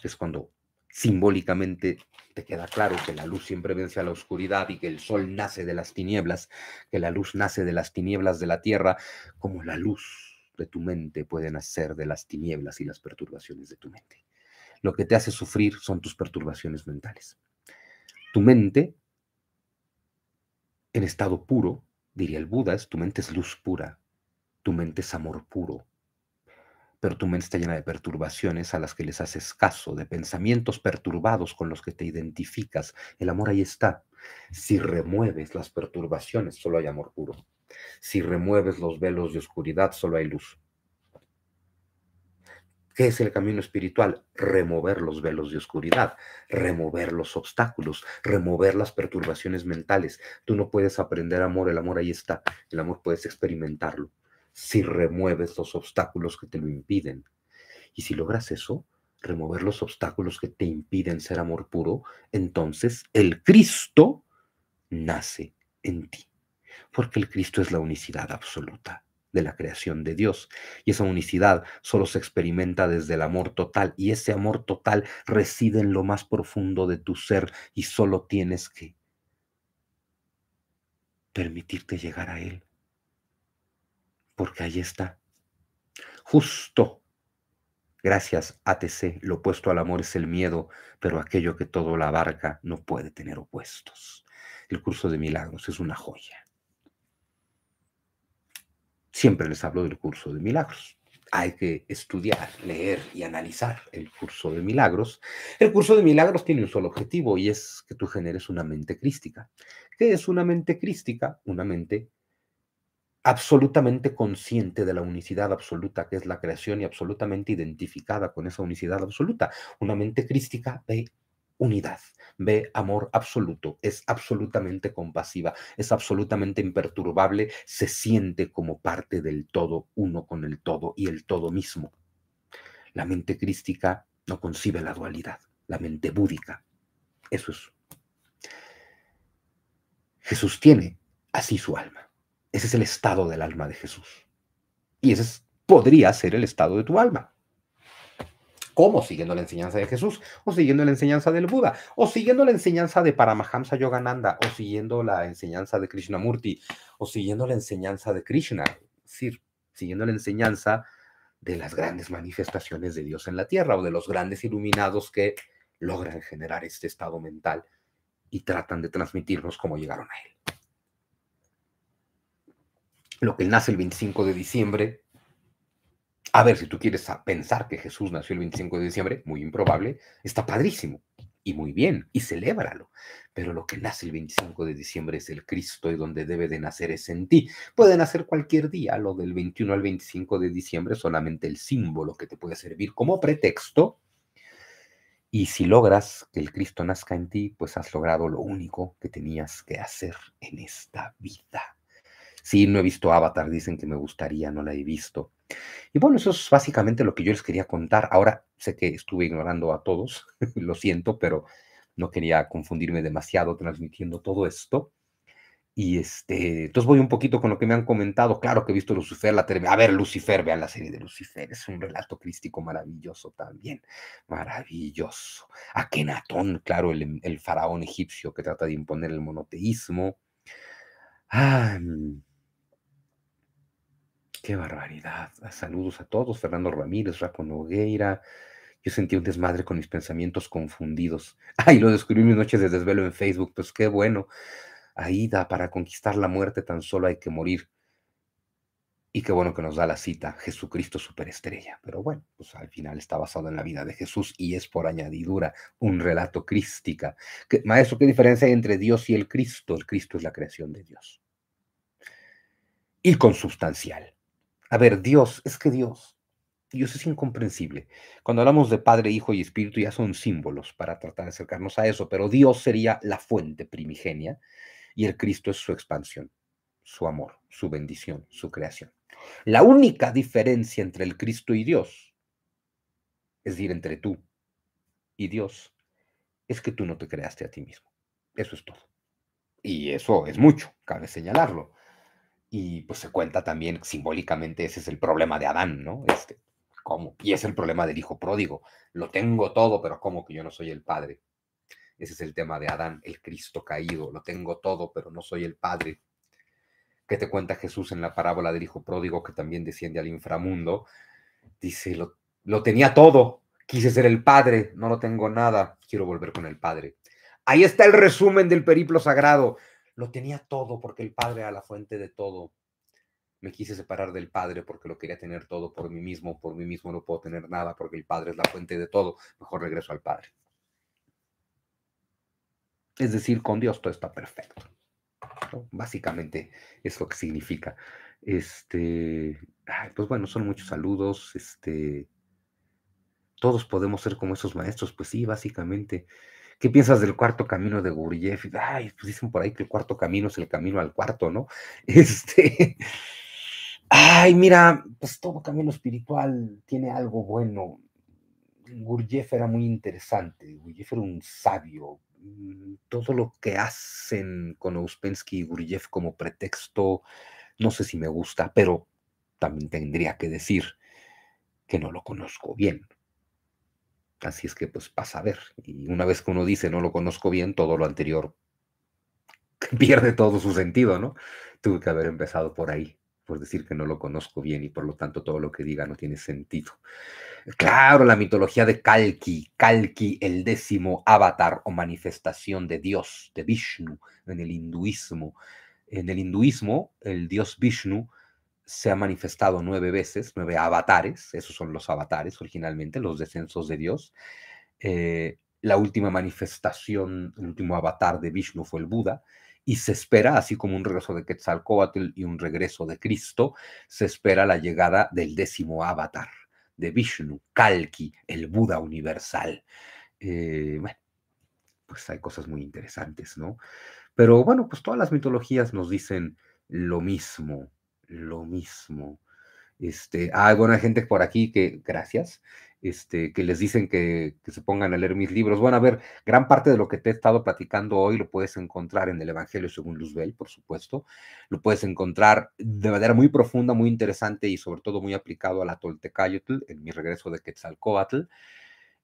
Es cuando simbólicamente te queda claro que la luz siempre vence a la oscuridad y que el sol nace de las tinieblas, que la luz nace de las tinieblas de la tierra, como la luz de tu mente puede nacer de las tinieblas y las perturbaciones de tu mente. Lo que te hace sufrir son tus perturbaciones mentales. Tu mente, en estado puro, diría el Buda, es tu mente es luz pura, tu mente es amor puro, pero tu mente está llena de perturbaciones a las que les haces caso, de pensamientos perturbados con los que te identificas. El amor ahí está. Si remueves las perturbaciones, solo hay amor puro. Si remueves los velos de oscuridad, solo hay luz. ¿Qué es el camino espiritual? Remover los velos de oscuridad, remover los obstáculos, remover las perturbaciones mentales. Tú no puedes aprender amor, el amor ahí está, el amor puedes experimentarlo si remueves los obstáculos que te lo impiden. Y si logras eso, remover los obstáculos que te impiden ser amor puro, entonces el Cristo nace en ti. Porque el Cristo es la unicidad absoluta de la creación de Dios. Y esa unicidad solo se experimenta desde el amor total. Y ese amor total reside en lo más profundo de tu ser y solo tienes que permitirte llegar a Él porque ahí está. Justo. Gracias, ATC, lo opuesto al amor es el miedo, pero aquello que todo la abarca no puede tener opuestos. El curso de milagros es una joya. Siempre les hablo del curso de milagros. Hay que estudiar, leer y analizar el curso de milagros. El curso de milagros tiene un solo objetivo y es que tú generes una mente crística. ¿Qué es una mente crística? Una mente absolutamente consciente de la unicidad absoluta que es la creación y absolutamente identificada con esa unicidad absoluta. Una mente crística ve unidad, ve amor absoluto, es absolutamente compasiva, es absolutamente imperturbable, se siente como parte del todo, uno con el todo y el todo mismo. La mente crística no concibe la dualidad, la mente búdica. Eso es. Jesús tiene así su alma. Ese es el estado del alma de Jesús. Y ese podría ser el estado de tu alma. ¿Cómo? Siguiendo la enseñanza de Jesús, o siguiendo la enseñanza del Buda, o siguiendo la enseñanza de Paramahamsa Yogananda, o siguiendo la enseñanza de Krishnamurti, o siguiendo la enseñanza de Krishna, es decir, siguiendo la enseñanza de las grandes manifestaciones de Dios en la tierra o de los grandes iluminados que logran generar este estado mental y tratan de transmitirnos cómo llegaron a él lo que nace el 25 de diciembre. A ver, si tú quieres pensar que Jesús nació el 25 de diciembre, muy improbable, está padrísimo y muy bien, y celébralo. Pero lo que nace el 25 de diciembre es el Cristo y donde debe de nacer es en ti. Puede nacer cualquier día, lo del 21 al 25 de diciembre, solamente el símbolo que te puede servir como pretexto. Y si logras que el Cristo nazca en ti, pues has logrado lo único que tenías que hacer en esta vida. Sí, no he visto Avatar, dicen que me gustaría, no la he visto. Y bueno, eso es básicamente lo que yo les quería contar. Ahora sé que estuve ignorando a todos, lo siento, pero no quería confundirme demasiado transmitiendo todo esto. Y este, entonces voy un poquito con lo que me han comentado. Claro que he visto Lucifer, la tele. A ver, Lucifer, vean la serie de Lucifer. Es un relato crístico maravilloso también. Maravilloso. Akenatón, claro, el, el faraón egipcio que trata de imponer el monoteísmo. Ah, Qué barbaridad. Ah, saludos a todos. Fernando Ramírez, Raco Nogueira. Yo sentí un desmadre con mis pensamientos confundidos. Ay, lo descubrí mis noches de desvelo en Facebook. Pues qué bueno. Aida, para conquistar la muerte tan solo hay que morir. Y qué bueno que nos da la cita, Jesucristo superestrella. Pero bueno, pues al final está basado en la vida de Jesús y es por añadidura un relato crística. maestro, ¿qué diferencia hay entre Dios y el Cristo? El Cristo es la creación de Dios. Y consustancial. A ver, Dios, es que Dios, Dios es incomprensible. Cuando hablamos de Padre, Hijo y Espíritu ya son símbolos para tratar de acercarnos a eso, pero Dios sería la fuente primigenia y el Cristo es su expansión, su amor, su bendición, su creación. La única diferencia entre el Cristo y Dios, es decir, entre tú y Dios, es que tú no te creaste a ti mismo. Eso es todo. Y eso es mucho, cabe señalarlo. Y pues se cuenta también simbólicamente, ese es el problema de Adán, ¿no? Este, ¿cómo? Y es el problema del hijo pródigo. Lo tengo todo, pero ¿cómo que yo no soy el padre? Ese es el tema de Adán, el Cristo caído. Lo tengo todo, pero no soy el padre. ¿Qué te cuenta Jesús en la parábola del hijo pródigo que también desciende al inframundo? Dice, lo, lo tenía todo, quise ser el padre, no lo tengo nada, quiero volver con el padre. Ahí está el resumen del periplo sagrado. Lo tenía todo porque el Padre era la fuente de todo. Me quise separar del Padre porque lo quería tener todo por mí mismo. Por mí mismo no puedo tener nada porque el Padre es la fuente de todo. Mejor regreso al Padre. Es decir, con Dios todo está perfecto. Oh. Básicamente es lo que significa. Este, pues bueno, son muchos saludos. Este, todos podemos ser como esos maestros. Pues sí, básicamente. ¿Qué piensas del cuarto camino de Gurdjieff? Ay, pues dicen por ahí que el cuarto camino es el camino al cuarto, ¿no? Este. Ay, mira, pues todo camino espiritual tiene algo bueno. Gurdjieff era muy interesante. Gurdjieff era un sabio. Mm, todo lo que hacen con Ouspensky y Gurdjieff como pretexto, no sé si me gusta, pero también tendría que decir que no lo conozco bien. Así es que pues pasa a ver. Y una vez que uno dice no lo conozco bien, todo lo anterior pierde todo su sentido, ¿no? Tuve que haber empezado por ahí, por decir que no lo conozco bien y por lo tanto todo lo que diga no tiene sentido. Claro, la mitología de Kalki, Kalki el décimo avatar o manifestación de Dios, de Vishnu, en el hinduismo. En el hinduismo, el dios Vishnu se ha manifestado nueve veces, nueve avatares, esos son los avatares originalmente, los descensos de Dios. Eh, la última manifestación, el último avatar de Vishnu fue el Buda, y se espera, así como un regreso de Quetzalcoatl y un regreso de Cristo, se espera la llegada del décimo avatar de Vishnu, Kalki, el Buda universal. Eh, bueno, pues hay cosas muy interesantes, ¿no? Pero bueno, pues todas las mitologías nos dicen lo mismo, lo mismo. Este, ah, bueno, hay gente por aquí que, gracias, este, que les dicen que, que, se pongan a leer mis libros. Bueno, a ver, gran parte de lo que te he estado platicando hoy lo puedes encontrar en el Evangelio según Luzbel, por supuesto. Lo puedes encontrar de manera muy profunda, muy interesante y sobre todo muy aplicado a la Toltecayotl, en mi regreso de Quetzalcoatl.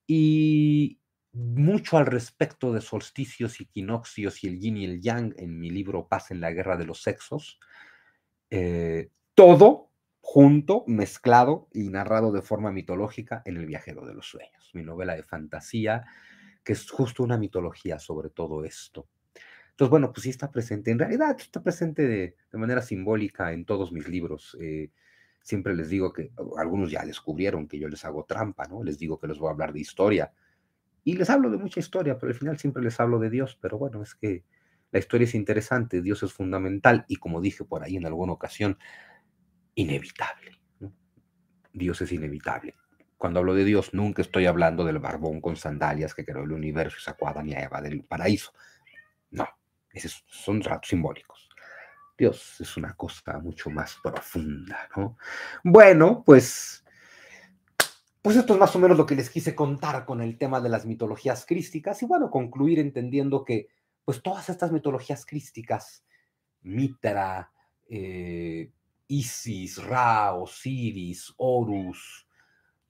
Y mucho al respecto de solsticios y equinoccios y el yin y el yang en mi libro Paz en la Guerra de los Sexos eh, todo junto, mezclado y narrado de forma mitológica en El viajero de los sueños, mi novela de fantasía, que es justo una mitología sobre todo esto. Entonces, bueno, pues sí está presente, en realidad está presente de, manera simbólica en todos mis libros. Eh, siempre les digo que algunos ya descubrieron que yo les hago trampa, ¿no? Les digo que les voy a hablar de historia. Y les hablo de mucha historia, pero al final siempre les hablo de Dios, pero bueno, es que la historia es interesante, Dios es fundamental y como dije por ahí en alguna ocasión, inevitable. Dios es inevitable. Cuando hablo de Dios, nunca estoy hablando del barbón con sandalias que creó el universo y sacó a Adán y a Eva del paraíso. No, esos son ratos simbólicos. Dios es una cosa mucho más profunda, ¿no? Bueno, pues pues esto es más o menos lo que les quise contar con el tema de las mitologías crísticas y bueno, concluir entendiendo que pues todas estas mitologías crísticas, Mitra, eh, Isis, Ra, Osiris, Horus,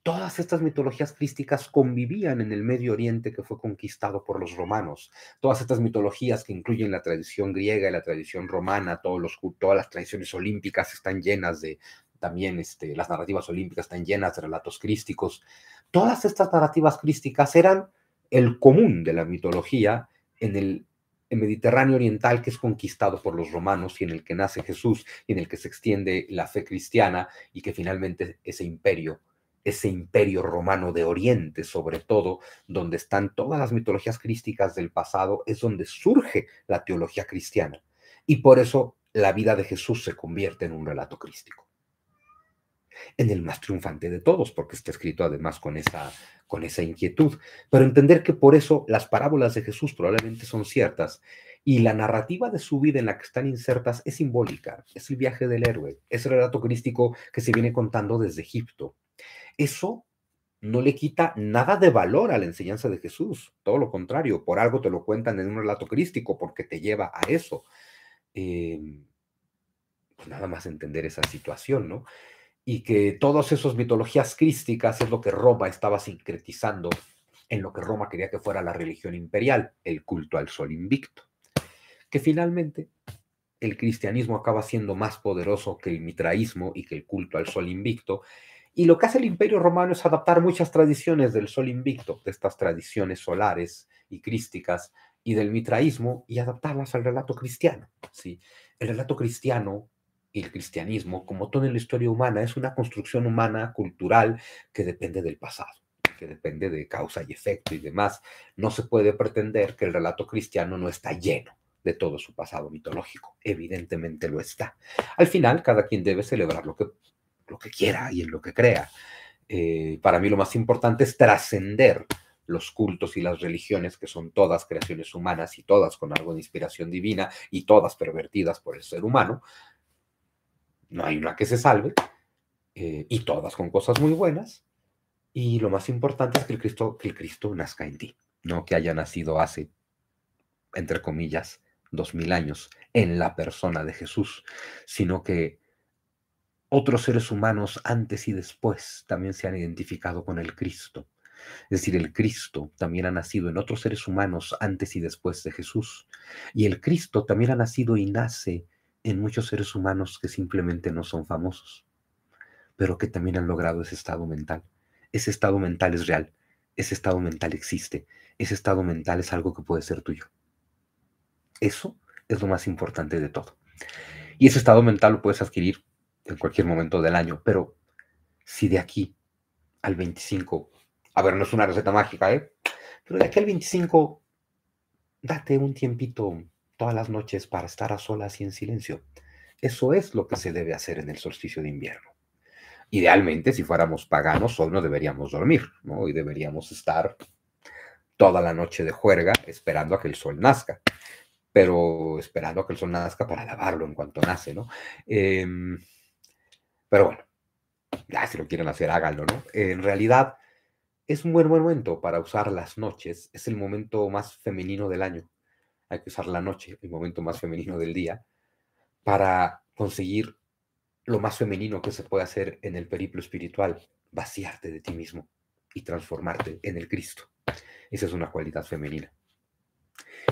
todas estas mitologías crísticas convivían en el Medio Oriente que fue conquistado por los romanos. Todas estas mitologías que incluyen la tradición griega y la tradición romana, todas las tradiciones olímpicas están llenas de, también este, las narrativas olímpicas están llenas de relatos crísticos. Todas estas narrativas crísticas eran el común de la mitología en el el Mediterráneo Oriental que es conquistado por los romanos y en el que nace Jesús y en el que se extiende la fe cristiana y que finalmente ese imperio, ese imperio romano de Oriente sobre todo, donde están todas las mitologías crísticas del pasado, es donde surge la teología cristiana. Y por eso la vida de Jesús se convierte en un relato crístico en el más triunfante de todos, porque está escrito además con esa, con esa inquietud. Pero entender que por eso las parábolas de Jesús probablemente son ciertas y la narrativa de su vida en la que están insertas es simbólica, es el viaje del héroe, es el relato crístico que se viene contando desde Egipto. Eso no le quita nada de valor a la enseñanza de Jesús, todo lo contrario, por algo te lo cuentan en un relato crístico porque te lleva a eso. Em, pues nada más entender esa situación, ¿no? y que todas esas mitologías crísticas es lo que Roma estaba sincretizando en lo que Roma quería que fuera la religión imperial, el culto al sol invicto, que finalmente el cristianismo acaba siendo más poderoso que el mitraísmo y que el culto al sol invicto, y lo que hace el imperio romano es adaptar muchas tradiciones del sol invicto, de estas tradiciones solares y crísticas, y del mitraísmo, y adaptarlas al relato cristiano. ¿sí? El relato cristiano el cristianismo, como toda la historia humana, es una construcción humana cultural que depende del pasado, que depende de causa y efecto y demás. No se puede pretender que el relato cristiano no está lleno de todo su pasado mitológico. Evidentemente lo está. Al final, cada quien debe celebrar lo que, lo que quiera y en lo que crea. Eh, para mí lo más importante es trascender los cultos y las religiones, que son todas creaciones humanas y todas con algo de inspiración divina y todas pervertidas por el ser humano, no hay una que se salve, eh, y todas con cosas muy buenas, y lo más importante es que el Cristo, que el Cristo nazca en ti, no que haya nacido hace, entre comillas, dos mil años en la persona de Jesús, sino que otros seres humanos antes y después también se han identificado con el Cristo. Es decir, el Cristo también ha nacido en otros seres humanos antes y después de Jesús. Y el Cristo también ha nacido y nace en muchos seres humanos que simplemente no son famosos, pero que también han logrado ese estado mental. Ese estado mental es real, ese estado mental existe, ese estado mental es algo que puede ser tuyo. Eso es lo más importante de todo. Y ese estado mental lo puedes adquirir en cualquier momento del año, pero si de aquí al 25, a ver, no es una receta mágica, ¿eh? Pero de aquí al 25, date un tiempito todas las noches para estar a solas y en silencio. Eso es lo que se debe hacer en el solsticio de invierno. Idealmente, si fuéramos paganos, solo no deberíamos dormir, ¿no? Y deberíamos estar toda la noche de juerga esperando a que el sol nazca, pero esperando a que el sol nazca para lavarlo en cuanto nace, ¿no? Em, pero bueno, si lo quieren hacer, háganlo, ¿no? en realidad, es un buen momento para usar las noches, es el momento más femenino del año hay que usar la noche, el momento más femenino del día, para conseguir lo más femenino que se puede hacer en el periplo espiritual, vaciarte de ti mismo y transformarte en el Cristo. Esa es una cualidad femenina.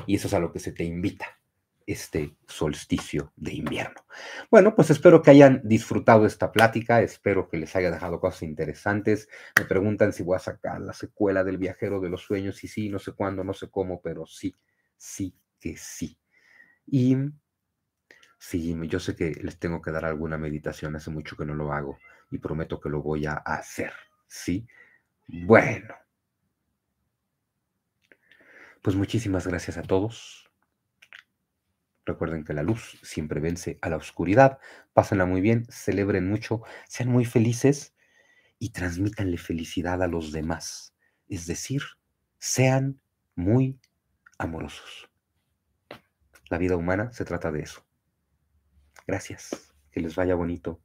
Y eso es a lo que se te invita este solsticio de invierno. Bueno, pues espero que hayan disfrutado esta plática, espero que les haya dejado cosas interesantes. Me preguntan si voy a sacar la secuela del viajero de los sueños y sí, no sé cuándo, no sé cómo, pero sí, sí que sí. Y sí, yo sé que les tengo que dar alguna meditación, hace mucho que no lo hago y prometo que lo voy a hacer, ¿sí? Bueno. Pues muchísimas gracias a todos. Recuerden que la luz siempre vence a la oscuridad. Pásenla muy bien, celebren mucho, sean muy felices y transmítanle felicidad a los demás. Es decir, sean muy amorosos. La vida humana se trata de eso. Gracias, que les vaya bonito.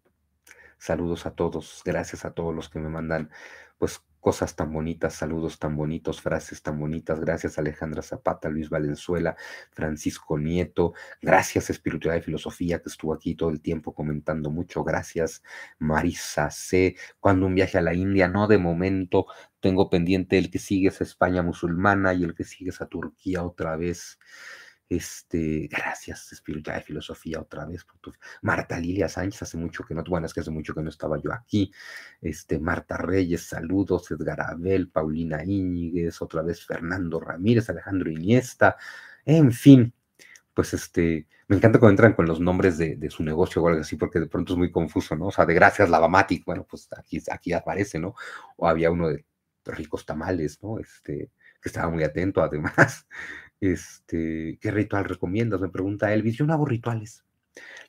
Saludos a todos, gracias a todos los que me mandan pues cosas tan bonitas, saludos tan bonitos, frases tan bonitas. Gracias Alejandra Zapata, Luis Valenzuela, Francisco Nieto. Gracias Espiritualidad y Filosofía que estuvo aquí todo el tiempo comentando mucho. Gracias Marisa C. Cuando un viaje a la India, no de momento. Tengo pendiente el que sigues a España musulmana y el que sigues a Turquía otra vez. Este, gracias, Espíritu de filosofía, otra vez por Marta Lilia Sánchez, hace mucho que no, bueno, es que hace mucho que no estaba yo aquí. Este, Marta Reyes, saludos, Edgar Abel, Paulina Íñiguez, otra vez Fernando Ramírez, Alejandro Iniesta, en fin, pues este, me encanta cuando entran con los nombres de, su negocio o algo así, porque de pronto es muy confuso, ¿no? O sea, de gracias Lavamatic, bueno, pues aquí, aquí aparece, ¿no? O había uno de ricos tamales, ¿no? Este, que estaba muy atento además. Este, ¿Qué ritual recomiendas? Me pregunta Elvis. Yo no hago rituales.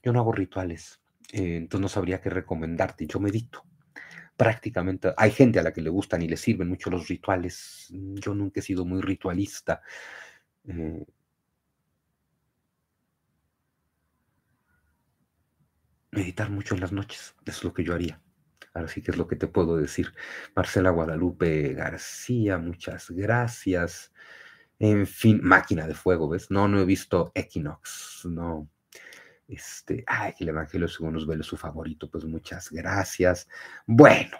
Yo no hago rituales. Eh, entonces no sabría qué recomendarte. Yo medito. Prácticamente hay gente a la que le gustan y le sirven mucho los rituales. Mm, yo nunca he sido muy ritualista. Eh. meditar mucho en las noches. Es lo que yo haría. Ahora sí que es lo que te puedo decir. Marcela Guadalupe García, muchas gracias. En fin, máquina de fuego, ¿ves? No, no he visto Equinox, no. Este, ay, el Evangelio según nos vele su favorito, pues muchas gracias. Bueno,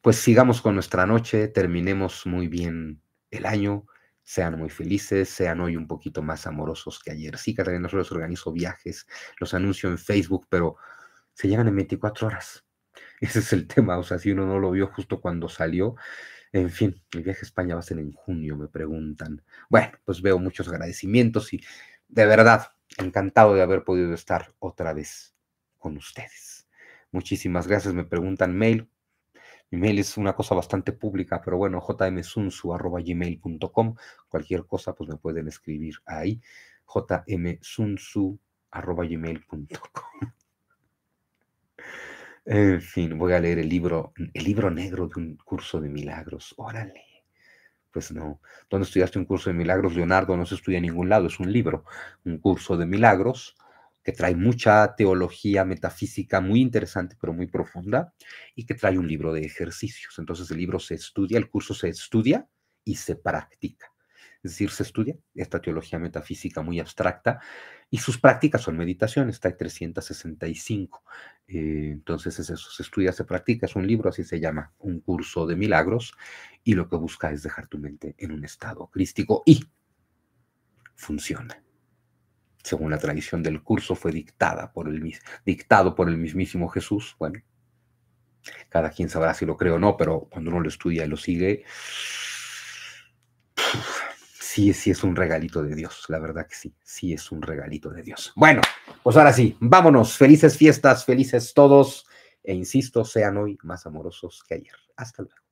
pues sigamos con nuestra noche, terminemos muy bien el año, sean muy felices, sean hoy un poquito más amorosos que ayer. Sí, Catalina, yo les organizo viajes, los anuncio en Facebook, pero se llegan en 24 horas. Ese es el tema, o sea, si uno no lo vio justo cuando salió, en fin, mi viaje a España va a ser en junio, me preguntan. Bueno, pues veo muchos agradecimientos y de verdad, encantado de haber podido estar otra vez con ustedes. Muchísimas gracias, me preguntan mail. Mi mail es una cosa bastante pública, pero bueno, jmsunsu.gmail.com. Cualquier cosa, pues me pueden escribir ahí. jmsunsu.gmail.com. En fin, voy a leer el libro, el libro negro de un curso de milagros. Órale. Pues no. ¿Dónde estudiaste un curso de milagros, Leonardo? No se estudia en ningún lado, es un libro. Un curso de milagros que trae mucha teología metafísica muy interesante, pero muy profunda, y que trae un libro de ejercicios. Entonces el libro se estudia, el curso se estudia y se practica. Es decir, se estudia esta teología metafísica muy abstracta y sus prácticas son meditaciones, está en 365. Eh, entonces es eso, se estudia, se practica, es un libro, así se llama, un curso de milagros y lo que busca es dejar tu mente en un estado crístico y funciona. Según la tradición del curso fue dictada por el, dictado por el mismísimo Jesús, bueno, cada quien sabrá si lo cree o no, pero cuando uno lo estudia y lo sigue, sí, sí es un regalito de Dios, la verdad que sí, sí es un regalito de Dios. Bueno, pues ahora sí, vámonos, felices fiestas, felices todos, e insisto, sean hoy más amorosos que ayer. Hasta luego.